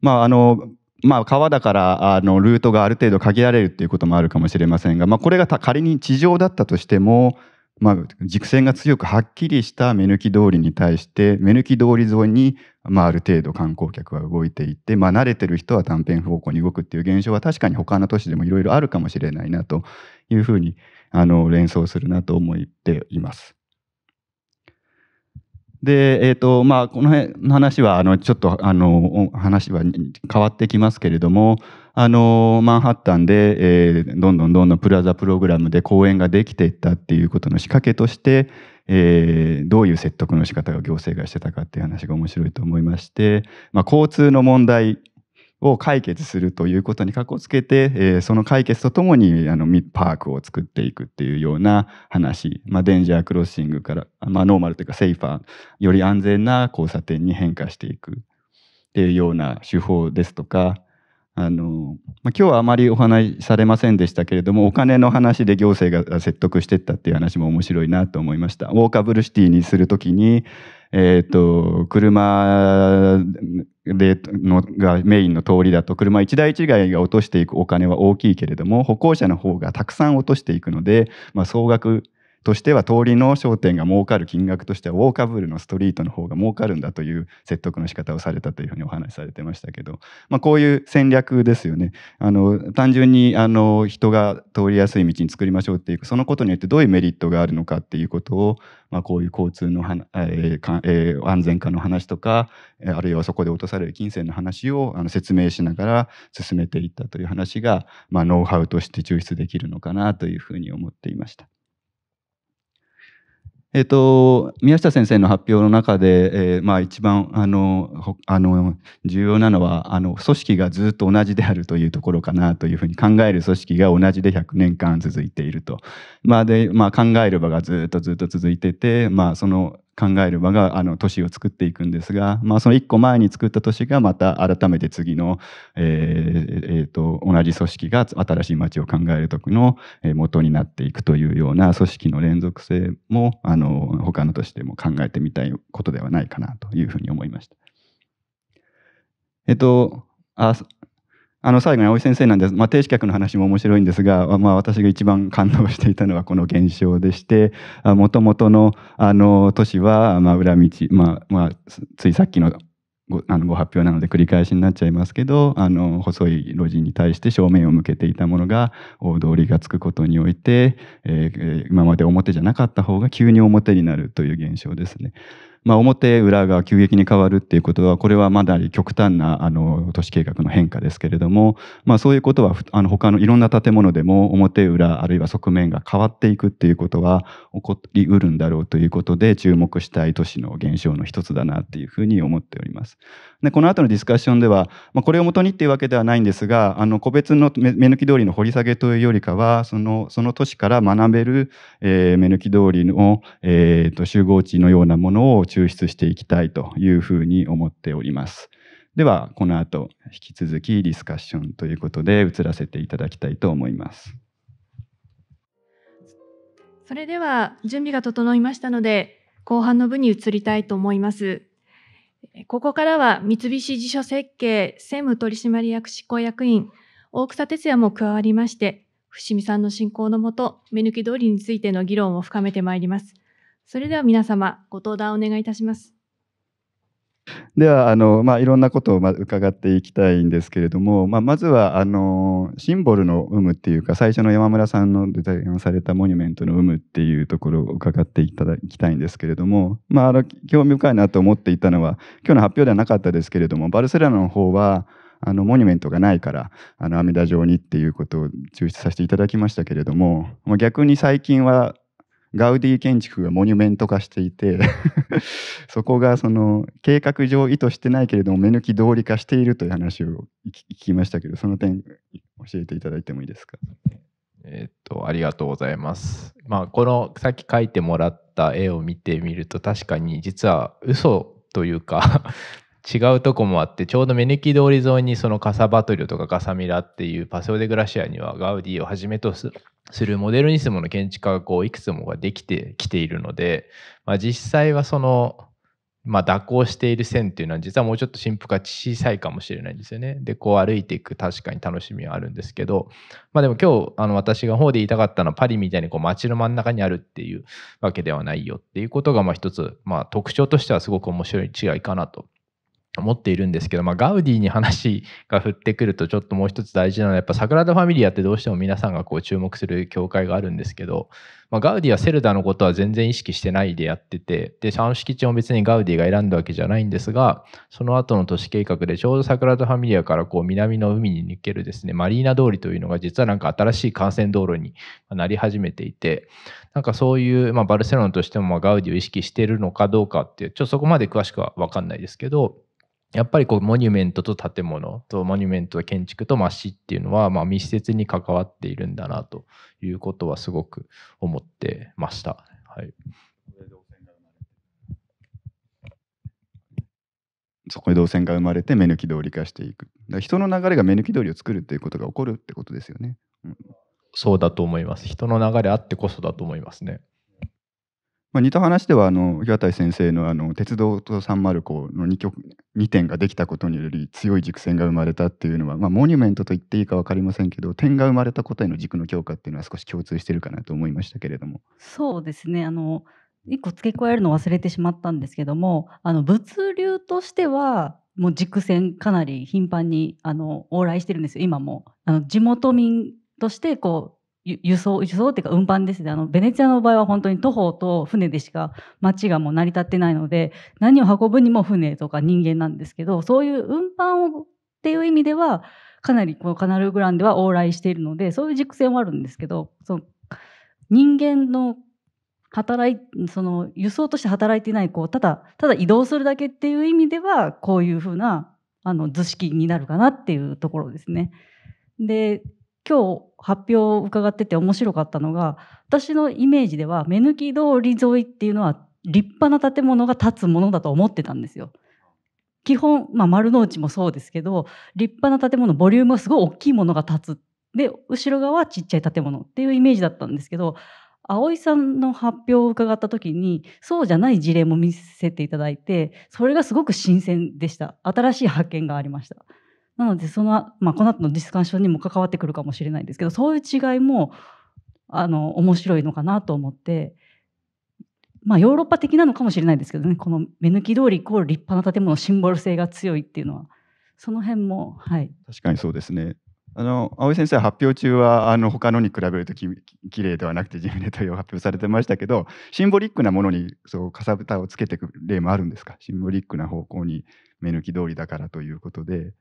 まああのまあ、川だからあのルートがある程度限られるっていうこともあるかもしれませんが、まあ、これが仮に地上だったとしてもまあ、軸線が強くはっきりした目抜き通りに対して目抜き通り沿いに、まあ、ある程度観光客は動いていって、まあ、慣れてる人は短編方向に動くっていう現象は確かに他の都市でもいろいろあるかもしれないなというふうにあの連想するなと思っています。で、えっ、ー、と、まあ、この辺の話は、あの、ちょっと、あの、話は変わってきますけれども、あの、マンハッタンで、えー、どんどんどんどんプラザプログラムで公演ができていったっていうことの仕掛けとして、えー、どういう説得の仕方が行政がしてたかっていう話が面白いと思いまして、まあ、交通の問題を解決するということにかこつけて、えー、その解決とともにあのパークを作っていくっていうような話、まあ、デンジャークロッシングから、まあ、ノーマルというかセイファーより安全な交差点に変化していくっていうような手法ですとかあの、まあ、今日はあまりお話しされませんでしたけれどもお金の話で行政が説得していったっていう話も面白いなと思いました。ウォーカブルシティにするときにえっ、と、車でのがメインの通りだと車1台1台が落としていくお金は大きいけれども歩行者の方がたくさん落としていくので、まあ、総額としては通りの商店が儲かる金額としてはウォーカブルのストリートの方が儲かるんだという説得の仕方をされたというふうにお話しされてましたけど、まあ、こういう戦略ですよねあの単純にあの人が通りやすい道に作りましょうっていうそのことによってどういうメリットがあるのかっていうことを、まあ、こういう交通のえーえー、安全化の話とかあるいはそこで落とされる金銭の話をあの説明しながら進めていったという話が、まあ、ノウハウとして抽出できるのかなというふうに思っていました。えっと、宮下先生の発表の中で、えーまあ、一番あのあの重要なのはあの組織がずっと同じであるというところかなというふうに考える組織が同じで100年間続いていると、まあでまあ、考える場がずっとずっと続いてて、まあ、その考える場があの都市を作っていくんですが、まあ、その1個前に作った都市がまた改めて次の、えーえーと、同じ組織が新しい街を考える時の元になっていくというような組織の連続性もあの他の都市でも考えてみたいことではないかなというふうに思いました。えっ、とああの最後に葵先生なんです、まあ、定子客の話も面白いんですが、まあ、私が一番感動していたのはこの現象でしてもともとのあの都市は、まあ、裏道、まあまあ、ついさっきのごあのご発表なので繰り返しになっちゃいますけどあの細い路地に対して正面を向けていたものが大通りがつくことにおいて、えー、今まで表じゃなかった方が急に表になるという現象ですね。まあ、表裏が急激に変わるっていうことはこれはまだ極端なあの都市計画の変化ですけれども、まあ、そういうことはあの他のいろんな建物でも表裏あるいは側面が変わっていくっていうことは起こりうるんだろうということで注目したい都市の現象の一つだなっていうふうに思っております。でこの後のディスカッションでは、まあ、これをもとにっていうわけではないんですがあの個別の目抜き通りの掘り下げというよりかはそのその都市から学べる、えー、目抜き通りの、えー、と集合地のようなものを中抽出していきたいというふうに思っております。ではこの後引き続きディスカッションということで移らせていただきたいと思います。
それでは準備が整いましたので後半の部に移りたいと思います。ここからは三菱地所設計専務取締役執行役員大草哲也も加わりまして伏見さんの進行のもと目抜き通りについての議論を深めてまいります。それでは皆様、ご登壇お願いいたします。
ではあの、まあ、いろんなことをま伺っていきたいんですけれども、まあ、まずはあのシンボルの有無っていうか最初の山村さんのデザインされたモニュメントの有無っていうところを伺っていただきたいんですけれども、まあ、あの興味深いなと思っていたのは今日の発表ではなかったですけれどもバルセロナの方はあのモニュメントがないからあの阿弥陀城にっていうことを抽出させていただきましたけれども、まあ、逆に最近はガウディ建築がモニュメント化していて そこがその計画上意図してないけれども目抜き通り化しているという話を聞きましたけどその点教えていただいてもいいですか
えっとありがとうございますまあこのさっき描いてもらった絵を見てみると確かに実は嘘というか違うとこもあってちょうど目抜き通り沿いにそのカサバトリオとかカサミラっていうパソデ・グラシアにはガウディをはじめとするモデルニスムの建築家がこういくつもができてきているので、まあ、実際はその、まあ、蛇行している線っていうのは実はもうちょっと深幅が小さいかもしれないんですよね。でこう歩いていく確かに楽しみはあるんですけど、まあ、でも今日あの私が方で言いたかったのはパリみたいにこう街の真ん中にあるっていうわけではないよっていうことがまあ一つ、まあ、特徴としてはすごく面白い違いかなと。思っているんですけど、まあ、ガウディに話が振ってくるとちょっともう一つ大事なのはやっぱサグラダ・ファミリアってどうしても皆さんがこう注目する教会があるんですけど、まあ、ガウディはセルダのことは全然意識してないでやっててでその敷地も別にガウディが選んだわけじゃないんですがその後の都市計画でちょうどサグラダ・ファミリアからこう南の海に抜けるですねマリーナ通りというのが実はなんか新しい幹線道路になり始めていてなんかそういう、まあ、バルセロナとしてもまガウディを意識してるのかどうかっていうちょっとそこまで詳しくは分かんないですけどやっぱりこうモニュメントと建物とモニュメントと建築と町っていうのはまあ密接に関わっているんだなということはすごく思ってました。はい、
そこで動線が生まれて目抜き通り化していく人の流れが目抜き通りを作るっていうことが起こるってことですよね、うん、
そうだと思います人の流れあってこそだと思いますね
まあ、似た話ではあの日渡先生のあの「鉄道とサンマルコ」の 2, 曲2点ができたことにより強い軸線が生まれたっていうのは、まあ、モニュメントと言っていいか分かりませんけど点が生まれたことへの軸の強化っていうのは少し共通してるかなと思いましたけれども。
そうですねあの1個付け加えるの忘れてしまったんですけどもあの物流としてはもう軸線かなり頻繁にあの往来してるんですよ今もあの地元民としてこう輸送、輸送っていうか運搬ですね。あの、ベネチアの場合は本当に徒歩と船でしか街がもう成り立ってないので、何を運ぶにも船とか人間なんですけど、そういう運搬をっていう意味では、かなりこのカナルグランでは往来しているので、そういう軸線はあるんですけど、その人間の働い、その輸送として働いてないこう、ただ、ただ移動するだけっていう意味では、こういうふうな、あの、図式になるかなっていうところですね。で、今日発表を伺ってて面白かったのが私のイメージでは目抜き通り沿いっていうのは立派な建物が建つものだと思ってたんですよ。基本、まあ、丸の内もそうですけど立派な建物ボリュームがすごい大きいものが建つで後ろ側はちっちゃい建物っていうイメージだったんですけど葵さんの発表を伺った時にそうじゃない事例も見せていただいてそれがすごく新鮮でした新しい発見がありました。なのでその、まあ、この後のディスカッションにも関わってくるかもしれないんですけどそういう違いもあの面白いのかなと思って、まあ、ヨーロッパ的なのかもしれないですけどねこの目抜き通りイコール立派な建物シンボル性が強いっていうのはその辺も、はい、
確かにそうですね。あの青井先生発表中はあの他のに比べるとききれいではなくて地味ネタを発表されてましたけどシンボリックなものにそうかさぶたをつけていく例もあるんですかシンボリックな方向に目抜き通りだからということ
で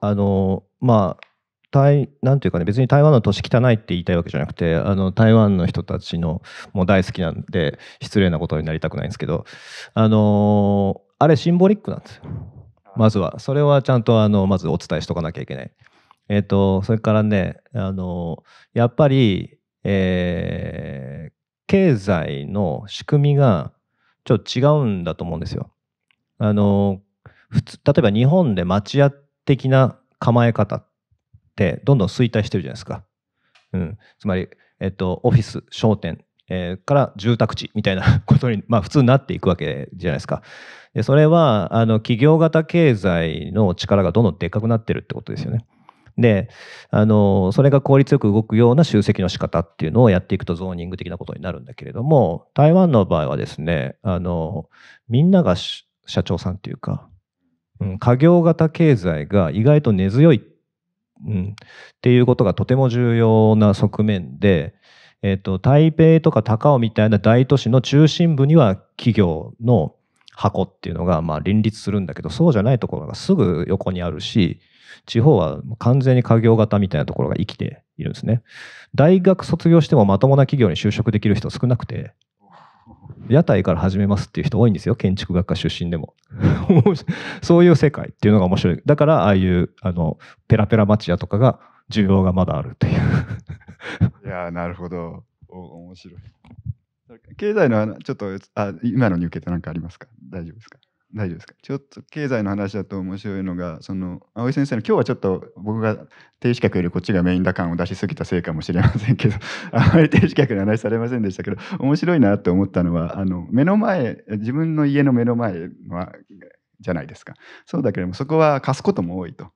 あのまあ台なんていうかね別に台湾の都市汚いって言いたいわけじゃなくてあの台湾の人たちのもう大好きなんで失礼なことになりたくないんですけどあのあれシンボリックなんですよまずはそれはちゃんとあのまずお伝えしとかなきゃいけないえっ、ー、とそれからねあのやっぱり、えー、経済の仕組みがちょっと違うんだと思うんですよあの例えば日本で町屋って的な構え方ってどんどん衰退してるじゃないですか。うん、つまり、えっと、オフィス商店、えー、から住宅地みたいなことに、まあ、普通になっていくわけじゃないですか。でそれはあの企業型経済の力がどんどんでかくなってるってことですよね。であのそれが効率よく動くような集積の仕方っていうのをやっていくとゾーニング的なことになるんだけれども台湾の場合はですねあのみんなが社長さんっていうかうん、家業型経済が意外と根強い、うん、っていうことがとても重要な側面で、えっ、ー、と、台北とか高尾みたいな大都市の中心部には企業の箱っていうのがまあ林立するんだけどそうじゃないところがすぐ横にあるし地方は完全に家業型みたいなところが生きているんですね大学卒業してもまともな企業に就職できる人少なくて屋台から始めますっていう人多いんですよ建築学科出身でも そういう世界っていうのが面白いだからああいうあのペラペラ町屋とかが需要がまだあるという
いやなるほど面白い経済のちょっとあ今のに受けて何かありますか大丈夫ですか大丈夫ですかちょっと経済の話だと面白いのがその青井先生の今日はちょっと僕が低資客よりこっちがメインだ感を出しすぎたせいかもしれませんけど あまり低資客の話されませんでしたけど面白いなと思ったのはあの目の前自分の家の目の前はじゃないですかそうだけれどもそこは貸すことも多いと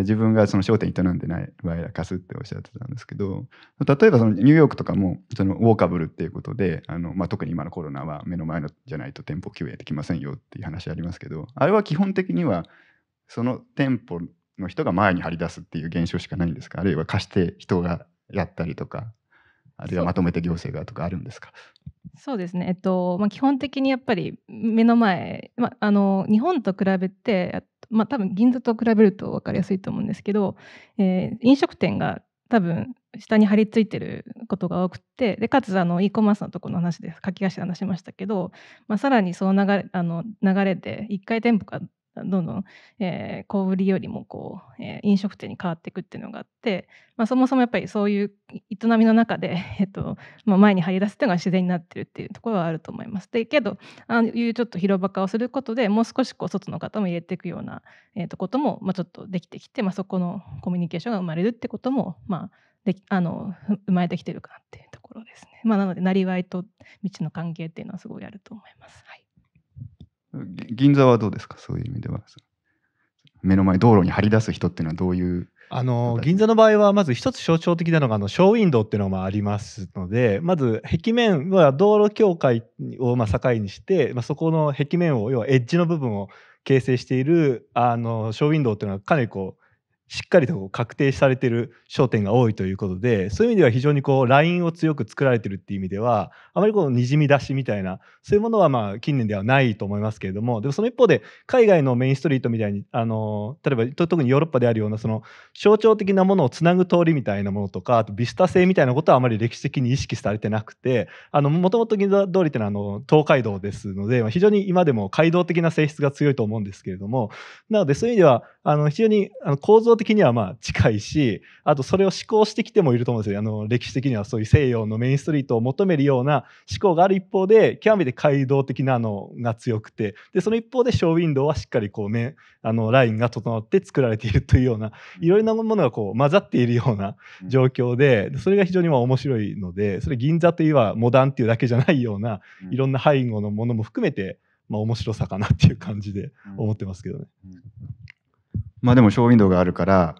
自分がその商店営んでない場合は貸すっておっしゃってたんですけど例えばそのニューヨークとかもそのウォーカブルっていうことであの、まあ、特に今のコロナは目の前のじゃないと店舗休営できませんよっていう話ありますけどあれは基本的にはその店舗の人が前に張り出すっていう現象しかないんですかあるいは貸して人がやったりとかあるいはまとめて行政がとかあるんですか
そうですね、えっとまあ、基本的にやっぱり目の前、まあ、あの日本と比べて、まあ、多分銀座と比べると分かりやすいと思うんですけど、えー、飲食店が多分下に張り付いてることが多くてでかつあの e コマースのところの話で書き足で話しましたけど、まあ、さらにその流れあの流れで1回店舗がどんどん、えー、小売りよりもこう、えー、飲食店に変わっていくっていうのがあって、まあ、そもそもやっぱりそういう営みの中で、えっとまあ、前に張り出すっていうのが自然になってるっていうところはあると思います。でけどああいうちょっと広場化をすることでもう少しこう外の方も入れていくような、えー、とことも、まあ、ちょっとできてきて、まあ、そこのコミュニケーションが生まれるってことも、まあ、であの生まれてきてるかなっていうところですね。まあ、なのでなりわいと道の関係っていうのはすごいあると思います。はい
銀座はどうですかそういう意味では。目の前、道路に張り出す人っていうのはどういう
あの銀座の場合はまず一つ象徴的なのがあのショーウィンドウっていうのもありますのでまず壁面は道路境界をまあ境にして、まあ、そこの壁面を要はエッジの部分を形成しているあのショーウィンドウっていうのはかなりこうしっかりと確定されてる商店が多いということでそういう意味では非常にこうラインを強く作られてるっていう意味ではあまりこうにじみ出しみたいなそういうものはまあ近年ではないと思いますけれどもでもその一方で海外のメインストリートみたいにあの例えば特にヨーロッパであるようなその象徴的なものをつなぐ通りみたいなものとかあとビスタ性みたいなことはあまり歴史的に意識されてなくてもともと銀座通りっていうのはあの東海道ですので、まあ、非常に今でも街道的な性質が強いと思うんですけれどもなのでそういう意味ではあの非常にあの構造像的にはまあ近いしあとそれを思考してきてもいると思うんですよあの歴史的にはそういう西洋のメインストリートを求めるような思考がある一方で極めて街道的なのが強くてでその一方でショーウィンドウはしっかりこうね、あのラインが整って作られているというようないろいろなものがこう混ざっているような状況でそれが非常にまあ面白いのでそれ銀座といえばモダンっていうだけじゃないようないろんな背後のものも含めてまあ面白さかなっていう感じで思ってますけどね。うんうん
まあでもショーウィンドウがあるから、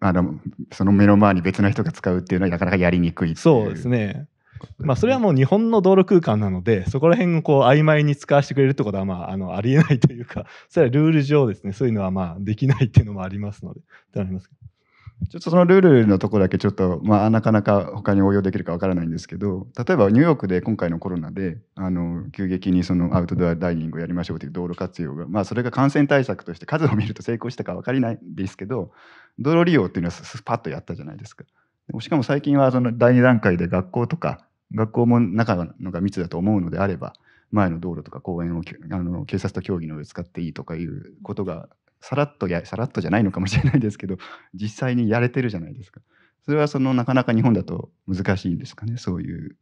あの、その目の前に別の人が使うっていうのはなかなかやりにくい
そうですね。まあそれはもう日本の道路空間なのでそこら辺をこう曖昧に使わせてくれるってことはまああのありえないというかそれはルール上ですねそういうのはまあできないっていうのもありますのでってなりますちょっとその
ルールのところだけちょっと、まあ、なかなか他に応用できるかわからないんですけど例えばニューヨークで今回のコロナであの急激にそのアウトドアダイニングをやりましょうという道路活用が、まあ、それが感染対策として数を見ると成功したか分かりないんですけど道路利用っていうのはスパッとやったじゃないですか。しかも最近はその第2段階で学校とか学校も中のが密だと思うのであれば前の道路とか公園をあの警察と協議の上使っていいとかいうことがさらっとやさらっとじゃないのかもしれないですけど 実際にやれてるじゃないですかそれはそのなかなか日本だと難しいんですかねそういう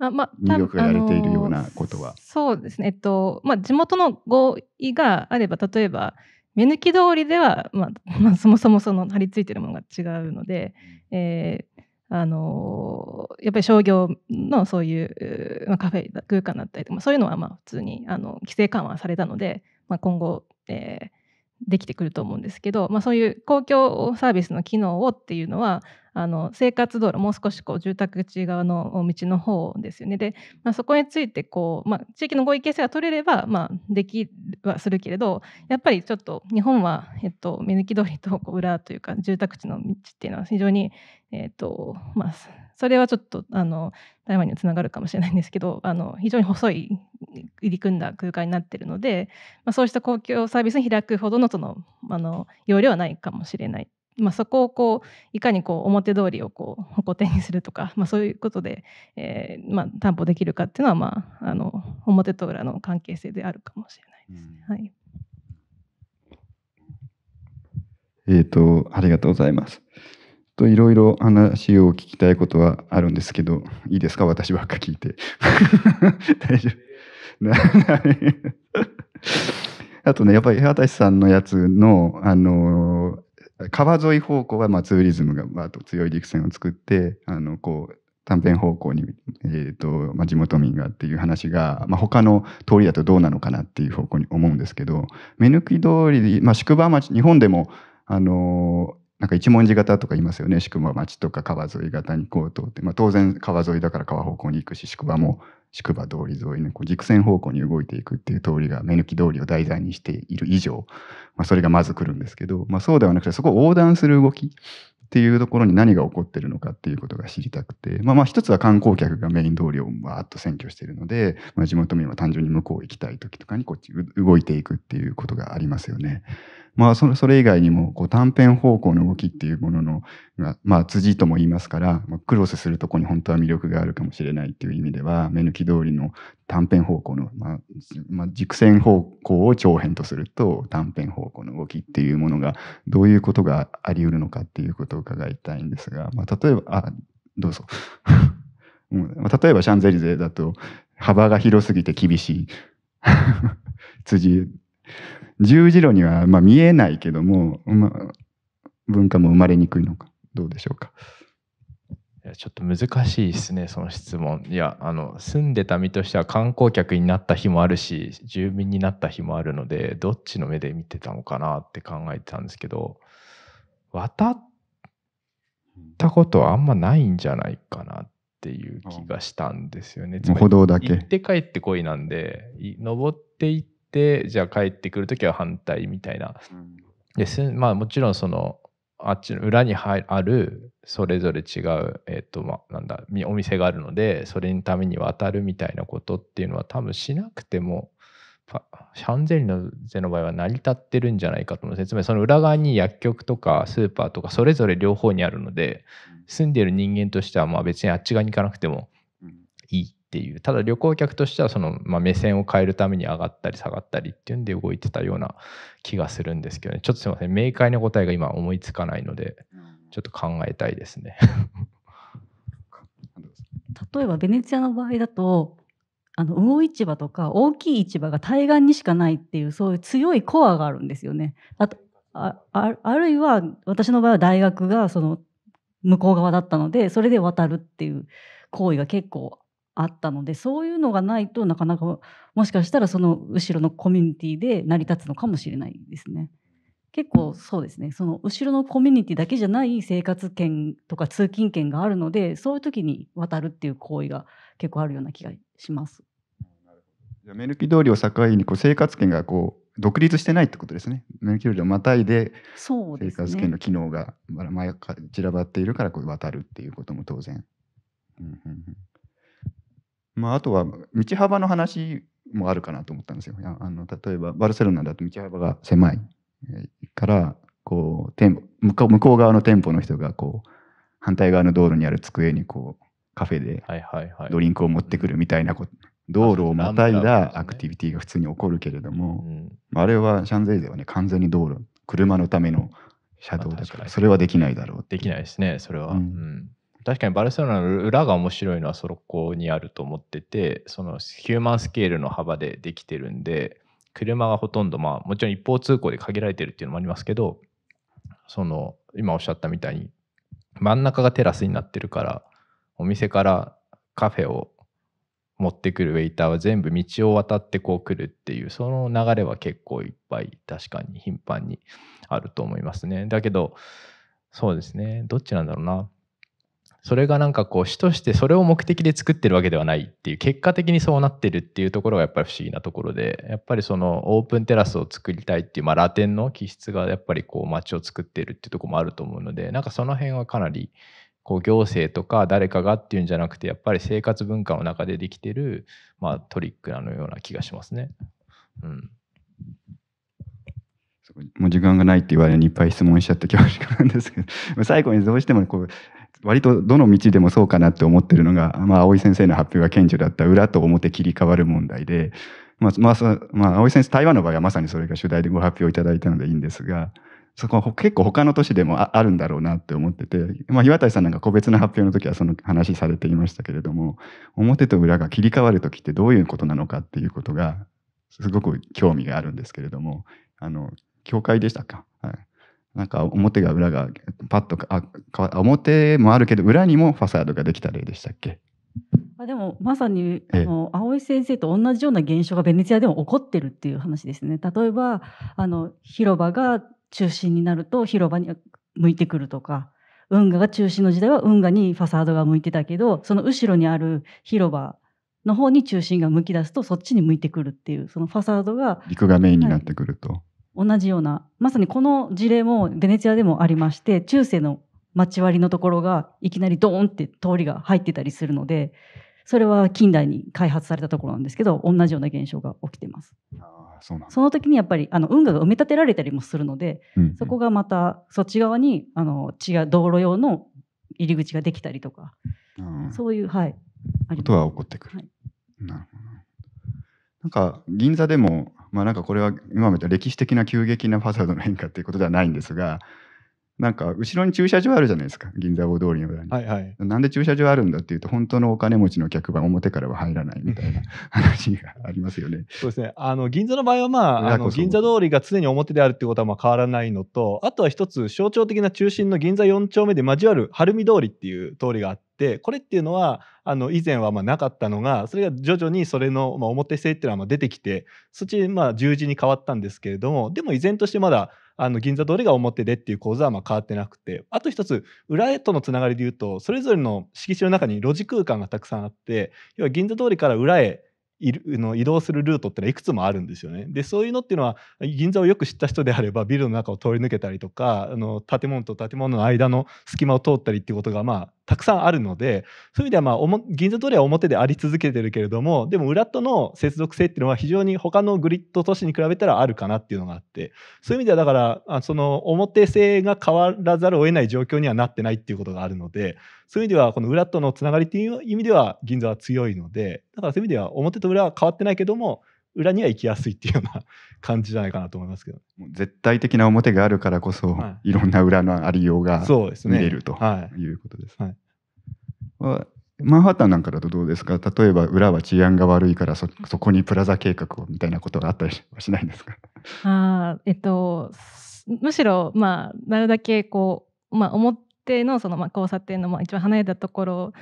あまあ、がやれているようなことは。そうですね、えっとまあ、地元の合意があれば例えば目抜き通りでは、まあ まあ、そもそもその張り付いてるものが違うので、えーあのー、やっぱり商業のそういう、まあ、カフェ空間だったりとかそういうのはまあ普通にあの規制緩和されたので、まあ、今後、えーできてくると思うんですけど、まあ、そういう公共サービスの機能をっていうのはあの生活道路もう少しこう住宅地側の道の方ですよねで、まあ、そこについてこう、まあ、地域の合意形成が取れれば、まあ、できはするけれどやっぱりちょっと日本は、えっと、目抜き通りと裏というか住宅地の道っていうのは非常に、えっとまあ、それはちょっとあの台湾につながるかもしれないんですけどあの非常に細い入り組んだ空間になってるので、まあ、そうした公共サービスに開くほどのそのあの容量はないかもしれない。まあ、そこをこういかにこう表通りをこう矛盾にするとか、まあ、そういうことで、えーまあ、担保できるかっていうのは、まあ、あの表と裏の関係性であるかもしれないですね。はい
えーとありがとうございます。といろいろ話を聞きたいことはあるんですけど、いいですか私ばっか聞いて。大丈夫。あとね、やっぱり畑さんのやつの、あの川沿い方向はまあツーリズムがまあ、と強い陸線を作って、あの、こう、短編方向に、えーとまあ、地元民がっていう話が、まあ、他の通りだとどうなのかなっていう方向に思うんですけど目抜き通り、まあ、宿場町日本でも、あのなんか一文字型とか言いますよね宿場町とか川沿い型に行こうとって、まあ、当然川沿いだから川方向に行くし宿場も宿場通り沿いにこう軸線方向に動いていくっていう通りが目抜き通りを題材にしている以上、まあ、それがまず来るんですけど、まあ、そうではなくてそこを横断する動きっていうところに何が起こってるのかっていうことが知りたくて、まあまあ一つは観光客がメイン通りをわーっと占拠しているので、まあ、地元民は単純に向こう行きたい時とかにこっち動いていくっていうことがありますよね。まあ、それ以外にもこう短編方向の動きっていうもののが、まあ、辻とも言いますから、まあ、クロスするとこに本当は魅力があるかもしれないっていう意味では目抜き通りの短編方向の、まあまあ、軸線方向を長編とすると短編方向の動きっていうものがどういうことがあり得るのかっていうことを伺いたいんですが、まあ、例えばあどうぞ 例えばシャンゼリゼだと幅が広すぎて厳しい辻十字路にはまあ見えないけども、まあ、文化も生まれにくいのかどうでしょうか。
ちょっと難しいですね、その質問。いや、あの、住んでた身としては観光客になった日もあるし、住民になった日もあるので、どっちの目で見てたのかなって考えてたんですけど、渡ったことはあんまないんじゃないかなっていう気がしたんですよね。歩道だけ。行って帰ってこいなんで、登って行って、てじゃあ帰ってくる時は反対みたいな。でまあ、もちろんそのあっちの裏にあるそれぞれ違う、えっとまあ、なんだお店があるのでそれのために渡るみたいなことっていうのは多分しなくてもシャンゼリゼの場合は成り立ってるんじゃないかと思うんですつまりその裏側に薬局とかスーパーとかそれぞれ両方にあるので、住んでいる人間としてはまあ別にあっち側に行かなくてもいいっていうただ旅行客としてはその、まあ、目線を変えるために上がったり下がったりっていうんで動いてたような気がするんですけど、ね、ちょっとすいません明快な答えが今思いつかないのでちょっと考えたいですね
例えばベネチアの場合だとあの魚市場とか大きい市場が対岸にしかないっていうそういう強いコアがあるんですよね。あとああるいは私の場合は大学がその向こう側だったのでそれで渡るっていう行為が結構あったのでそういうのがないとなかなかもしかしたらその後ろのコミュニティで成り立つのかもしれないですね。結構そうですねその後ろのコミュニティだけじゃない生活圏とか通勤圏があるのでそういう時に渡るっていう行為が結構あるような気がします。
じゃメルキ通りを境にこう生活圏がこう独立してないってことですね。メルキ通りをまたいで
生活圏の機
能が散らばっているからこう渡るっていうことも当然。うんうんうんまあ、あとは道幅の話もあるかなと思ったんですよ。あの例えばバルセロナだと道幅が狭いからこう店向こう向こう側の店舗の人がこう反対側の道路にある机にこうカフェでドリンクを持ってくるみたいなこと、道路をまたいだアクティビティが普通に起こるけれども、あれはシャンゼリゼはね完全に道路車のための車道だからそれはできないだろう、
で
きないですねそれは、うん確かにバルセロナの裏が面白いのはそこにあると思っててそのヒューマンスケールの幅でできてるんで車がほとんどまあもちろん一方通行で限られてるっていうのもありますけどその今おっしゃったみたいに真ん中がテラスになってるからお店からカフェを持ってくるウェイターは全部道を渡ってこう来るっていうその流れは結構いっぱい確かに頻繁にあると思いますねだけどそうですねどっちなんだろうなそれがなんかこう主としてそれを目的で作ってるわけではないっていう結果的にそうなってるっていうところがやっぱり不思議なところでやっぱりそのオープンテラスを作りたいっていう、まあ、ラテンの気質がやっぱりこう街を作ってるっていうとこもあると思うのでなんかその辺はかなりこう行政とか誰かがっていうんじゃなくてやっぱり生活文化の中でできてる、まあ、トリックなのような気がしますね。うん
もう時間がないって言われにいっぱい質問しちゃって恐縮なんですけど 最後にどうしてもこう割とどの道でもそうかなって思ってるのが、まあ、青井先生の発表が顕著だった裏と表切り替わる問題で、まあ、まあ、まあ、青井先生、台湾の場合はまさにそれが主題でご発表いただいたのでいいんですが、そこは結構他の都市でもあるんだろうなって思ってて、まあ、岩谷さんなんか個別の発表の時はその話されていましたけれども、表と裏が切り替わる時ってどういうことなのかっていうことが、すごく興味があるんですけれども、あの、教会でしたかはい。なんか表が裏がパッとあ表もあるけど裏にもファサードができた例でしたっけ
あでもまさにあの青井先生と同じような現象がベネチアでも起こってるっていう話ですね。例えばあの広場が中心になると広場に向いてくるとか運河が中心の時代は運河にファサードが向いてたけどその後ろにある広場の方に中心が向き出すとそっちに向いてくるっていうそのファサードが
陸がメインになってくると、
はい、同じようなまさにこの事例もベネチアでもありまして中世の町割りのところがいきなりドーンって通りが入ってたりするのでそれは近代に開発されたところなんですけど同じような現象が起きてます。そその時にやっぱりあの運河が埋め立てられたりもするので、うんうん、そこがまたそっち側にあの違う道路用の入り口ができたりとか、そういう、はい、
ことは起こってくる。はい、なるほどなんか銀座でもまあなんかこれは今たで歴史的な急激なファサードの変化っていうことではないんですが、なんか後ろに駐車場あるじゃないですか銀座大通りの裏に、はいはい、なんで駐車場あるんだっていうと本当のお金持ちの客は表からは入らないみたいな 話がありますよねそうですね
あの銀座の場合はまああの銀座通りが常に表であるってことはまあ変わらないのとあとは一つ象徴的な中心の銀座4丁目で交わる晴海通りっていう通りがあってこれっていうのはあの以前はまなかったのがそれが徐々にそれの、ま表性っていうのはま出てきてそっちまあ十字に変わったんですけれどもでも依然としてまだあの銀座通りが表でっていう構図はま変わってなくてあと一つ裏へとのつながりで言うとそれぞれの敷地の中に路地空間がたくさんあって要は銀座通りから裏へいの移動するルートってのはいくつもあるんですよね。でそういうのっていうのは銀座をよく知った人であればビルの中を通り抜けたりとかあの建物と建物の間の隙間を通ったりっていうことがまあたくさんあるのでそういう意味では、まあ、銀座通りは表であり続けてるけれどもでも裏との接続性っていうのは非常に他のグリッド都市に比べたらあるかなっていうのがあってそういう意味ではだからあその表性が変わらざるを得ない状況にはなってないっていうことがあるのでそういう意味ではこの裏とのつながりっていう意味では銀座は強いのでだからそういう意味では表と裏は変わってないけども裏には行きやすいっていうような 感じじゃないかなと思いますけど
絶対的な表があるからこそ、はい、いろんな裏のありようが見れる、ということです。はいマンハッタンなんかだとどうですか例えば裏は治安が悪いからそこにプラザ計画をみたいなことがあったりはしないんですか
あ、えっと、むしろ、まあ、なるだけこう、まあ、表のそのまあ交差点のまあ一番離れたところ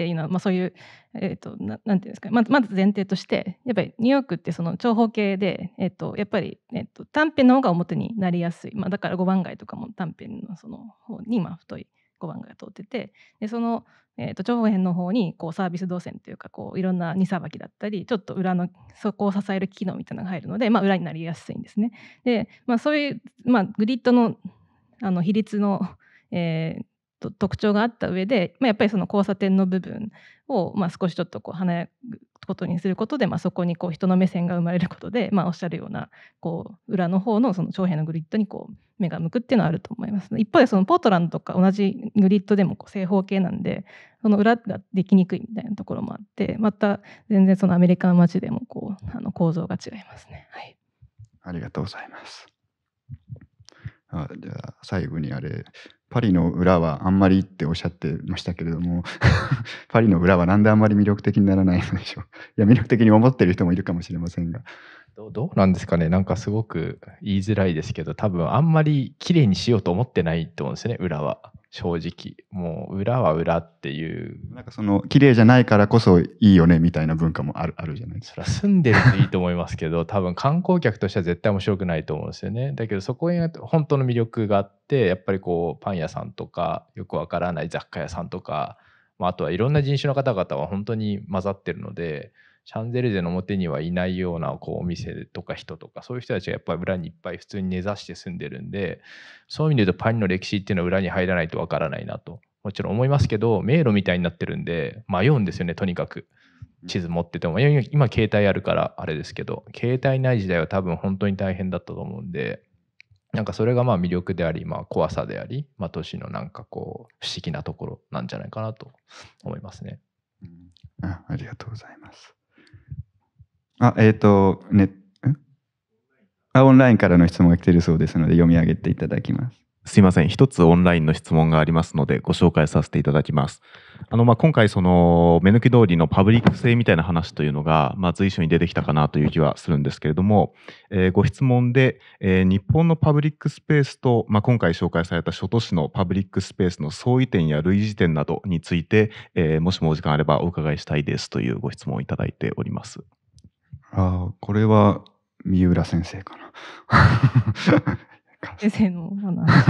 っていうのは、まあ、そういう、えーと、ななんていうんですかまずまず前提としてやっぱりニューヨークってその長方形で、えーと、やっぱり、えーと、短編の方が表になりやすい、まあ、だから5番街とかも短編のその方に、まあ、太い5番街が通っててでその、えーと、長編の方にこうサービス動線というかこういろんな荷さばきだったりちょっと裏のそこを支える機能みたいなのが入るので、まあ、裏になりやすいんですね。で、まあ、そういう、まあ、グリッドのあの比率の、えー、特徴があった上で、まあ、やっぱりその交差点の部分を、まあ、少しちょっとこう華やぐことにすることで、まあ、そこにこう人の目線が生まれることで、まあ、おっしゃるようなこう裏の方のその長辺のグリッドにこう目が向くっていうのはあると思います、一方でそのポートランドとか同じグリッドでもこう正方形なんでその裏ができにくいみたいなところもあってまた全然そのアメリカの街でもこうあの構造が違いますね。はい、
ありがとうございますあじゃあ最後にあれパリの裏はあんまりっておっしゃってましたけれども パリの裏はなんであんまり魅力的にならないのでしょ
う いや魅力的に思ってる人もいるかもしれませんがどどうなんですかねなんかすごく言いづらいですけど多分あんまり綺麗にしようと思ってないと思うんですよね裏は正直もう裏は裏っていうなんか
その綺麗じゃないからこそいいよねみたいな
文化もあるあるじゃないですかそれは住んでるといいと思いますけど 多分観光客としては絶対面白くないと思うんですよねだけどそこに本当の魅力があってやっぱりこうパン屋さんとかよくわからない雑貨屋さんとか、まあ、あとはいろんな人種の方々は本当に混ざってるのでシャンゼルゼの表にはいないようなこうお店とか人とかそういう人たちがやっぱり裏にいっぱい普通に根ざして住んでるんでそういう意味で言うとパリの歴史っていうのは裏に入らないとわからないなともちろん思いますけど迷路みたいになってるんで迷うんですよねとにかく。地図持ってても今携帯あるからあれですけど携帯ない時代は多分本当に大変だったと思うんでなんかそれがまあ魅力であり、まあ、怖さであり、まあ、都市のなんかこう不思議なところなんじゃないかなと思いますね。うん、あありがとうございます。
あ、えっ、ー、と、ね、あ、オンラインからの質問が来てるそうですので、読み上げていただきます。すいません。一つオンラインの質問がありますので、ご紹介させていただきます。あの、まあ、今回、その、目抜き通りのパブリック性みたいな話というのが、まあ、随所に出てきたかなという気はするんですけれども、えー、ご質問で、
えー、日本のパブリックスペースと、まあ、今回紹介された諸都市のパブリックスペースの相違点や類似点などについて、えー、もしもお時間あればお伺いしたいですというご質問をいた
だいております。あこれは三浦先生かな。
先生の話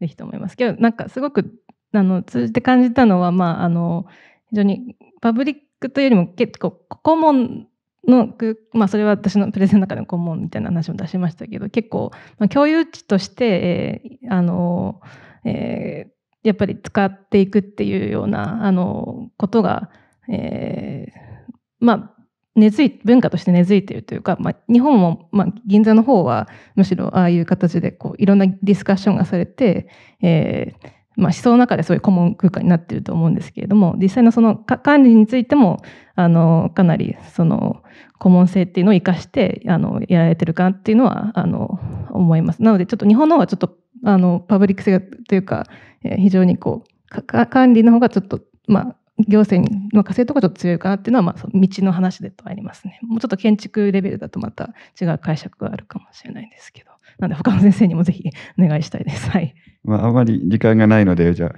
で非と思いますけどなんかすごくあの通じて感じたのは、まあ、あの非常にパブリックというよりも結構顧問の、まあ、それは私のプレゼンの中での顧問みたいな話も出しましたけど結構、まあ、共有地として、えー、あのえー、やっぱり使っていくっていうようなあのことが、えー、まあ根付い文化として根付いているというか、まあ、日本も、まあ、銀座の方はむしろああいう形でこういろんなディスカッションがされて、えーまあ、思想の中でそういう顧問空間になっていると思うんですけれども実際のその管理についてもあのかなりその顧問性っていうのを生かしてあのやられてるかなっていうのはあの思います。なのでちょっと日本の方はちょっとあのパブリック性というか、えー、非常にこう管理の方がちょっとまあ行政に任せるとかちょっと強いかなっていうのは、まあ、その道の話でとありますねもうちょっと建築レベルだとまた違う解釈があるかもしれないですけどなんで他の先生にもぜひお願いしたいです。はい。
まあ、あまり時間がないので、じゃあ、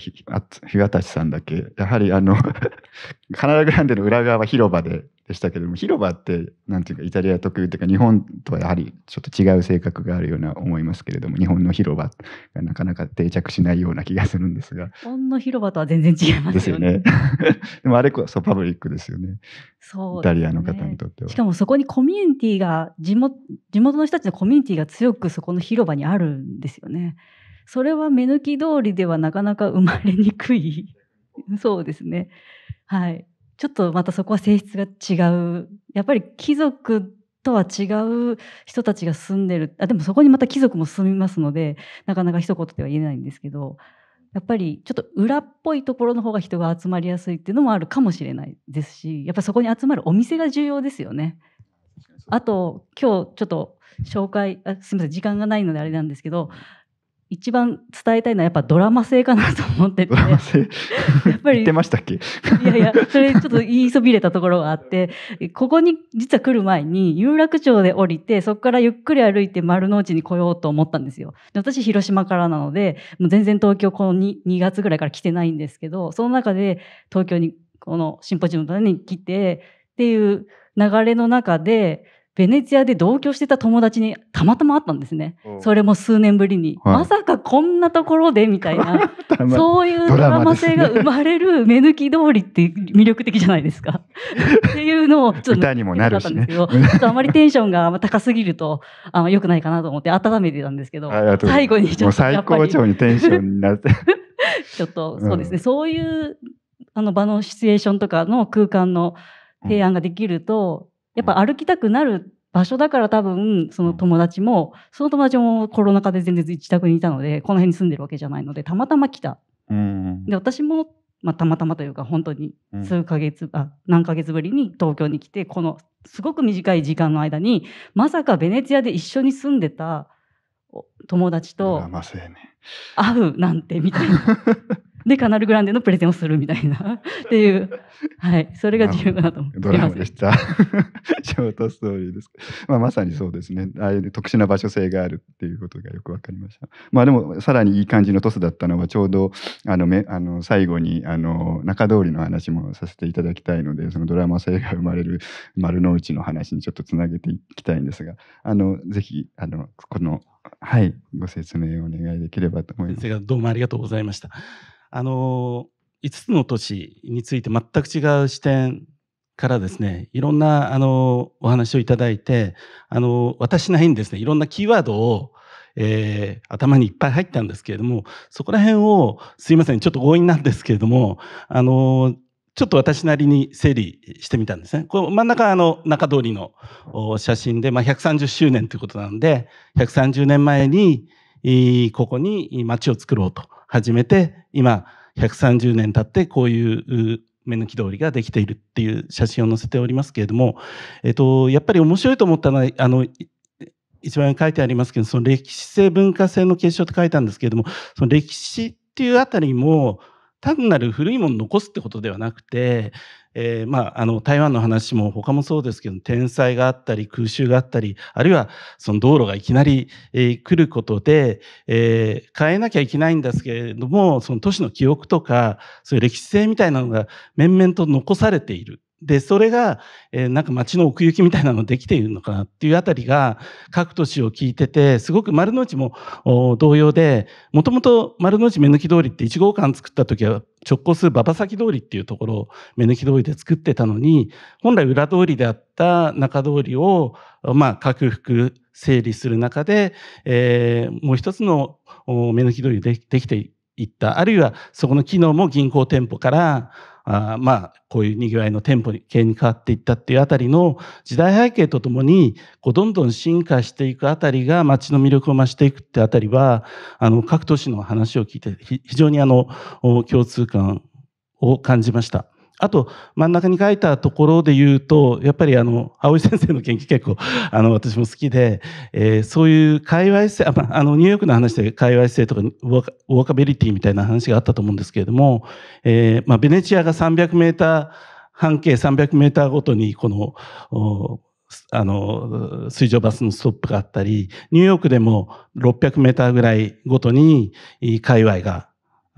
日渡さんだけ、やはりあのカナダグランデの裏側は広場ででしたけれども広場ってなんていうかイタリア特有というか日本とはやはりちょっと違う性格があるような思いますけれども日本の広場がなかなか定着しないような気がするんですが
日本の広場とは全然違いますよね。で
すよね でもあれこそパブリックですよね
そう、ね、イタリアの方にとっては。しかもそこにコミュニティが地元地元の人たちのコミュニティが強くそこの広場にあるんですよね。それは目抜き通りではなかなか生まれにくいそうですね。はい。ちょっとまたそこは性質が違うやっぱり貴族とは違う人たちが住んでるあでもそこにまた貴族も住みますのでなかなか一言では言えないんですけどやっぱりちょっと裏っぽいところの方が人が集まりやすいっていうのもあるかもしれないですしやっぱそこに集まるお店が重要ですよね。あと今日ちょっと紹介あすみません時間がないのであれなんですけど一番伝えたいのはやっぱドラマ性かなと思ってて。ドラマ性やっぱり。言ってましたっけいやいや、それちょっと言いそびれたところがあって、ここに実は来る前に有楽町で降りて、そこからゆっくり歩いて丸の内に来ようと思ったんですよ。で私広島からなので、もう全然東京この 2, 2月ぐらいから来てないんですけど、その中で東京にこのシンポジウムのために来てっていう流れの中で、ベネチアで同居してた友達にたまたま会ったんですね。それも数年ぶりに。はい、まさかこんなところでみたいな ま、そういうドラマ性が生まれる目抜き通りって魅力的じゃないですか。っていうのをちょっと歌にもなるし、ね、ちょっとあまりテンションが高すぎるとあの良くないかなと思って温めてたんですけど、最後にちょっと最高潮にテンションになって。ちょっとそうですね、うん、そういうあの場のシチュエーションとかの空間の提案ができると、やっぱ歩きたくなる場所だから多分、その友達も、その友達もコロナ禍で全然自宅にいたので、この辺に住んでるわけじゃないので、たまたま来た。で、私も、まあ、たまたまというか、本当に数ヶ月、あ、何ヶ月ぶりに東京に来て、このすごく短い時間の間に、まさかベネツアで一緒に住んでた友達と会うなんてみたいな。で、カナルグランデのプレゼンをするみたいな、っていう、はい、それが重要かなと思ってドラマでした。
ショートストーリーです。まあ、まさにそうですね。ああいう特殊な場所性があるっていうことがよくわかりました。まあ、でも、さらにいい感じのトスだったのは、ちょうど、あの、め、あの、最後に、あの、中通りの話もさせていただきたいので、そのドラマ性が生まれる丸の内の話にちょっとつなげていきたいんですが、あの、ぜひ、あの、この、はい、ご説明をお願いできればと思います。
先生がどうもありがとうございました。あの5つの都市について全く違う視点からですねいろんなあのお話をいただいてあの私なりにですねいろんなキーワードをえー、頭にいっぱい入ったんですけれども、そこら辺を、すいません、ちょっと強引なんですけれども、あのちょっと私なりに整理してみたんですね。この真ん中、あの、中通りの写真で、まあ、130周年ということなので、130年前に、ここに街を作ろうと始めて、今、130年経ってこういう目抜き通りができているっていう写真を載せておりますけれども、えっと、やっぱり面白いと思ったのは、あの、一番書いてありますけど、その歴史性文化性の結晶って書いたんですけれども、その歴史っていうあたりも、単なる古いもの残すってことではなくて、えー、まあ、あの、台湾の話も他もそうですけど、天災があったり、空襲があったり、あるいは、その道路がいきなり、えー、来ることで、えー、変えなきゃいけないんですけれども、その都市の記憶とか、そういう歴史性みたいなのが面々と残されている。で、それが、えー、なんか街の奥行きみたいなのできているのかなっていうあたりが、各都市を聞いてて、すごく丸の内も同様で、もともと丸の内目抜き通りって1号館作った時は直行する馬場崎通りっていうところを目抜き通りで作ってたのに、本来裏通りであった中通りを、まあ、拡幅、整理する中で、えー、もう一つの目抜き通りでできていった。あるいは、そこの機能も銀行店舗から、あまあ、こういうにぎわいの店舗系に変わっていったっていうあたりの時代背景とともに、こう、どんどん進化していくあたりが街の魅力を増していくってあたりは、あの、各都市の話を聞いて、非常にあの、共通感を感じました。あと、真ん中に書いたところで言うと、やっぱりあの、青井先生の研究結構、あの、私も好きで、えー、そういう界隈性、ああの、ニューヨークの話で界隈性とか、ウォーカビリティみたいな話があったと思うんですけれども、えー、まあ、ベネチアが300メーター、半径300メーターごとに、この、あの、水上バスのストップがあったり、ニューヨークでも600メーターぐらいごとに、界隈が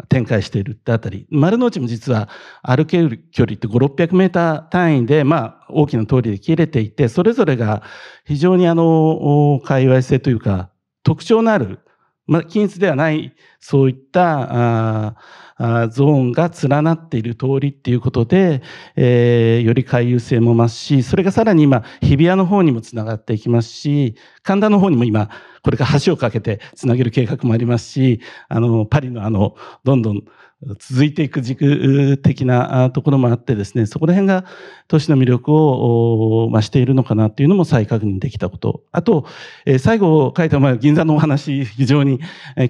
展開しているってあたり、丸の内も実は歩ける距離って5、600メーター単位で、まあ、大きな通りで切れていて、それぞれが非常にあの、界隈性というか、特徴のある、まあ、均一ではない、そういった、ああゾーンが連なっている通りっていうことで、えー、より回遊性も増し、それがさらに今、日比谷の方にもつながっていきますし、神田の方にも今、これから橋を架けてつなげる計画もありますし、あの、パリのあの、どんどん続いていく軸的なところもあってですね、そこら辺が都市の魅力を増しているのかなっていうのも再確認できたこと。あと、え最後書いた前、銀座のお話、非常に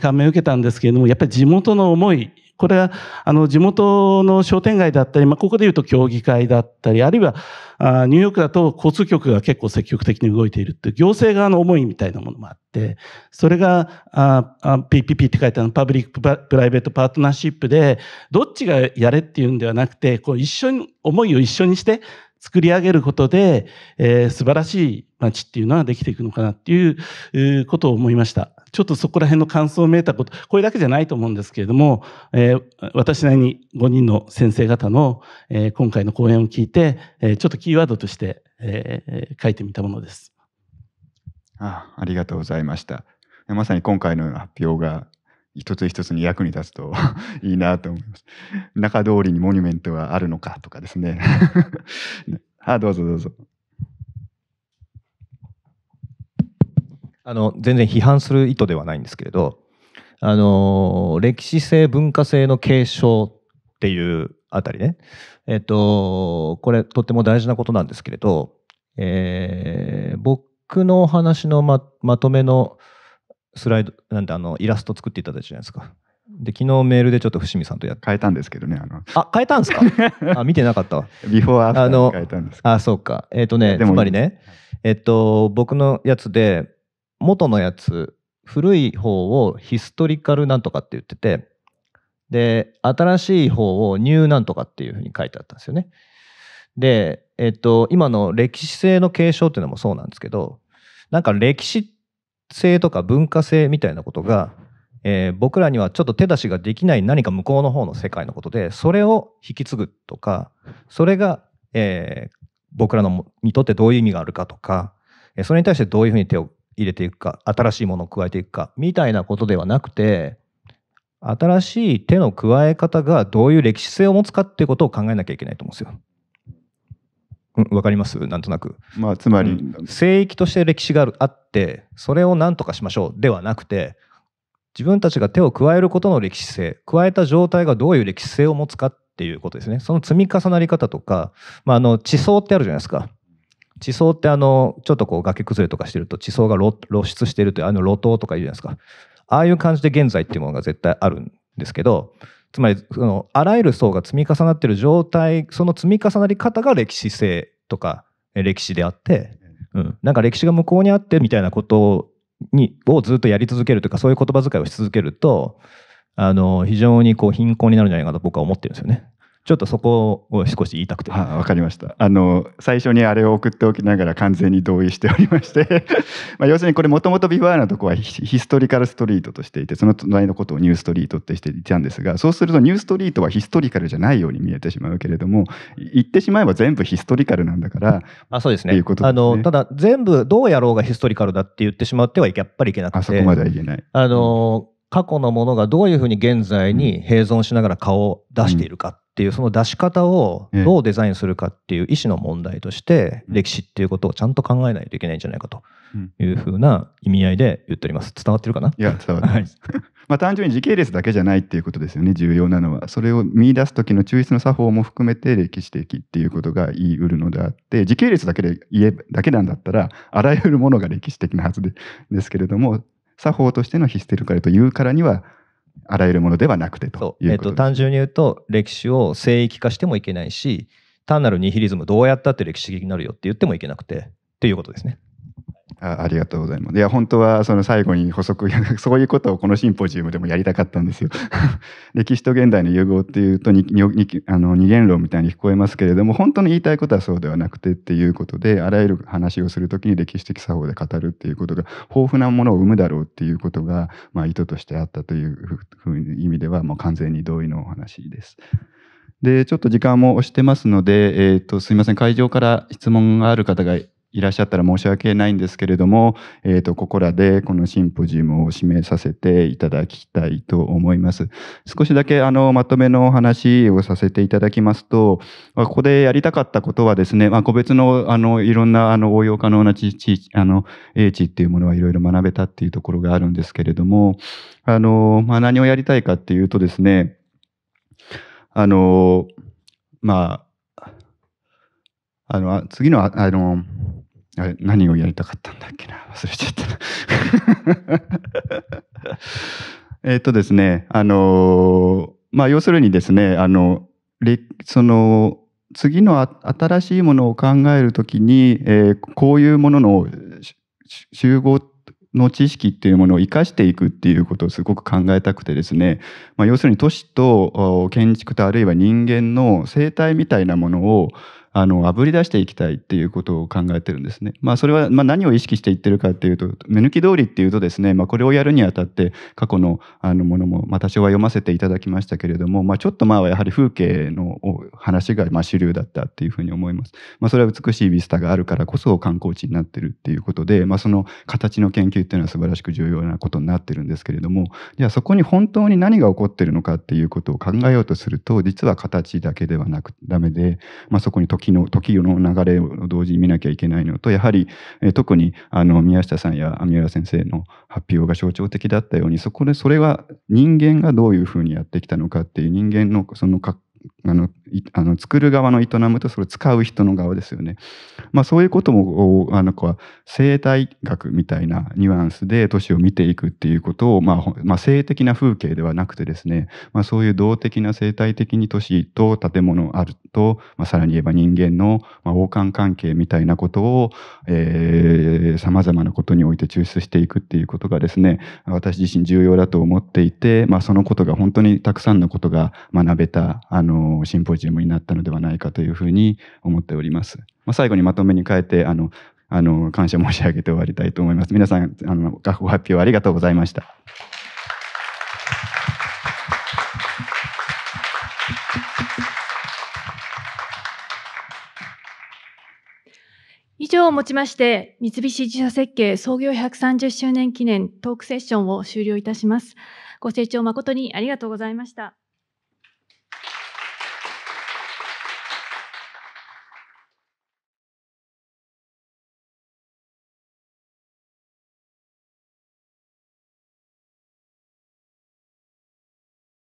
感銘を受けたんですけれども、やっぱり地元の思いこれは、あの、地元の商店街だったり、まあ、ここで言うと協議会だったり、あるいは、あニューヨークだと交通局が結構積極的に動いているっていう、行政側の思いみたいなものもあって、それが、ああ PPP って書いてあるパブリック・プライベート・パートナーシップで、どっちがやれっていうんではなくて、こう、一緒に、思いを一緒にして、作り上げることで、えー、素晴らしい街っていうのはできていくのかなっていうことを思いました。ちょっとそこら辺の感想をめいたこと、これだけじゃないと思うんですけれども、えー、私なりに5人の先生方の、えー、今回の講演を聞いて、えー、ちょっとキーワードとして、え書いてみたものです。あ
ありがとうございました。まさに今回の発表が一つ一つに役に立つと いいなと思います。中通りにモニュメントはあるのかとかですね あ、どうぞどうぞ。
あの全然批判する意図ではないんですけれどあの歴史性文化性の継承っていうあたりねえっとこれとっても大事なことなんですけれど、えー、僕のお話のままとめのスライドなんであのイラスト作っていただいたじゃないですか。で昨日メールでちょっと伏見さんとや変えたんですけどねあのあ変えたんですかあ見てなかったわビフォーアフター変えたんですあそうかえっ、ー、とねつまりね、えっ、と僕のやつで元のやつ古い方をヒストリカルなんとかって言っててで新しい方をニューなんとかっていうふうに書いてあったんですよね。で、えっと、今の歴史性の継承っていうのもそうなんですけどなんか歴史性とか文化性みたいなことが、えー、僕らにはちょっと手出しができない何か向こうの方の世界のことでそれを引き継ぐとかそれが、えー、僕らのにとってどういう意味があるかとかそれに対してどういうふうに手を入れていくか新しいものを加えていくかみたいなことではなくて新しい手の加え方がどういう歴史性を持つかっていうことを考えなきゃいけないと思うんですよ。うん、かりますなんとなく。まあ、つまり、うん、聖域として歴史があってそれを何とかしましょうではなくて自分たちが手を加えることの歴史性加えた状態がどういう歴史性を持つかっていうことですねその積み重なり方とか、まあ、あの地層ってあるじゃないですか地層ってあのちょっとこう崖崩れとかしてると地層が露出してるというあの露頭とかいうじゃないですかああいう感じで現在っていうものが絶対あるんですけどつまりそのあらゆる層が積み重なってる状態その積み重なり方が歴史性とか歴史であって、うん、なんか歴史が向こうにあってみたいなことにをずっとやり続けるというかそういう言葉遣いをし続けるとあの非常にこう貧困になるんじゃないかと僕は思ってるんですよね。ちょっとそこを少し言いたくて。わ、かりました。
あの最初にあれを送っておきながら完全に同意しておりまして まあ要するにこれもともとビバーナとこはヒストリカルストリートとしていて、その隣のことをニューストリートってしていたんですが、そうするとニューストリートはヒストリカルじゃないように見えてしまうけれども、言ってしまえば全部ヒストリカルなんだから、
あそうですね。いうこと、ね、あのただ全部どうやろうがヒストリカルだって言ってしまってはやっぱりいけなくて、あそこまではいけない。あの、過去のものがどういうふうに現在に併存しながら顔を出しているかっっていうその出し方をどうデザインするかっていう意思の問題として歴史っていうことをちゃんと考えないといけないんじゃないかというふうな意味合いで言っております伝わってる
かないや伝わってます、はい、まあ単純に時系列だけじゃないっていうことですよね重要なのはそれを見出す時の抽出の作法も含めて歴史的っていうことが言い得るのであって時系列だけで言えだけなんだったらあらゆるものが歴史的なはずでですけれども作法としてのヒステルカルというからにはあらゆるものではなくて
とえーと、単純に言うと歴史を聖域化してもいけないし単なるニヒリズムどうやったって歴史的になるよって言ってもいけなくてっていうことですね。
あありがとうございます。いや、本当はその最後に補足、そういうことをこのシンポジウムでもやりたかったんですよ。歴史と現代の融合っていうとににあの二元論みたいに聞こえますけれども、本当に言いたいことはそうではなくてっていうことで、あらゆる話をするときに歴史的作法で語るっていうことが、豊富なものを生むだろうっていうことが、まあ、意図としてあったというふうに意味では、もう完全に同意のお話です。で、ちょっと時間も押してますので、えっ、ー、と、すいません、会場から質問がある方がいらっしゃったら申し訳ないんですけれども、えーと、ここらでこのシンポジウムを締めさせていただきたいと思います。少しだけあのまとめのお話をさせていただきますと、まあ、ここでやりたかったことはですね、まあ、個別のあのいろんなあの応用可能な知知あの英知っていうものはいろいろ学べたっていうところがあるんですけれども、あのまあ、何をやりたいかっていうとですね、あのまあ、あの次のあのあれ、何をやりたかったんだっけな。忘れちゃったな。えっとですね、あのー、まあ、要するにですね、あの、その、次の新しいものを考えるときに、えー、こういうものの集合の知識っていうものを生かしていくっていうことをすごく考えたくてですね、まあ、要するに都市と建築とあるいは人間の生態みたいなものをあの炙り出していきたいっていうことを考えてるんですね。まあ、それはま何を意識していってるかっていうと目抜き通りっていうとですね、まあ、これをやるにあたって過去のあのものもま多少は読ませていただきましたけれども、まあ、ちょっと前はやはり風景の話がま主流だったっていうふうに思います。まあ、それは美しいビスタがあるからこそ観光地になってるっていうことで、まあ、その形の研究っていうのは素晴らしく重要なことになってるんですけれどもじゃあそこに本当に何が起こってるのかっていうことを考えようとすると実は形だけではなくダメで、まあ、そこに特時の、時の流れを同時に見なきゃいけないのと、やはり、え特にあの宮下さんや三浦先生の発表が象徴的だったように、そこでそれは人間がどういうふうにやってきたのかっていう人間のその格あのあの作る側の営むとそれ使う人の側ですよね。まあ、そういうこともあのこう生態学みたいなニュアンスで都市を見ていくっていうことを、まあ、まあ、性的な風景ではなくてですね、まあ、そういう動的な生態的に都市と建物あると、まあ、さらに言えば人間の、ま王冠関係みたいなことをさまざまなことにおいて抽出していくっていうことがですね私自身重要だと思っていて、まあ、そのことが本当にたくさんのことが学べたあののシンポジウムになったのではないかというふうに思っております。まあ、最後にまとめに変えてあのあの感謝申し上げて終わりたいと思います。皆さんあのご発表ありがとうございました。
以上をもちまして、三菱自社設計創業130周年記念トークセッションを終了いたします。ご清聴誠にありがとうございました。